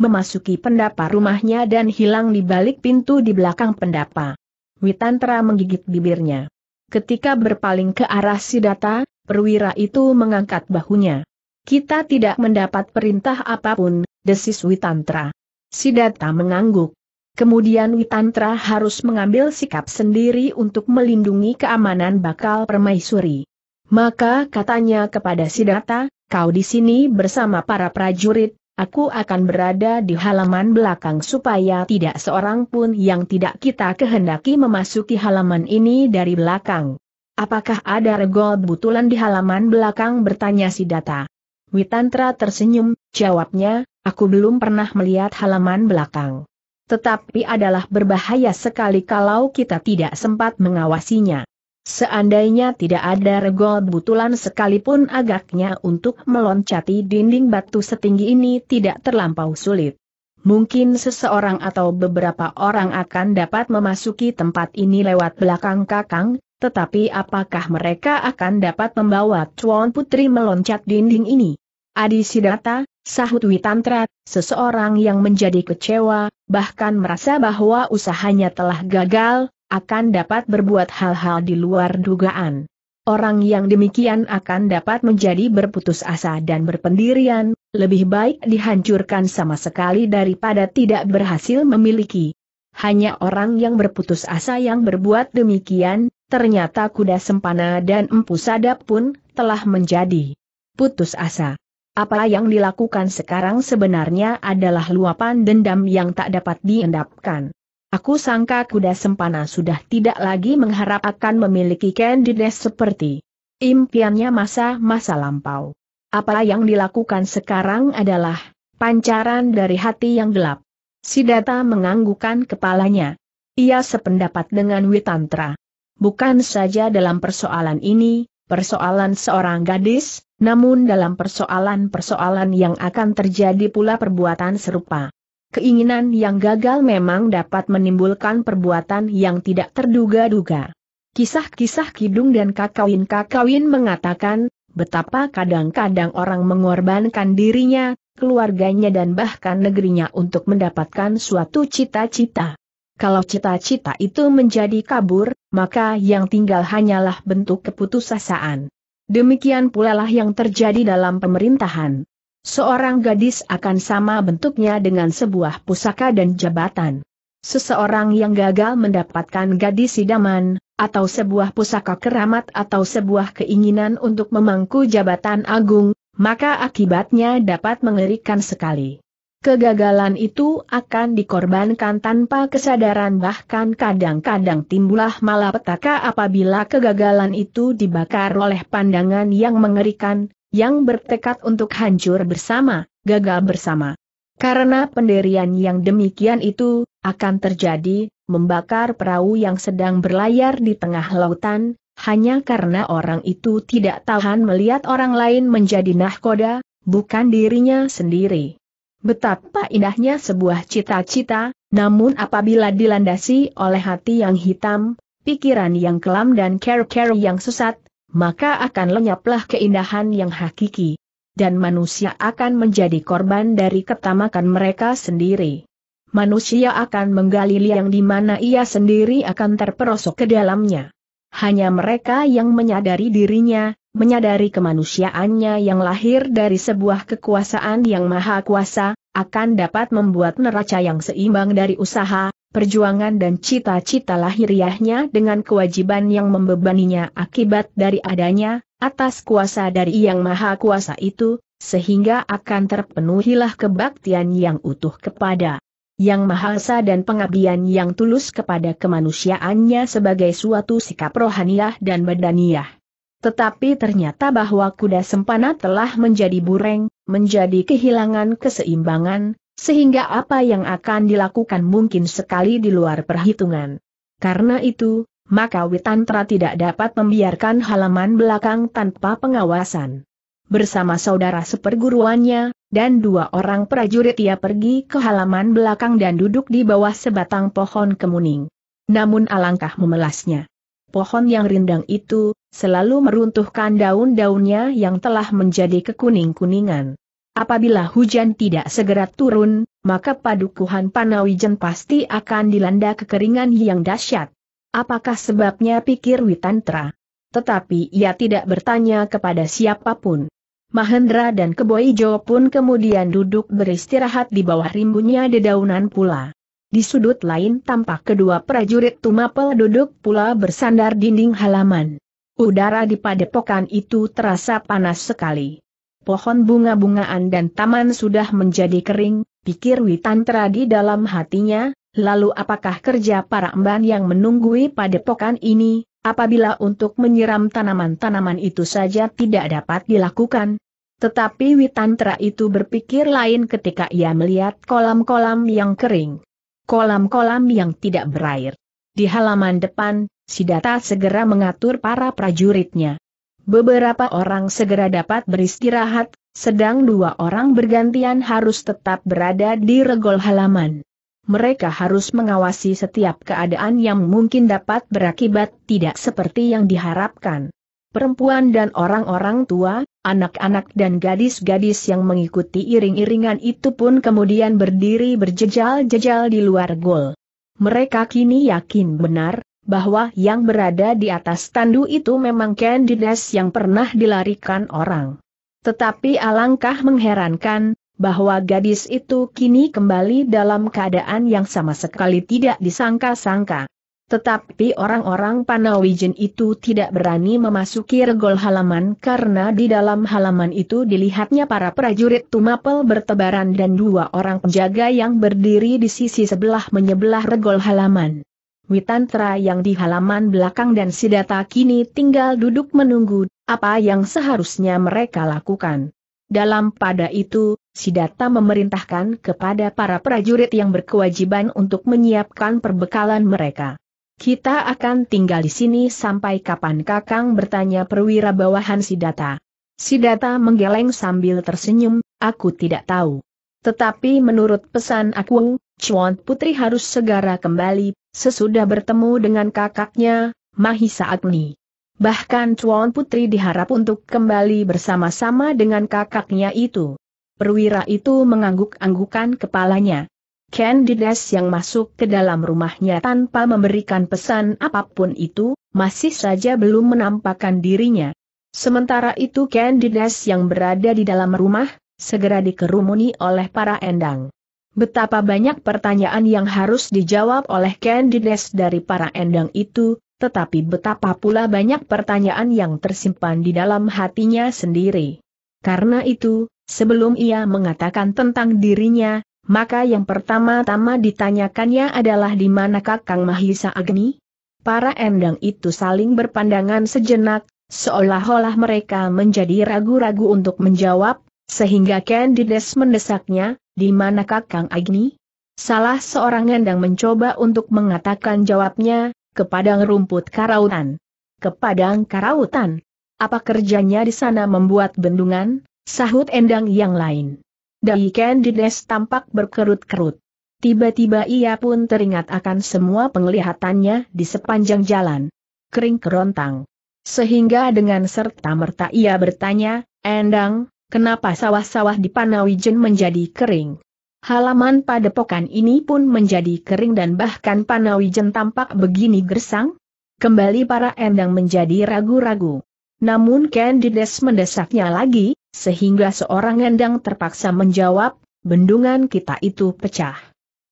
memasuki pendapa rumahnya dan hilang di balik pintu di belakang pendapa. Witantra menggigit bibirnya. Ketika berpaling ke arah Sidata, perwira itu mengangkat bahunya. Kita tidak mendapat perintah apapun, desis Witantra. Sidata mengangguk. Kemudian Witantra harus mengambil sikap sendiri untuk melindungi keamanan bakal permaisuri. Maka katanya kepada Sidata, kau di sini bersama para prajurit, Aku akan berada di halaman belakang supaya tidak seorang pun yang tidak kita kehendaki memasuki halaman ini dari belakang. Apakah ada regol butulan di halaman belakang bertanya si data. Witantra tersenyum, jawabnya, aku belum pernah melihat halaman belakang. Tetapi adalah berbahaya sekali kalau kita tidak sempat mengawasinya. Seandainya tidak ada regol butulan sekalipun agaknya untuk meloncati dinding batu setinggi ini tidak terlampau sulit. Mungkin seseorang atau beberapa orang akan dapat memasuki tempat ini lewat belakang kakang, tetapi apakah mereka akan dapat membawa Chuan Putri meloncat dinding ini? Adi Sidata, sahut Witantra, seseorang yang menjadi kecewa, bahkan merasa bahwa usahanya telah gagal, akan dapat berbuat hal-hal di luar dugaan. Orang yang demikian akan dapat menjadi berputus asa dan berpendirian, lebih baik dihancurkan sama sekali daripada tidak berhasil memiliki. Hanya orang yang berputus asa yang berbuat demikian, ternyata kuda sempana dan empu sadap pun telah menjadi putus asa. Apa yang dilakukan sekarang sebenarnya adalah luapan dendam yang tak dapat diendapkan. Aku sangka kuda sempana sudah tidak lagi mengharap akan memiliki kandides seperti impiannya masa-masa lampau. Apa yang dilakukan sekarang adalah pancaran dari hati yang gelap. Sidata menganggukan kepalanya. Ia sependapat dengan Witantra. Bukan saja dalam persoalan ini, persoalan seorang gadis, namun dalam persoalan-persoalan yang akan terjadi pula perbuatan serupa keinginan yang gagal memang dapat menimbulkan perbuatan yang tidak terduga-duga. Kisah-kisah Kidung dan Kakawin-Kakawin mengatakan, betapa kadang-kadang orang mengorbankan dirinya, keluarganya dan bahkan negerinya untuk mendapatkan suatu cita-cita. Kalau cita-cita itu menjadi kabur, maka yang tinggal hanyalah bentuk keputusasaan. Demikian pula lah yang terjadi dalam pemerintahan. Seorang gadis akan sama bentuknya dengan sebuah pusaka dan jabatan. Seseorang yang gagal mendapatkan gadis idaman, atau sebuah pusaka keramat atau sebuah keinginan untuk memangku jabatan agung, maka akibatnya dapat mengerikan sekali. Kegagalan itu akan dikorbankan tanpa kesadaran bahkan kadang-kadang timbulah malapetaka apabila kegagalan itu dibakar oleh pandangan yang mengerikan, yang bertekad untuk hancur bersama, gagal bersama. Karena penderian yang demikian itu, akan terjadi, membakar perahu yang sedang berlayar di tengah lautan, hanya karena orang itu tidak tahan melihat orang lain menjadi nahkoda, bukan dirinya sendiri. Betapa indahnya sebuah cita-cita, namun apabila dilandasi oleh hati yang hitam, pikiran yang kelam dan care-care yang sesat, maka akan lenyaplah keindahan yang hakiki. Dan manusia akan menjadi korban dari ketamakan mereka sendiri. Manusia akan menggali liang di mana ia sendiri akan terperosok ke dalamnya. Hanya mereka yang menyadari dirinya, menyadari kemanusiaannya yang lahir dari sebuah kekuasaan yang maha kuasa, akan dapat membuat neraca yang seimbang dari usaha, perjuangan dan cita-cita lahiriahnya dengan kewajiban yang membebaninya akibat dari adanya, atas kuasa dari Yang Maha Kuasa itu, sehingga akan terpenuhilah kebaktian yang utuh kepada Yang Maha Esa dan pengabdian yang tulus kepada kemanusiaannya sebagai suatu sikap rohaniah dan badaniah. Tetapi ternyata bahwa kuda sempana telah menjadi bureng, menjadi kehilangan keseimbangan, sehingga apa yang akan dilakukan mungkin sekali di luar perhitungan. Karena itu, maka Witantra tidak dapat membiarkan halaman belakang tanpa pengawasan. Bersama saudara seperguruannya, dan dua orang prajurit ia pergi ke halaman belakang dan duduk di bawah sebatang pohon kemuning. Namun alangkah memelasnya pohon yang rindang itu, selalu meruntuhkan daun-daunnya yang telah menjadi kekuning-kuningan. Apabila hujan tidak segera turun, maka padukuhan Panawijen pasti akan dilanda kekeringan yang dahsyat. Apakah sebabnya pikir Witantra? Tetapi ia tidak bertanya kepada siapapun. Mahendra dan Keboijo pun kemudian duduk beristirahat di bawah rimbunnya dedaunan pula. Di sudut lain tampak kedua prajurit Tumapel duduk pula bersandar dinding halaman. Udara di padepokan itu terasa panas sekali. Pohon bunga-bungaan dan taman sudah menjadi kering, pikir Witantra di dalam hatinya, lalu apakah kerja para emban yang menunggui padepokan ini, apabila untuk menyiram tanaman-tanaman itu saja tidak dapat dilakukan. Tetapi Witantra itu berpikir lain ketika ia melihat kolam-kolam yang kering kolam-kolam yang tidak berair. Di halaman depan, Sidata segera mengatur para prajuritnya. Beberapa orang segera dapat beristirahat, sedang dua orang bergantian harus tetap berada di regol halaman. Mereka harus mengawasi setiap keadaan yang mungkin dapat berakibat tidak seperti yang diharapkan. Perempuan dan orang-orang tua, Anak-anak dan gadis-gadis yang mengikuti iring-iringan itu pun kemudian berdiri berjejal-jejal di luar gol. Mereka kini yakin benar, bahwa yang berada di atas tandu itu memang Candides yang pernah dilarikan orang. Tetapi alangkah mengherankan, bahwa gadis itu kini kembali dalam keadaan yang sama sekali tidak disangka-sangka. Tetapi orang-orang Panawijen itu tidak berani memasuki regol halaman karena di dalam halaman itu dilihatnya para prajurit Tumapel bertebaran dan dua orang penjaga yang berdiri di sisi sebelah menyebelah regol halaman. Witantra yang di halaman belakang dan Sidata kini tinggal duduk menunggu apa yang seharusnya mereka lakukan. Dalam pada itu, Sidata memerintahkan kepada para prajurit yang berkewajiban untuk menyiapkan perbekalan mereka. Kita akan tinggal di sini sampai kapan Kakang bertanya perwira bawahan Sidata. Sidata menggeleng sambil tersenyum, aku tidak tahu. Tetapi menurut pesan aku, Chuan Putri harus segera kembali, sesudah bertemu dengan kakaknya, Mahisa Agni. Bahkan Chuan Putri diharap untuk kembali bersama-sama dengan kakaknya itu. Perwira itu mengangguk-anggukan kepalanya. Candides yang masuk ke dalam rumahnya tanpa memberikan pesan apapun itu, masih saja belum menampakkan dirinya. Sementara itu Candides yang berada di dalam rumah, segera dikerumuni oleh para endang. Betapa banyak pertanyaan yang harus dijawab oleh Candides dari para endang itu, tetapi betapa pula banyak pertanyaan yang tersimpan di dalam hatinya sendiri. Karena itu, sebelum ia mengatakan tentang dirinya, maka yang pertama-tama ditanyakannya adalah di mana Kakang Mahisa Agni? Para endang itu saling berpandangan sejenak, seolah-olah mereka menjadi ragu-ragu untuk menjawab, sehingga Candides mendesaknya, di mana Kakang Agni? Salah seorang endang mencoba untuk mengatakan jawabnya, ke padang rumput karautan. Ke padang karautan. Apa kerjanya di sana membuat bendungan? Sahut endang yang lain. Dai Dines tampak berkerut-kerut. Tiba-tiba ia pun teringat akan semua penglihatannya di sepanjang jalan. Kering kerontang. Sehingga dengan serta-merta ia bertanya, Endang, kenapa sawah-sawah di Panawijen menjadi kering? Halaman padepokan ini pun menjadi kering dan bahkan Panawijen tampak begini gersang? Kembali para Endang menjadi ragu-ragu. Namun Candides mendesaknya lagi, sehingga seorang gendang terpaksa menjawab, bendungan kita itu pecah.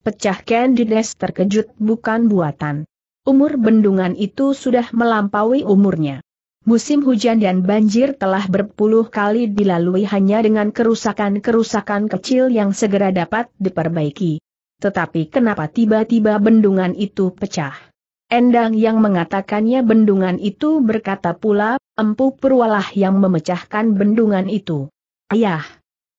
Pecah Candides terkejut bukan buatan. Umur bendungan itu sudah melampaui umurnya. Musim hujan dan banjir telah berpuluh kali dilalui hanya dengan kerusakan-kerusakan kecil yang segera dapat diperbaiki. Tetapi kenapa tiba-tiba bendungan itu pecah? Endang yang mengatakannya bendungan itu berkata pula, empu perwalah yang memecahkan bendungan itu. Ayah.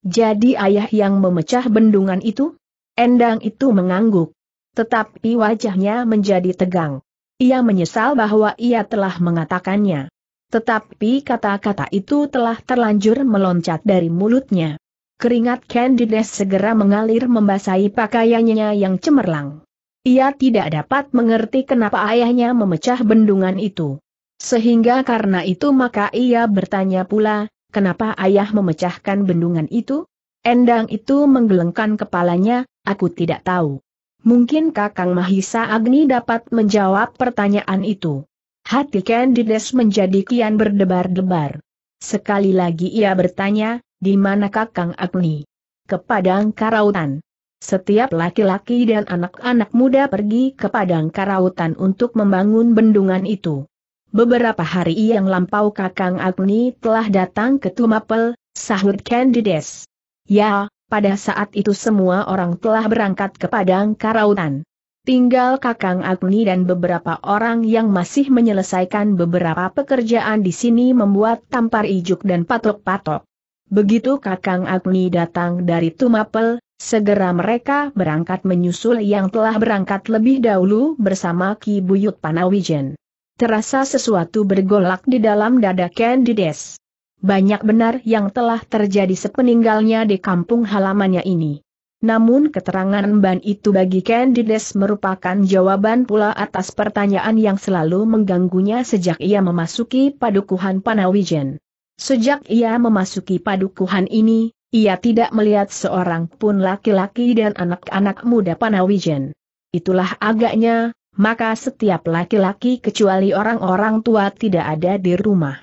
Jadi ayah yang memecah bendungan itu? Endang itu mengangguk. Tetapi wajahnya menjadi tegang. Ia menyesal bahwa ia telah mengatakannya. Tetapi kata-kata itu telah terlanjur meloncat dari mulutnya. Keringat Candides segera mengalir membasahi pakaiannya yang cemerlang. Ia tidak dapat mengerti kenapa ayahnya memecah bendungan itu. Sehingga karena itu maka ia bertanya pula, kenapa ayah memecahkan bendungan itu? Endang itu menggelengkan kepalanya, aku tidak tahu. Mungkin Kakang Mahisa Agni dapat menjawab pertanyaan itu. Hati Candides menjadi kian berdebar-debar. Sekali lagi ia bertanya, di mana Kakang Agni? Kepadang Karautan. Setiap laki-laki dan anak-anak muda pergi ke padang karautan untuk membangun bendungan itu. Beberapa hari yang lampau Kakang Agni telah datang ke Tumapel, sahut Candides. Ya, pada saat itu semua orang telah berangkat ke padang karautan. Tinggal Kakang Agni dan beberapa orang yang masih menyelesaikan beberapa pekerjaan di sini membuat tampar ijuk dan patok-patok. Begitu Kakang Agni datang dari Tumapel, Segera mereka berangkat menyusul yang telah berangkat lebih dahulu bersama Ki Buyut Panawijen. Terasa sesuatu bergolak di dalam dada Candides. Banyak benar yang telah terjadi sepeninggalnya di kampung halamannya ini. Namun keterangan Ban itu bagi Candides merupakan jawaban pula atas pertanyaan yang selalu mengganggunya sejak ia memasuki padukuhan Panawijen. Sejak ia memasuki padukuhan ini, ia tidak melihat seorang pun laki-laki dan anak-anak muda Panawijen. Itulah agaknya, maka setiap laki-laki kecuali orang-orang tua tidak ada di rumah.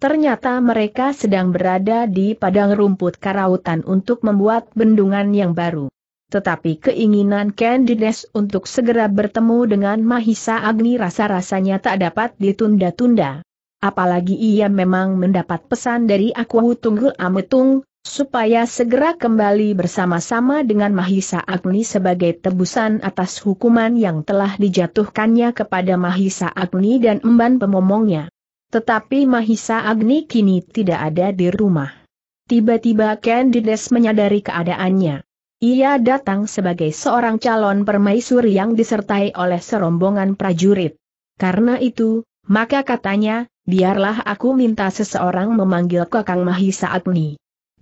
Ternyata mereka sedang berada di padang rumput karautan untuk membuat bendungan yang baru. Tetapi keinginan Candides untuk segera bertemu dengan Mahisa Agni rasa-rasanya tak dapat ditunda-tunda. Apalagi ia memang mendapat pesan dari Aku Tunggul Ametung, supaya segera kembali bersama-sama dengan Mahisa Agni sebagai tebusan atas hukuman yang telah dijatuhkannya kepada Mahisa Agni dan emban pemomongnya. Tetapi Mahisa Agni kini tidak ada di rumah. Tiba-tiba Candides menyadari keadaannya. Ia datang sebagai seorang calon permaisuri yang disertai oleh serombongan prajurit. Karena itu, maka katanya, biarlah aku minta seseorang memanggil Kakang Mahisa Agni.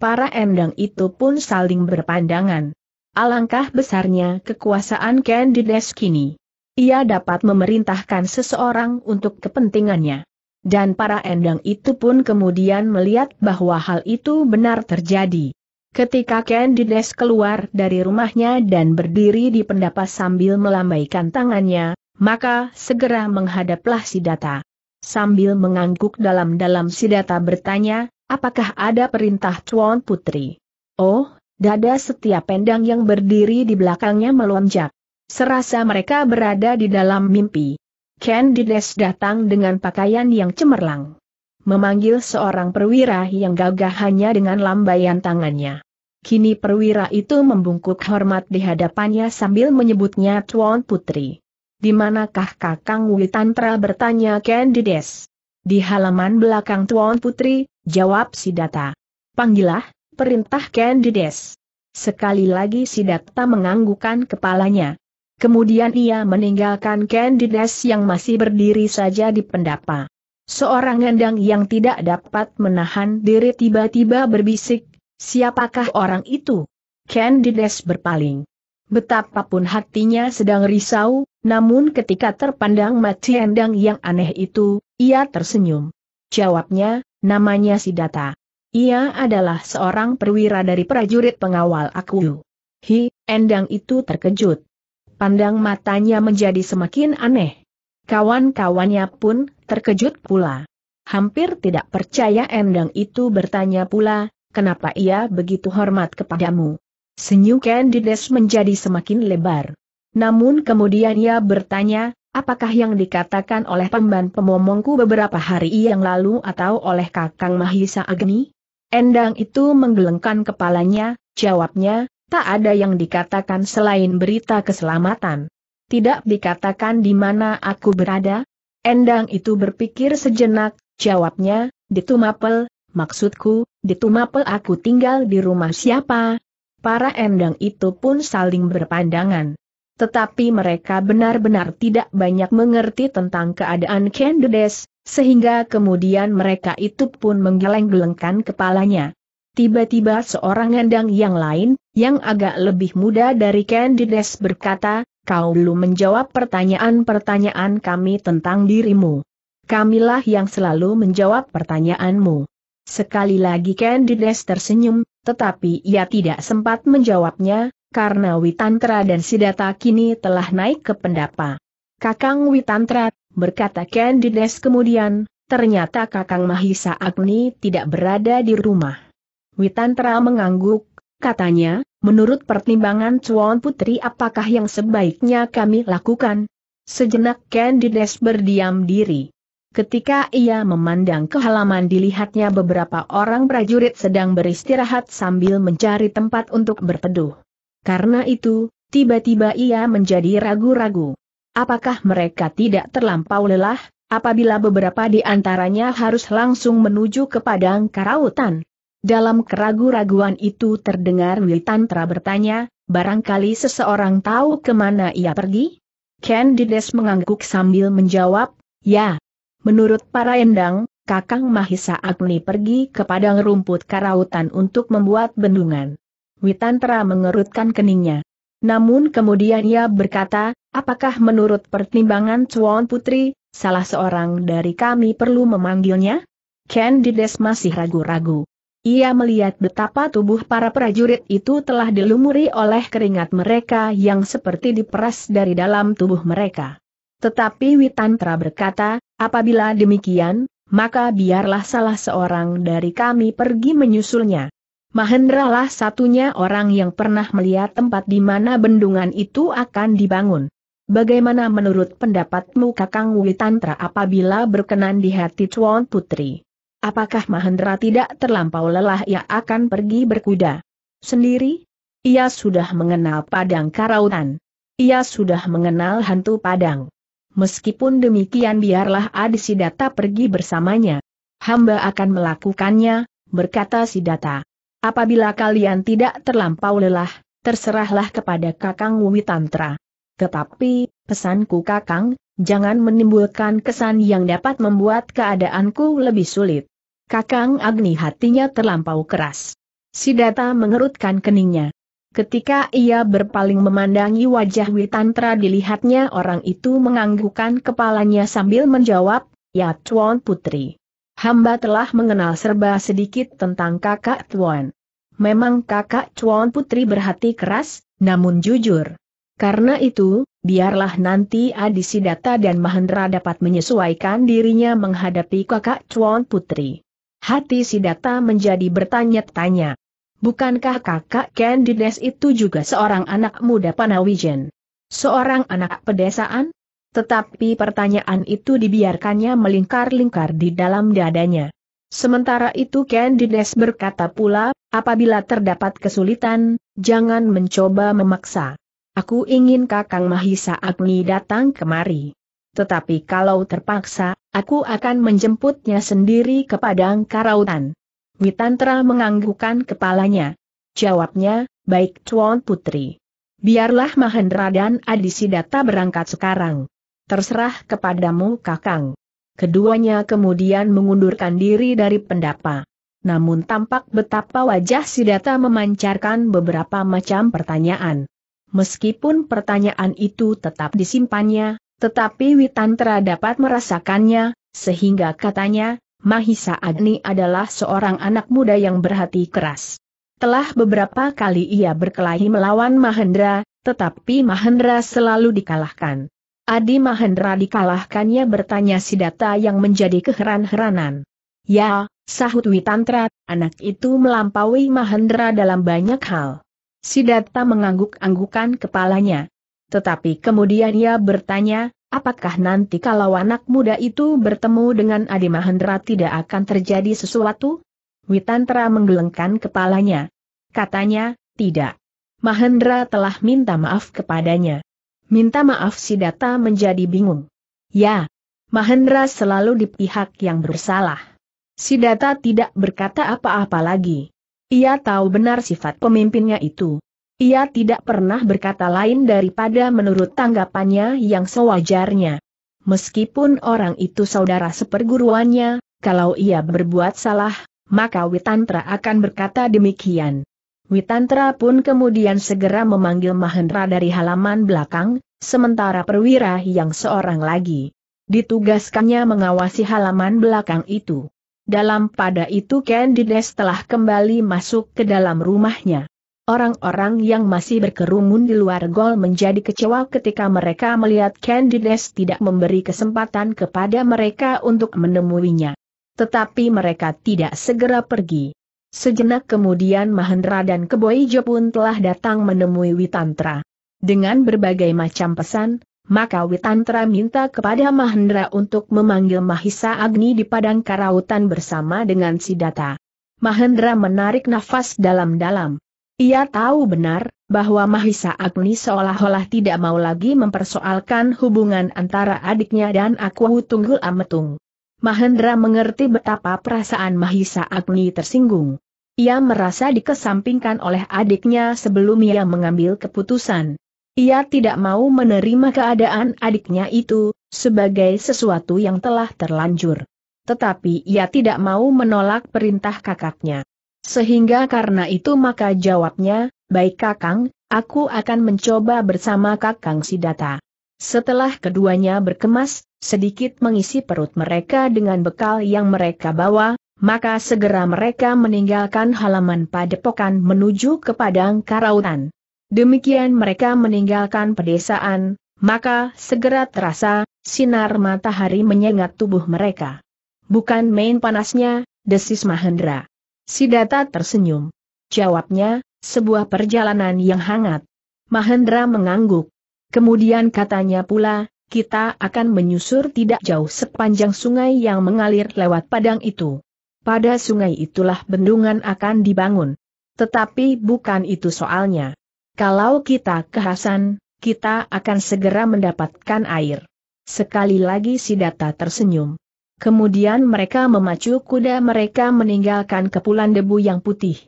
Para endang itu pun saling berpandangan. Alangkah besarnya kekuasaan Candides kini. Ia dapat memerintahkan seseorang untuk kepentingannya. Dan para endang itu pun kemudian melihat bahwa hal itu benar terjadi. Ketika Candides keluar dari rumahnya dan berdiri di pendapa sambil melambaikan tangannya, maka segera menghadaplah si data. Sambil mengangguk dalam-dalam si data bertanya, Apakah ada perintah Tuan Putri? Oh, dada setiap pendang yang berdiri di belakangnya melonjak. Serasa mereka berada di dalam mimpi. Candides datang dengan pakaian yang cemerlang. Memanggil seorang perwira yang gagah hanya dengan lambaian tangannya. Kini perwira itu membungkuk hormat di hadapannya sambil menyebutnya Tuan Putri. Di manakah Kakang Witantra bertanya Candides? Di halaman belakang Tuan Putri, Jawab Sidata. Panggilah, perintah Candides. Sekali lagi Sidata menganggukkan kepalanya. Kemudian ia meninggalkan Candides yang masih berdiri saja di pendapa. Seorang gendang yang tidak dapat menahan diri tiba-tiba berbisik, siapakah orang itu? Candides berpaling. Betapapun hatinya sedang risau, namun ketika terpandang mati endang yang aneh itu, ia tersenyum. Jawabnya, namanya Sidata. Ia adalah seorang perwira dari prajurit pengawal aku. Hi, Endang itu terkejut. Pandang matanya menjadi semakin aneh. Kawan-kawannya pun terkejut pula. Hampir tidak percaya Endang itu bertanya pula, kenapa ia begitu hormat kepadamu. Senyum Candides menjadi semakin lebar. Namun kemudian ia bertanya, Apakah yang dikatakan oleh pemban pemomongku beberapa hari yang lalu atau oleh Kakang Mahisa Agni? Endang itu menggelengkan kepalanya, jawabnya, tak ada yang dikatakan selain berita keselamatan. Tidak dikatakan di mana aku berada? Endang itu berpikir sejenak, jawabnya, di Tumapel, maksudku, di Tumapel aku tinggal di rumah siapa? Para endang itu pun saling berpandangan tetapi mereka benar-benar tidak banyak mengerti tentang keadaan Candides, sehingga kemudian mereka itu pun menggeleng-gelengkan kepalanya. Tiba-tiba seorang nendang yang lain, yang agak lebih muda dari Candides berkata, kau belum menjawab pertanyaan-pertanyaan kami tentang dirimu. Kamilah yang selalu menjawab pertanyaanmu. Sekali lagi Candides tersenyum, tetapi ia tidak sempat menjawabnya, karena Witantra dan Sidata kini telah naik ke pendapa. Kakang Witantra, berkata Candides kemudian, ternyata Kakang Mahisa Agni tidak berada di rumah. Witantra mengangguk, katanya, menurut pertimbangan Cuan Putri apakah yang sebaiknya kami lakukan? Sejenak Candides berdiam diri. Ketika ia memandang ke halaman dilihatnya beberapa orang prajurit sedang beristirahat sambil mencari tempat untuk berteduh. Karena itu, tiba-tiba ia menjadi ragu-ragu. Apakah mereka tidak terlampau lelah, apabila beberapa di antaranya harus langsung menuju ke padang karautan? Dalam keragu-raguan itu terdengar Witantra bertanya, barangkali seseorang tahu kemana ia pergi? Candides mengangguk sambil menjawab, ya. Menurut para endang, Kakang Mahisa Agni pergi ke padang rumput karautan untuk membuat bendungan. Witantra mengerutkan keningnya. Namun kemudian ia berkata, apakah menurut pertimbangan Cuan Putri, salah seorang dari kami perlu memanggilnya? Candides masih ragu-ragu. Ia melihat betapa tubuh para prajurit itu telah dilumuri oleh keringat mereka yang seperti diperas dari dalam tubuh mereka. Tetapi Witantra berkata, apabila demikian, maka biarlah salah seorang dari kami pergi menyusulnya. Mahendra lah satunya orang yang pernah melihat tempat di mana bendungan itu akan dibangun. Bagaimana menurut pendapatmu Kakang Witantra apabila berkenan di hati Chuan Putri? Apakah Mahendra tidak terlampau lelah ia akan pergi berkuda? Sendiri? Ia sudah mengenal Padang Karautan. Ia sudah mengenal hantu Padang. Meskipun demikian biarlah Adi Sidata pergi bersamanya. Hamba akan melakukannya, berkata Sidata. Apabila kalian tidak terlampau lelah, terserahlah kepada Kakang Witantra. Tetapi, pesanku Kakang, jangan menimbulkan kesan yang dapat membuat keadaanku lebih sulit. Kakang Agni hatinya terlampau keras. Sidata mengerutkan keningnya. Ketika ia berpaling memandangi wajah Witantra dilihatnya orang itu menganggukkan kepalanya sambil menjawab, Ya Tuan Putri. Hamba telah mengenal serba sedikit tentang kakak Tuan. Memang kakak Tuan putri berhati keras, namun jujur. Karena itu, biarlah nanti Sidata dan Mahendra dapat menyesuaikan dirinya menghadapi kakak Tuan Putri. Hati Sidata menjadi bertanya-tanya. Bukankah kakak Candides itu juga seorang anak muda Panawijen? Seorang anak pedesaan? Tetapi pertanyaan itu dibiarkannya melingkar-lingkar di dalam dadanya. Sementara itu Candides berkata pula, apabila terdapat kesulitan, jangan mencoba memaksa. Aku ingin Kakang Mahisa Agni datang kemari. Tetapi kalau terpaksa, aku akan menjemputnya sendiri ke Padang Karautan. Witantra menganggukkan kepalanya. Jawabnya, baik Tuan Putri. Biarlah Mahendra dan Adisidata berangkat sekarang. Terserah kepadamu kakang. Keduanya kemudian mengundurkan diri dari pendapa. Namun tampak betapa wajah Sidata memancarkan beberapa macam pertanyaan. Meskipun pertanyaan itu tetap disimpannya, tetapi Witantra dapat merasakannya, sehingga katanya, Mahisa Agni adalah seorang anak muda yang berhati keras. Telah beberapa kali ia berkelahi melawan Mahendra, tetapi Mahendra selalu dikalahkan. Adi Mahendra dikalahkannya bertanya si data yang menjadi keheran-heranan. Ya, sahut Witantra, anak itu melampaui Mahendra dalam banyak hal. Sidata mengangguk-anggukan kepalanya. Tetapi kemudian ia bertanya, apakah nanti kalau anak muda itu bertemu dengan Adi Mahendra tidak akan terjadi sesuatu? Witantra menggelengkan kepalanya. Katanya, tidak. Mahendra telah minta maaf kepadanya. Minta maaf si data menjadi bingung. Ya, Mahendra selalu di pihak yang bersalah. Si data tidak berkata apa-apa lagi. Ia tahu benar sifat pemimpinnya itu. Ia tidak pernah berkata lain daripada menurut tanggapannya yang sewajarnya. Meskipun orang itu saudara seperguruannya, kalau ia berbuat salah, maka Witantra akan berkata demikian. Witantra pun kemudian segera memanggil Mahendra dari halaman belakang, sementara perwira yang seorang lagi ditugaskannya mengawasi halaman belakang itu. Dalam pada itu Candides telah kembali masuk ke dalam rumahnya. Orang-orang yang masih berkerumun di luar gol menjadi kecewa ketika mereka melihat Candides tidak memberi kesempatan kepada mereka untuk menemuinya. Tetapi mereka tidak segera pergi. Sejenak kemudian Mahendra dan Keboijo pun telah datang menemui Witantra. Dengan berbagai macam pesan, maka Witantra minta kepada Mahendra untuk memanggil Mahisa Agni di Padang Karautan bersama dengan Sidata. Mahendra menarik nafas dalam-dalam. Ia tahu benar, bahwa Mahisa Agni seolah-olah tidak mau lagi mempersoalkan hubungan antara adiknya dan Aku Tunggul Ametung. Mahendra mengerti betapa perasaan Mahisa Agni tersinggung. Ia merasa dikesampingkan oleh adiknya sebelum ia mengambil keputusan. Ia tidak mau menerima keadaan adiknya itu, sebagai sesuatu yang telah terlanjur. Tetapi ia tidak mau menolak perintah kakaknya. Sehingga karena itu maka jawabnya, baik kakang, aku akan mencoba bersama kakang Sidata. Setelah keduanya berkemas, sedikit mengisi perut mereka dengan bekal yang mereka bawa, maka segera mereka meninggalkan halaman padepokan menuju ke padang karautan. Demikian mereka meninggalkan pedesaan, maka segera terasa, sinar matahari menyengat tubuh mereka. Bukan main panasnya, desis Mahendra. Sidata tersenyum. Jawabnya, sebuah perjalanan yang hangat. Mahendra mengangguk. Kemudian katanya pula, kita akan menyusur tidak jauh sepanjang sungai yang mengalir lewat padang itu. Pada sungai itulah bendungan akan dibangun. Tetapi bukan itu soalnya. Kalau kita kehasan, kita akan segera mendapatkan air. Sekali lagi Sidata tersenyum. Kemudian mereka memacu kuda mereka meninggalkan kepulan debu yang putih.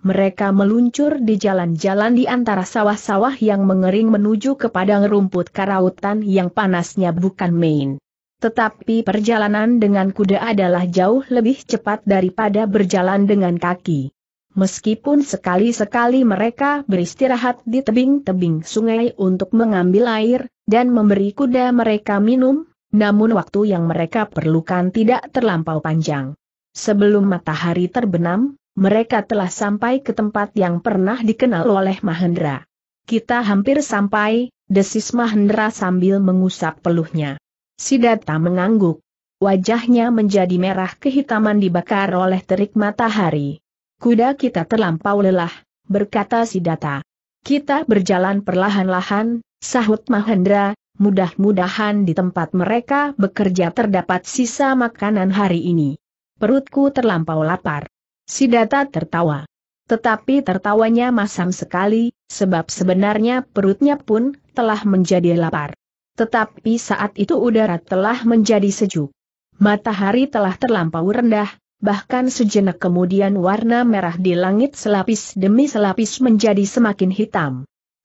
Mereka meluncur di jalan-jalan di antara sawah-sawah yang mengering menuju ke padang rumput karautan yang panasnya bukan main. Tetapi perjalanan dengan kuda adalah jauh lebih cepat daripada berjalan dengan kaki. Meskipun sekali-sekali mereka beristirahat di tebing-tebing sungai untuk mengambil air, dan memberi kuda mereka minum, namun waktu yang mereka perlukan tidak terlampau panjang. Sebelum matahari terbenam, mereka telah sampai ke tempat yang pernah dikenal oleh Mahendra. Kita hampir sampai, desis Mahendra sambil mengusap peluhnya. Sidata mengangguk. Wajahnya menjadi merah kehitaman dibakar oleh terik matahari. Kuda kita terlampau lelah, berkata Sidata. Kita berjalan perlahan-lahan, sahut Mahendra, mudah-mudahan di tempat mereka bekerja terdapat sisa makanan hari ini. Perutku terlampau lapar. Sidata tertawa. Tetapi tertawanya masam sekali, sebab sebenarnya perutnya pun telah menjadi lapar. Tetapi saat itu udara telah menjadi sejuk. Matahari telah terlampau rendah, bahkan sejenak kemudian warna merah di langit selapis demi selapis menjadi semakin hitam.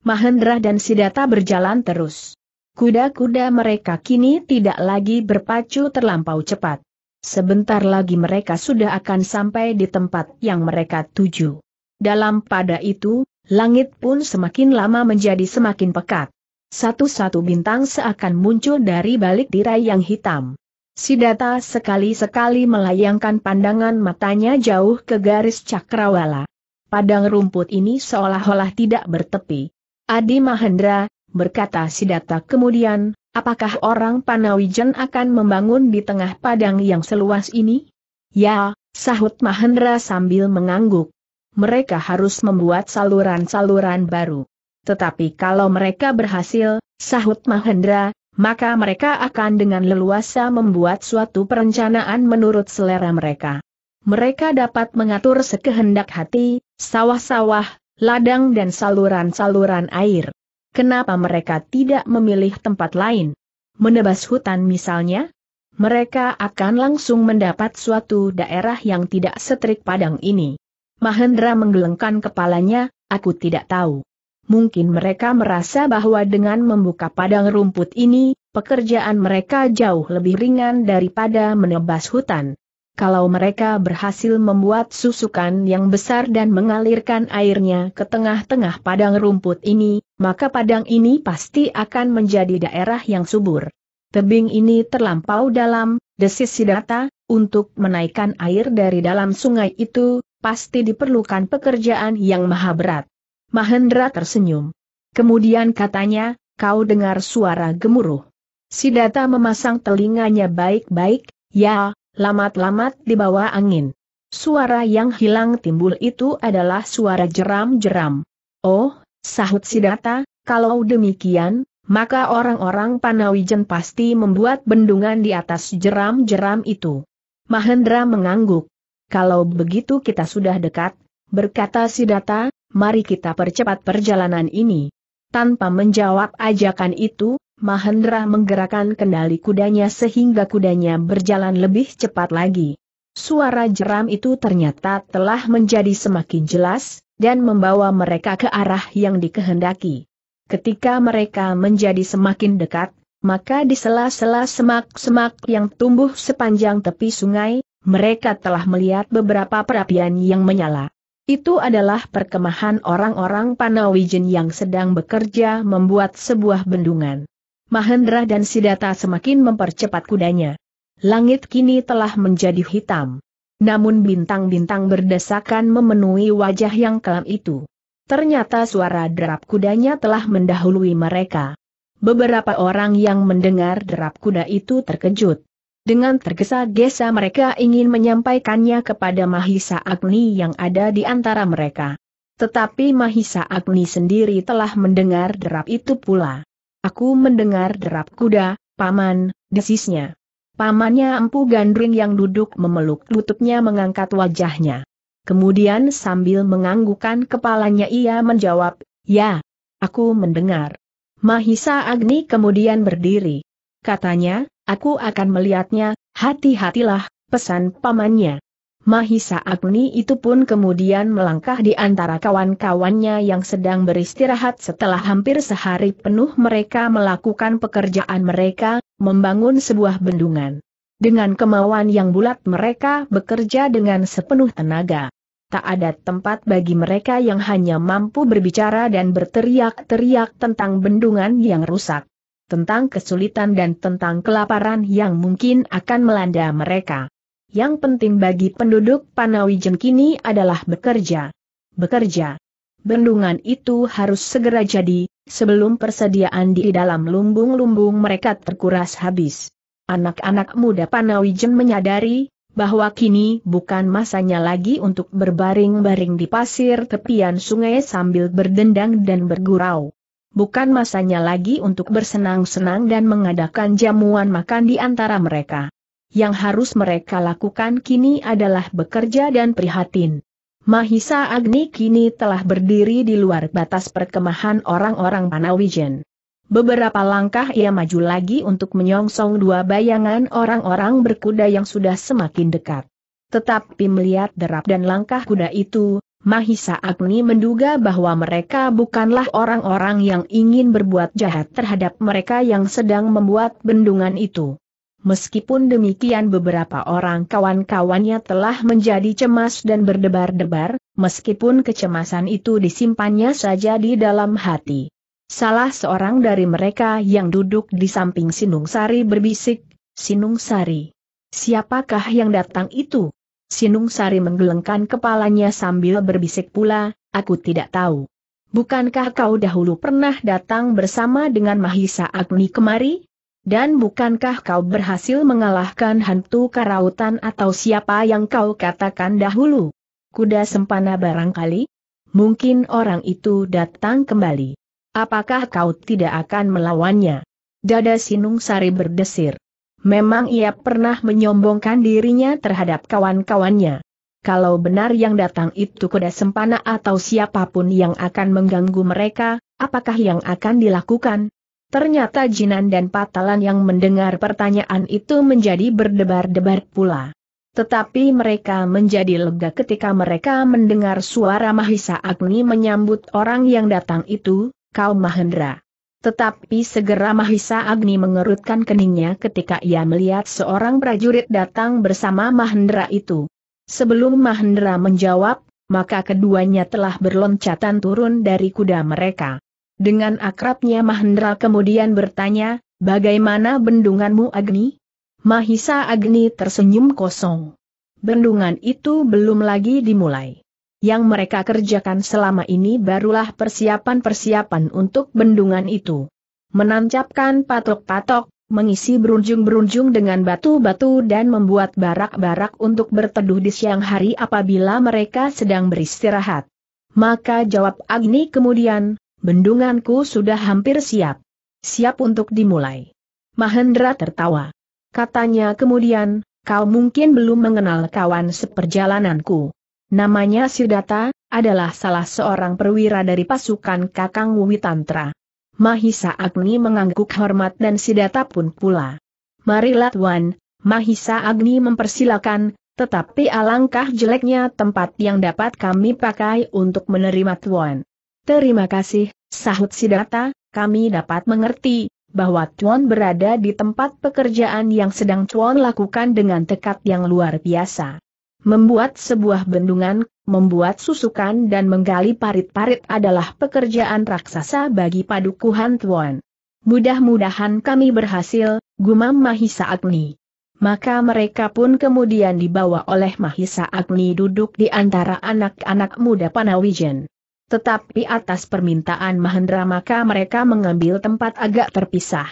Mahendra dan Sidata berjalan terus. Kuda-kuda mereka kini tidak lagi berpacu terlampau cepat. Sebentar lagi mereka sudah akan sampai di tempat yang mereka tuju. Dalam pada itu, langit pun semakin lama menjadi semakin pekat. Satu-satu bintang seakan muncul dari balik tirai yang hitam. Sidata sekali-sekali melayangkan pandangan matanya jauh ke garis cakrawala. Padang rumput ini seolah-olah tidak bertepi. Adi Mahendra, berkata Sidata kemudian, apakah orang Panawijen akan membangun di tengah padang yang seluas ini? Ya, sahut Mahendra sambil mengangguk. Mereka harus membuat saluran-saluran baru. Tetapi kalau mereka berhasil, sahut Mahendra, maka mereka akan dengan leluasa membuat suatu perencanaan menurut selera mereka. Mereka dapat mengatur sekehendak hati, sawah-sawah, ladang dan saluran-saluran air. Kenapa mereka tidak memilih tempat lain? Menebas hutan misalnya? Mereka akan langsung mendapat suatu daerah yang tidak setrik padang ini. Mahendra menggelengkan kepalanya, aku tidak tahu mungkin mereka merasa bahwa dengan membuka padang rumput ini, pekerjaan mereka jauh lebih ringan daripada menebas hutan. Kalau mereka berhasil membuat susukan yang besar dan mengalirkan airnya ke tengah-tengah padang rumput ini, maka padang ini pasti akan menjadi daerah yang subur. Tebing ini terlampau dalam, desis Sidata, untuk menaikkan air dari dalam sungai itu, pasti diperlukan pekerjaan yang maha berat. Mahendra tersenyum. Kemudian katanya, kau dengar suara gemuruh. Sidata memasang telinganya baik-baik, ya, lamat-lamat di bawah angin. Suara yang hilang timbul itu adalah suara jeram-jeram. Oh, sahut Sidata, kalau demikian, maka orang-orang Panawijen pasti membuat bendungan di atas jeram-jeram itu. Mahendra mengangguk. Kalau begitu kita sudah dekat, berkata Sidata, mari kita percepat perjalanan ini. Tanpa menjawab ajakan itu, Mahendra menggerakkan kendali kudanya sehingga kudanya berjalan lebih cepat lagi. Suara jeram itu ternyata telah menjadi semakin jelas, dan membawa mereka ke arah yang dikehendaki. Ketika mereka menjadi semakin dekat, maka di sela-sela semak-semak yang tumbuh sepanjang tepi sungai, mereka telah melihat beberapa perapian yang menyala. Itu adalah perkemahan orang-orang Panawijen yang sedang bekerja membuat sebuah bendungan. Mahendra dan Sidata semakin mempercepat kudanya. Langit kini telah menjadi hitam. Namun bintang-bintang berdesakan memenuhi wajah yang kelam itu. Ternyata suara derap kudanya telah mendahului mereka. Beberapa orang yang mendengar derap kuda itu terkejut. Dengan tergesa-gesa mereka ingin menyampaikannya kepada Mahisa Agni yang ada di antara mereka. Tetapi Mahisa Agni sendiri telah mendengar derap itu pula. Aku mendengar derap kuda, paman, desisnya. Pamannya Empu Gandring yang duduk memeluk lututnya mengangkat wajahnya. Kemudian sambil menganggukan kepalanya ia menjawab, Ya, aku mendengar. Mahisa Agni kemudian berdiri. Katanya, Aku akan melihatnya, hati-hatilah, pesan pamannya. Mahisa Agni itu pun kemudian melangkah di antara kawan-kawannya yang sedang beristirahat setelah hampir sehari penuh mereka melakukan pekerjaan mereka, membangun sebuah bendungan. Dengan kemauan yang bulat mereka bekerja dengan sepenuh tenaga. Tak ada tempat bagi mereka yang hanya mampu berbicara dan berteriak-teriak tentang bendungan yang rusak tentang kesulitan dan tentang kelaparan yang mungkin akan melanda mereka. Yang penting bagi penduduk Panawijen kini adalah bekerja. Bekerja. Bendungan itu harus segera jadi, sebelum persediaan di dalam lumbung-lumbung mereka terkuras habis. Anak-anak muda Panawijen menyadari bahwa kini bukan masanya lagi untuk berbaring-baring di pasir tepian sungai sambil berdendang dan bergurau bukan masanya lagi untuk bersenang-senang dan mengadakan jamuan makan di antara mereka. Yang harus mereka lakukan kini adalah bekerja dan prihatin. Mahisa Agni kini telah berdiri di luar batas perkemahan orang-orang Panawijen. Beberapa langkah ia maju lagi untuk menyongsong dua bayangan orang-orang berkuda yang sudah semakin dekat. Tetapi melihat derap dan langkah kuda itu, Mahisa Agni menduga bahwa mereka bukanlah orang-orang yang ingin berbuat jahat terhadap mereka yang sedang membuat bendungan itu. Meskipun demikian beberapa orang kawan-kawannya telah menjadi cemas dan berdebar-debar, meskipun kecemasan itu disimpannya saja di dalam hati. Salah seorang dari mereka yang duduk di samping Sinung Sari berbisik, Sinung Sari, siapakah yang datang itu? Sinung Sari menggelengkan kepalanya sambil berbisik pula, aku tidak tahu. Bukankah kau dahulu pernah datang bersama dengan Mahisa Agni kemari? Dan bukankah kau berhasil mengalahkan hantu karautan atau siapa yang kau katakan dahulu? Kuda sempana barangkali? Mungkin orang itu datang kembali. Apakah kau tidak akan melawannya? Dada Sinung Sari berdesir. Memang ia pernah menyombongkan dirinya terhadap kawan-kawannya. Kalau benar yang datang itu kuda sempana atau siapapun yang akan mengganggu mereka, apakah yang akan dilakukan? Ternyata Jinan dan Patalan yang mendengar pertanyaan itu menjadi berdebar-debar pula. Tetapi mereka menjadi lega ketika mereka mendengar suara Mahisa Agni menyambut orang yang datang itu, kaum Mahendra. Tetapi segera Mahisa Agni mengerutkan keningnya ketika ia melihat seorang prajurit datang bersama Mahendra itu. Sebelum Mahendra menjawab, maka keduanya telah berloncatan turun dari kuda mereka. Dengan akrabnya Mahendra kemudian bertanya, bagaimana bendunganmu Agni? Mahisa Agni tersenyum kosong. Bendungan itu belum lagi dimulai yang mereka kerjakan selama ini barulah persiapan-persiapan untuk bendungan itu. Menancapkan patok-patok, mengisi berunjung-berunjung dengan batu-batu dan membuat barak-barak untuk berteduh di siang hari apabila mereka sedang beristirahat. Maka jawab Agni kemudian, bendunganku sudah hampir siap. Siap untuk dimulai. Mahendra tertawa. Katanya kemudian, kau mungkin belum mengenal kawan seperjalananku. Namanya Sidata, adalah salah seorang perwira dari pasukan Kakang Witantra. Mahisa Agni mengangguk hormat dan Sidata pun pula. Marilah Tuan, Mahisa Agni mempersilakan, tetapi alangkah jeleknya tempat yang dapat kami pakai untuk menerima Tuan. Terima kasih, sahut Sidata, kami dapat mengerti, bahwa Tuan berada di tempat pekerjaan yang sedang Tuan lakukan dengan tekad yang luar biasa. Membuat sebuah bendungan, membuat susukan dan menggali parit-parit adalah pekerjaan raksasa bagi padukuhan Tuan. Mudah-mudahan kami berhasil, gumam Mahisa Agni. Maka mereka pun kemudian dibawa oleh Mahisa Agni duduk di antara anak-anak muda Panawijen. Tetapi atas permintaan Mahendra maka mereka mengambil tempat agak terpisah.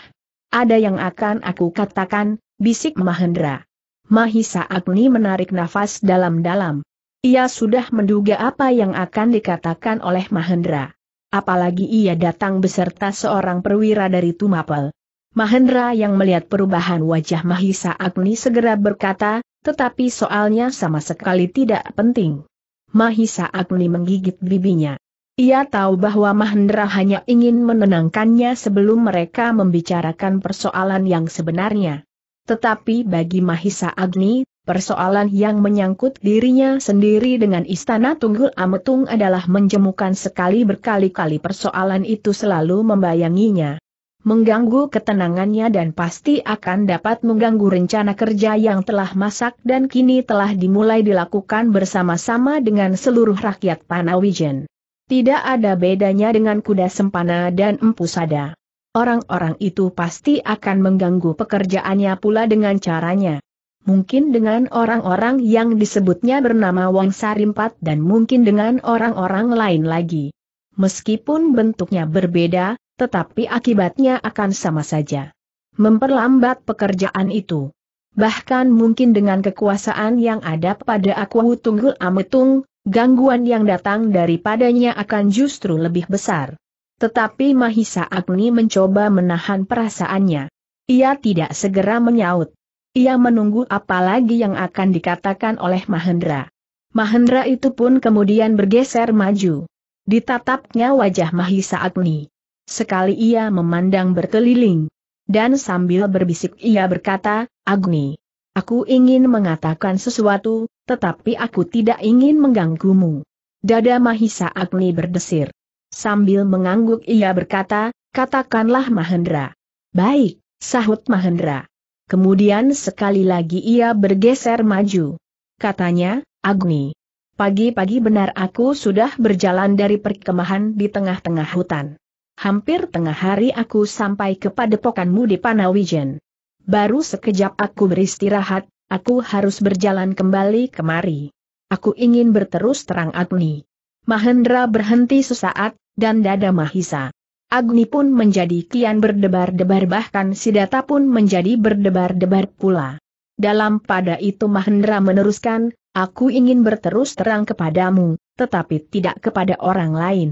Ada yang akan aku katakan, bisik Mahendra. Mahisa Agni menarik nafas dalam-dalam. Ia sudah menduga apa yang akan dikatakan oleh Mahendra. Apalagi ia datang beserta seorang perwira dari Tumapel. Mahendra yang melihat perubahan wajah Mahisa Agni segera berkata, tetapi soalnya sama sekali tidak penting. Mahisa Agni menggigit bibinya. Ia tahu bahwa Mahendra hanya ingin menenangkannya sebelum mereka membicarakan persoalan yang sebenarnya. Tetapi bagi Mahisa Agni, persoalan yang menyangkut dirinya sendiri dengan Istana Tunggul Ametung adalah menjemukan sekali berkali-kali persoalan itu selalu membayanginya. Mengganggu ketenangannya dan pasti akan dapat mengganggu rencana kerja yang telah masak dan kini telah dimulai dilakukan bersama-sama dengan seluruh rakyat Panawijen. Tidak ada bedanya dengan kuda sempana dan Empusada orang-orang itu pasti akan mengganggu pekerjaannya pula dengan caranya. Mungkin dengan orang-orang yang disebutnya bernama Wang Sarimpat dan mungkin dengan orang-orang lain lagi. Meskipun bentuknya berbeda, tetapi akibatnya akan sama saja. Memperlambat pekerjaan itu. Bahkan mungkin dengan kekuasaan yang ada pada Aku Tunggul Ametung, gangguan yang datang daripadanya akan justru lebih besar. Tetapi Mahisa Agni mencoba menahan perasaannya. Ia tidak segera menyaut. Ia menunggu apa lagi yang akan dikatakan oleh Mahendra. Mahendra itu pun kemudian bergeser maju. Ditatapnya wajah Mahisa Agni. Sekali ia memandang berkeliling. Dan sambil berbisik ia berkata, Agni, aku ingin mengatakan sesuatu, tetapi aku tidak ingin mengganggumu. Dada Mahisa Agni berdesir. Sambil mengangguk ia berkata, katakanlah Mahendra. Baik, sahut Mahendra. Kemudian sekali lagi ia bergeser maju. Katanya, Agni. Pagi-pagi benar aku sudah berjalan dari perkemahan di tengah-tengah hutan. Hampir tengah hari aku sampai ke padepokanmu di Panawijen. Baru sekejap aku beristirahat, aku harus berjalan kembali kemari. Aku ingin berterus terang Agni. Mahendra berhenti sesaat, dan dada Mahisa. Agni pun menjadi kian berdebar-debar bahkan Sidata pun menjadi berdebar-debar pula. Dalam pada itu Mahendra meneruskan, aku ingin berterus terang kepadamu, tetapi tidak kepada orang lain.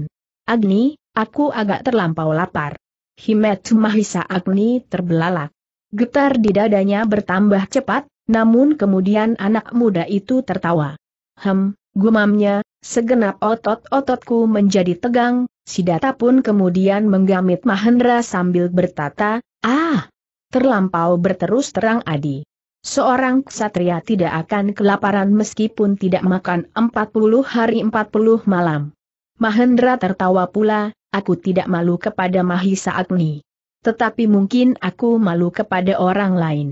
Agni, aku agak terlampau lapar. Himetu Mahisa Agni terbelalak. Getar di dadanya bertambah cepat, namun kemudian anak muda itu tertawa. Hem, Gumamnya, segenap otot-ototku menjadi tegang, Sidata pun kemudian menggamit Mahendra sambil bertata, ah! Terlampau berterus terang Adi. Seorang ksatria tidak akan kelaparan meskipun tidak makan 40 hari 40 malam. Mahendra tertawa pula, aku tidak malu kepada Mahisa Agni. Tetapi mungkin aku malu kepada orang lain.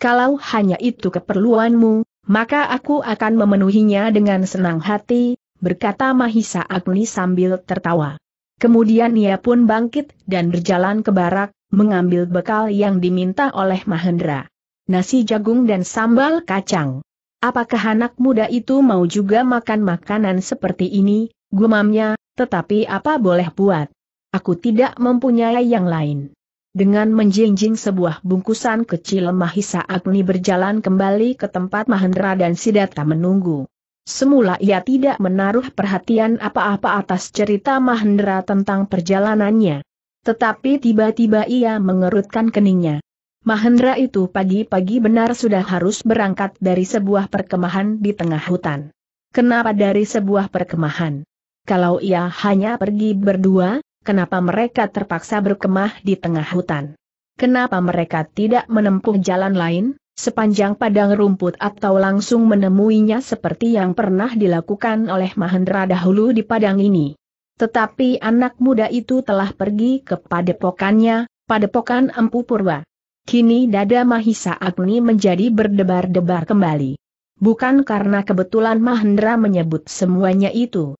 Kalau hanya itu keperluanmu, maka aku akan memenuhinya dengan senang hati, berkata Mahisa Agni sambil tertawa. Kemudian ia pun bangkit dan berjalan ke barak, mengambil bekal yang diminta oleh Mahendra. Nasi jagung dan sambal kacang. Apakah anak muda itu mau juga makan makanan seperti ini, gumamnya, tetapi apa boleh buat? Aku tidak mempunyai yang lain. Dengan menjinjing sebuah bungkusan kecil Mahisa Agni berjalan kembali ke tempat Mahendra dan Sidata menunggu. Semula ia tidak menaruh perhatian apa-apa atas cerita Mahendra tentang perjalanannya. Tetapi tiba-tiba ia mengerutkan keningnya. Mahendra itu pagi-pagi benar sudah harus berangkat dari sebuah perkemahan di tengah hutan. Kenapa dari sebuah perkemahan? Kalau ia hanya pergi berdua, kenapa mereka terpaksa berkemah di tengah hutan? Kenapa mereka tidak menempuh jalan lain, sepanjang padang rumput atau langsung menemuinya seperti yang pernah dilakukan oleh Mahendra dahulu di padang ini? Tetapi anak muda itu telah pergi ke padepokannya, padepokan Empu Purwa. Kini dada Mahisa Agni menjadi berdebar-debar kembali. Bukan karena kebetulan Mahendra menyebut semuanya itu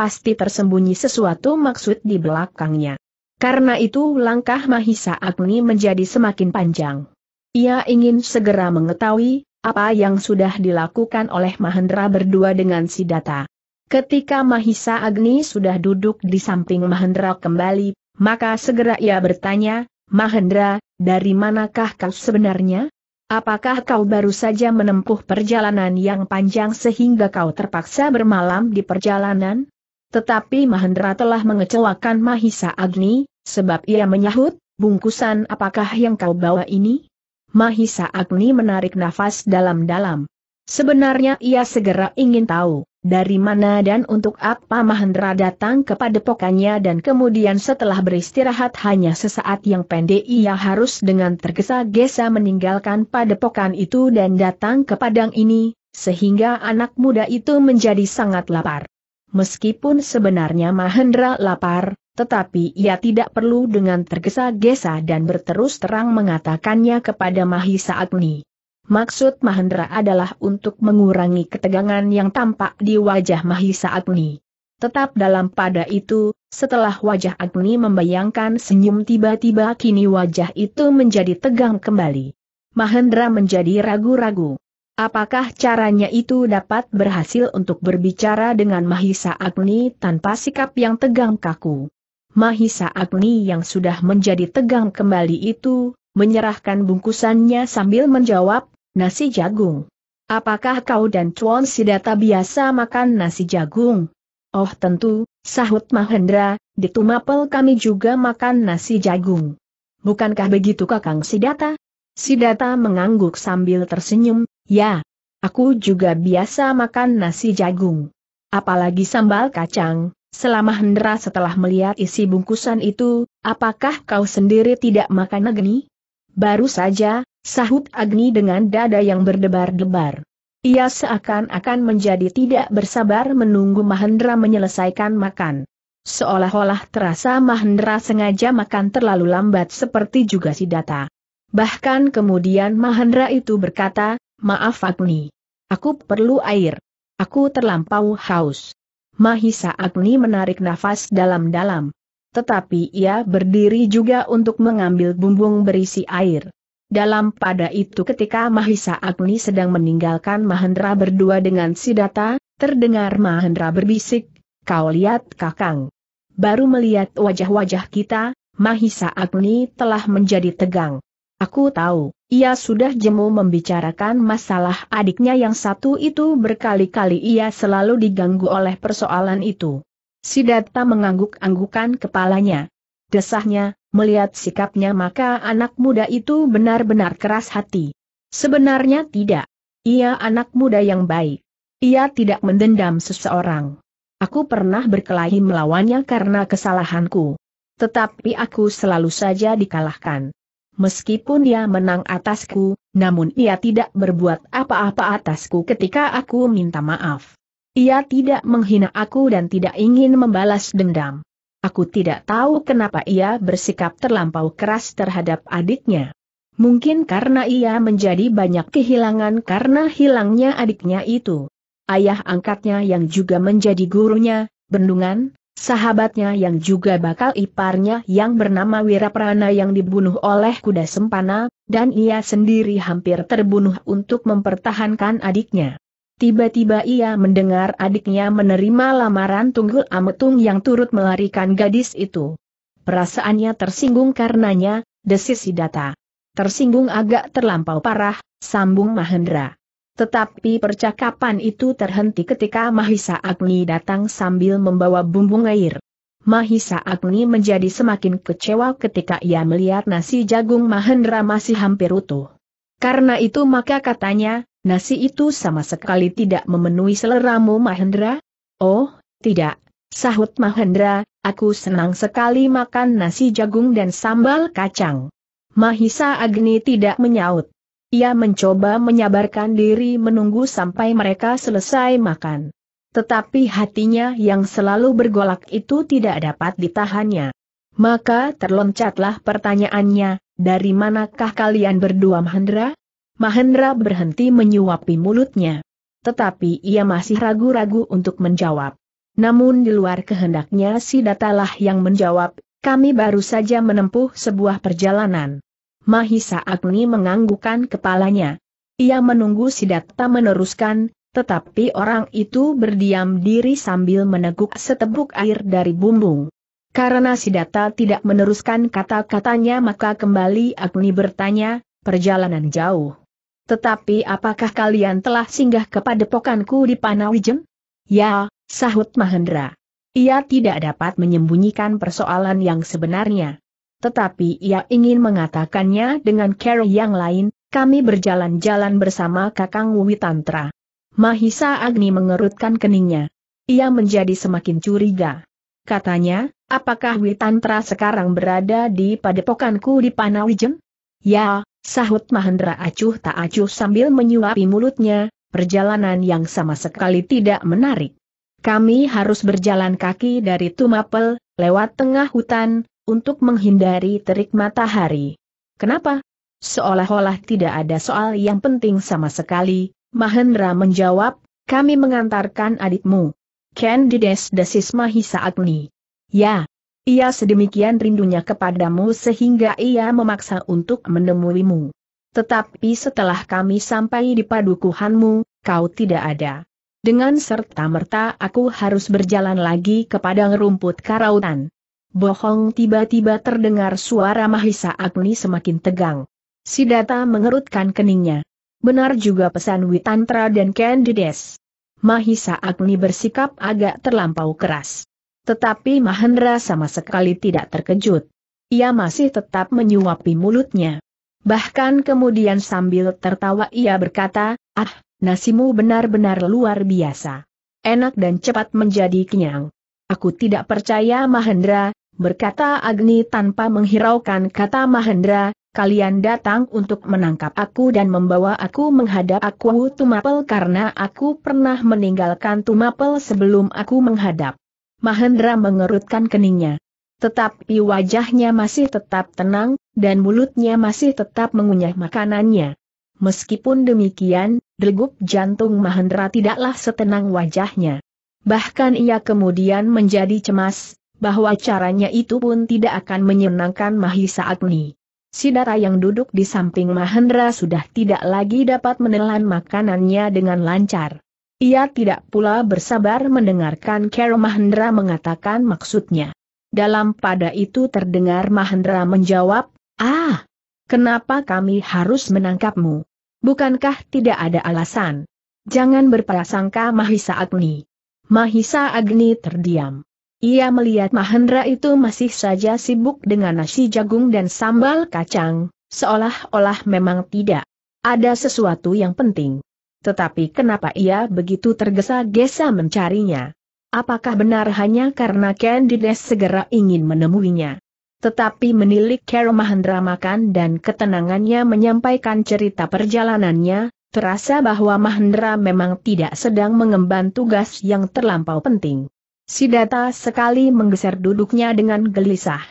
pasti tersembunyi sesuatu maksud di belakangnya. Karena itu langkah Mahisa Agni menjadi semakin panjang. Ia ingin segera mengetahui, apa yang sudah dilakukan oleh Mahendra berdua dengan Sidata. Ketika Mahisa Agni sudah duduk di samping Mahendra kembali, maka segera ia bertanya, Mahendra, dari manakah kau sebenarnya? Apakah kau baru saja menempuh perjalanan yang panjang sehingga kau terpaksa bermalam di perjalanan? Tetapi Mahendra telah mengecewakan Mahisa Agni, sebab ia menyahut, bungkusan apakah yang kau bawa ini? Mahisa Agni menarik nafas dalam-dalam. Sebenarnya ia segera ingin tahu, dari mana dan untuk apa Mahendra datang kepada pokannya dan kemudian setelah beristirahat hanya sesaat yang pendek ia harus dengan tergesa-gesa meninggalkan padepokan itu dan datang ke padang ini, sehingga anak muda itu menjadi sangat lapar. Meskipun sebenarnya Mahendra lapar, tetapi ia tidak perlu dengan tergesa-gesa dan berterus terang mengatakannya kepada Mahisa Agni. Maksud Mahendra adalah untuk mengurangi ketegangan yang tampak di wajah Mahisa Agni. Tetap dalam pada itu, setelah wajah Agni membayangkan senyum tiba-tiba kini wajah itu menjadi tegang kembali. Mahendra menjadi ragu-ragu. Apakah caranya itu dapat berhasil untuk berbicara dengan Mahisa Agni tanpa sikap yang tegang kaku? Mahisa Agni yang sudah menjadi tegang kembali itu, menyerahkan bungkusannya sambil menjawab, nasi jagung. Apakah kau dan Chuan Sidata biasa makan nasi jagung? Oh tentu, sahut Mahendra, di Tumapel kami juga makan nasi jagung. Bukankah begitu kakang Sidata? Sidata mengangguk sambil tersenyum, Ya, aku juga biasa makan nasi jagung. Apalagi sambal kacang, selama Hendra setelah melihat isi bungkusan itu, apakah kau sendiri tidak makan agni? Baru saja, sahut Agni dengan dada yang berdebar-debar. Ia seakan-akan menjadi tidak bersabar menunggu Mahendra menyelesaikan makan. Seolah-olah terasa Mahendra sengaja makan terlalu lambat seperti juga si data. Bahkan kemudian Mahendra itu berkata, Maaf Agni. Aku perlu air. Aku terlampau haus. Mahisa Agni menarik nafas dalam-dalam. Tetapi ia berdiri juga untuk mengambil bumbung berisi air. Dalam pada itu ketika Mahisa Agni sedang meninggalkan Mahendra berdua dengan Sidata, terdengar Mahendra berbisik, kau lihat kakang. Baru melihat wajah-wajah kita, Mahisa Agni telah menjadi tegang. Aku tahu, ia sudah jemu membicarakan masalah adiknya yang satu itu berkali-kali ia selalu diganggu oleh persoalan itu. Sidatta mengangguk-anggukan kepalanya. Desahnya, melihat sikapnya maka anak muda itu benar-benar keras hati. Sebenarnya tidak. Ia anak muda yang baik. Ia tidak mendendam seseorang. Aku pernah berkelahi melawannya karena kesalahanku. Tetapi aku selalu saja dikalahkan meskipun dia menang atasku, namun ia tidak berbuat apa-apa atasku ketika aku minta maaf. Ia tidak menghina aku dan tidak ingin membalas dendam. Aku tidak tahu kenapa ia bersikap terlampau keras terhadap adiknya. Mungkin karena ia menjadi banyak kehilangan karena hilangnya adiknya itu. Ayah angkatnya yang juga menjadi gurunya, bendungan, Sahabatnya yang juga bakal iparnya yang bernama Wiraprana yang dibunuh oleh kuda sempana, dan ia sendiri hampir terbunuh untuk mempertahankan adiknya. Tiba-tiba ia mendengar adiknya menerima lamaran Tunggul Ametung yang turut melarikan gadis itu. Perasaannya tersinggung karenanya, desis Sidata. Tersinggung agak terlampau parah, sambung Mahendra. Tetapi percakapan itu terhenti ketika Mahisa Agni datang sambil membawa bumbung air. Mahisa Agni menjadi semakin kecewa ketika ia melihat nasi jagung Mahendra masih hampir utuh. Karena itu maka katanya, nasi itu sama sekali tidak memenuhi seleramu Mahendra? Oh, tidak, sahut Mahendra, aku senang sekali makan nasi jagung dan sambal kacang. Mahisa Agni tidak menyaut. Ia mencoba menyabarkan diri menunggu sampai mereka selesai makan. Tetapi hatinya yang selalu bergolak itu tidak dapat ditahannya. Maka terloncatlah pertanyaannya, dari manakah kalian berdua Mahendra? Mahendra berhenti menyuapi mulutnya. Tetapi ia masih ragu-ragu untuk menjawab. Namun di luar kehendaknya si datalah yang menjawab, kami baru saja menempuh sebuah perjalanan. Mahisa Agni menganggukkan kepalanya. Ia menunggu Sidatta meneruskan, tetapi orang itu berdiam diri sambil meneguk setebuk air dari bumbung. Karena Sidatta tidak meneruskan kata-katanya maka kembali Agni bertanya, perjalanan jauh. Tetapi apakah kalian telah singgah kepada pokanku di Panawijen? Ya, sahut Mahendra. Ia tidak dapat menyembunyikan persoalan yang sebenarnya tetapi ia ingin mengatakannya dengan cara yang lain, kami berjalan-jalan bersama Kakang Witantra. Mahisa Agni mengerutkan keningnya. Ia menjadi semakin curiga. Katanya, apakah Witantra sekarang berada di padepokanku di Panawijen? Ya, sahut Mahendra acuh tak acuh sambil menyuapi mulutnya, perjalanan yang sama sekali tidak menarik. Kami harus berjalan kaki dari Tumapel, lewat tengah hutan, untuk menghindari terik matahari. Kenapa? Seolah-olah tidak ada soal yang penting sama sekali, Mahendra menjawab, kami mengantarkan adikmu. Candides Desis Mahisa Agni. Ya. Ia sedemikian rindunya kepadamu sehingga ia memaksa untuk menemuimu. Tetapi setelah kami sampai di padukuhanmu, kau tidak ada. Dengan serta-merta aku harus berjalan lagi ke padang rumput karautan. Bohong tiba-tiba terdengar suara Mahisa Agni semakin tegang. Sidata mengerutkan keningnya. Benar juga pesan Witantra dan Candides. Mahisa Agni bersikap agak terlampau keras. Tetapi Mahendra sama sekali tidak terkejut. Ia masih tetap menyuapi mulutnya. Bahkan kemudian sambil tertawa ia berkata, ah, nasimu benar-benar luar biasa. Enak dan cepat menjadi kenyang. Aku tidak percaya Mahendra, berkata Agni tanpa menghiraukan kata Mahendra, kalian datang untuk menangkap aku dan membawa aku menghadap aku Tumapel karena aku pernah meninggalkan Tumapel sebelum aku menghadap. Mahendra mengerutkan keningnya. Tetapi wajahnya masih tetap tenang, dan mulutnya masih tetap mengunyah makanannya. Meskipun demikian, degup jantung Mahendra tidaklah setenang wajahnya. Bahkan ia kemudian menjadi cemas, bahwa caranya itu pun tidak akan menyenangkan Mahisa Agni. Sidara yang duduk di samping Mahendra sudah tidak lagi dapat menelan makanannya dengan lancar. Ia tidak pula bersabar mendengarkan Kero Mahendra mengatakan maksudnya. Dalam pada itu terdengar Mahendra menjawab, Ah, kenapa kami harus menangkapmu? Bukankah tidak ada alasan? Jangan berprasangka Mahisa Agni. Mahisa Agni terdiam. Ia melihat Mahendra itu masih saja sibuk dengan nasi jagung dan sambal kacang, seolah-olah memang tidak. Ada sesuatu yang penting. Tetapi kenapa ia begitu tergesa-gesa mencarinya? Apakah benar hanya karena Candides segera ingin menemuinya? Tetapi menilik Kero Mahendra makan dan ketenangannya menyampaikan cerita perjalanannya, terasa bahwa Mahendra memang tidak sedang mengemban tugas yang terlampau penting. Sidata sekali menggeser duduknya dengan gelisah.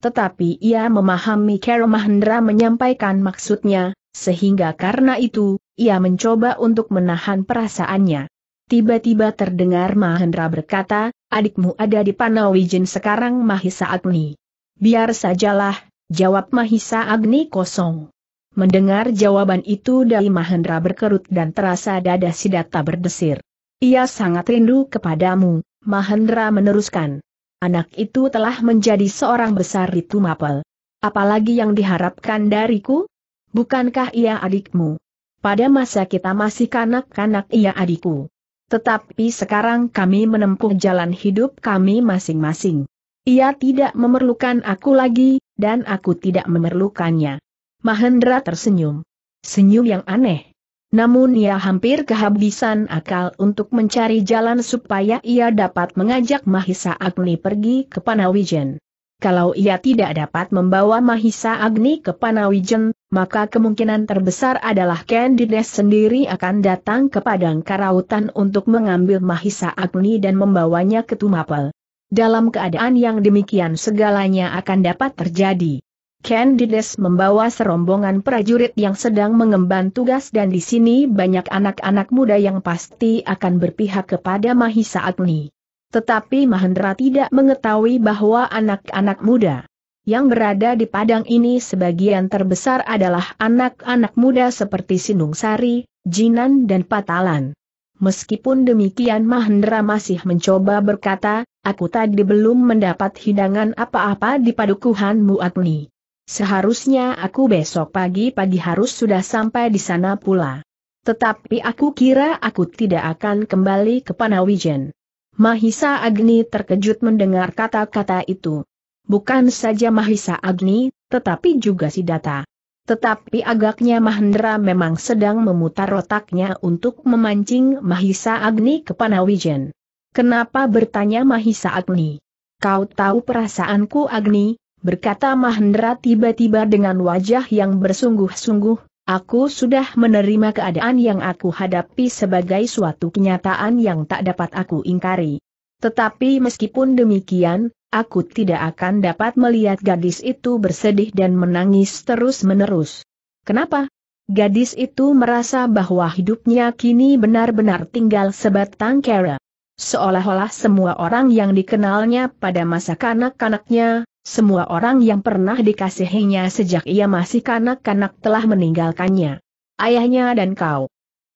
Tetapi ia memahami Kero Mahendra menyampaikan maksudnya, sehingga karena itu, ia mencoba untuk menahan perasaannya. Tiba-tiba terdengar Mahendra berkata, adikmu ada di Panawijin sekarang Mahisa Agni. Biar sajalah, jawab Mahisa Agni kosong. Mendengar jawaban itu dari Mahendra berkerut dan terasa dada Sidata berdesir. Ia sangat rindu kepadamu, Mahendra meneruskan. Anak itu telah menjadi seorang besar di Tumapel. Apalagi yang diharapkan dariku? Bukankah ia adikmu? Pada masa kita masih kanak-kanak ia adikku. Tetapi sekarang kami menempuh jalan hidup kami masing-masing. Ia tidak memerlukan aku lagi, dan aku tidak memerlukannya. Mahendra tersenyum. Senyum yang aneh. Namun ia hampir kehabisan akal untuk mencari jalan supaya ia dapat mengajak Mahisa Agni pergi ke Panawijen. Kalau ia tidak dapat membawa Mahisa Agni ke Panawijen, maka kemungkinan terbesar adalah Candides sendiri akan datang ke Padang Karautan untuk mengambil Mahisa Agni dan membawanya ke Tumapel. Dalam keadaan yang demikian segalanya akan dapat terjadi. Candides membawa serombongan prajurit yang sedang mengemban tugas dan di sini banyak anak-anak muda yang pasti akan berpihak kepada Mahisa Agni. Tetapi Mahendra tidak mengetahui bahwa anak-anak muda yang berada di Padang ini sebagian terbesar adalah anak-anak muda seperti Sinung Sari, Jinan dan Patalan. Meskipun demikian Mahendra masih mencoba berkata, aku tadi belum mendapat hidangan apa-apa di padukuhanmu Agni. Seharusnya aku besok pagi-pagi harus sudah sampai di sana pula. Tetapi aku kira aku tidak akan kembali ke Panawijen. Mahisa Agni terkejut mendengar kata-kata itu. Bukan saja Mahisa Agni, tetapi juga Sidata. Tetapi agaknya Mahendra memang sedang memutar otaknya untuk memancing Mahisa Agni ke Panawijen. Kenapa bertanya Mahisa Agni? Kau tahu perasaanku Agni, berkata Mahendra tiba-tiba dengan wajah yang bersungguh-sungguh, aku sudah menerima keadaan yang aku hadapi sebagai suatu kenyataan yang tak dapat aku ingkari. Tetapi meskipun demikian, aku tidak akan dapat melihat gadis itu bersedih dan menangis terus-menerus. Kenapa? Gadis itu merasa bahwa hidupnya kini benar-benar tinggal sebatang kera. Seolah-olah semua orang yang dikenalnya pada masa kanak-kanaknya, semua orang yang pernah dikasihinya sejak ia masih kanak-kanak telah meninggalkannya. Ayahnya dan kau,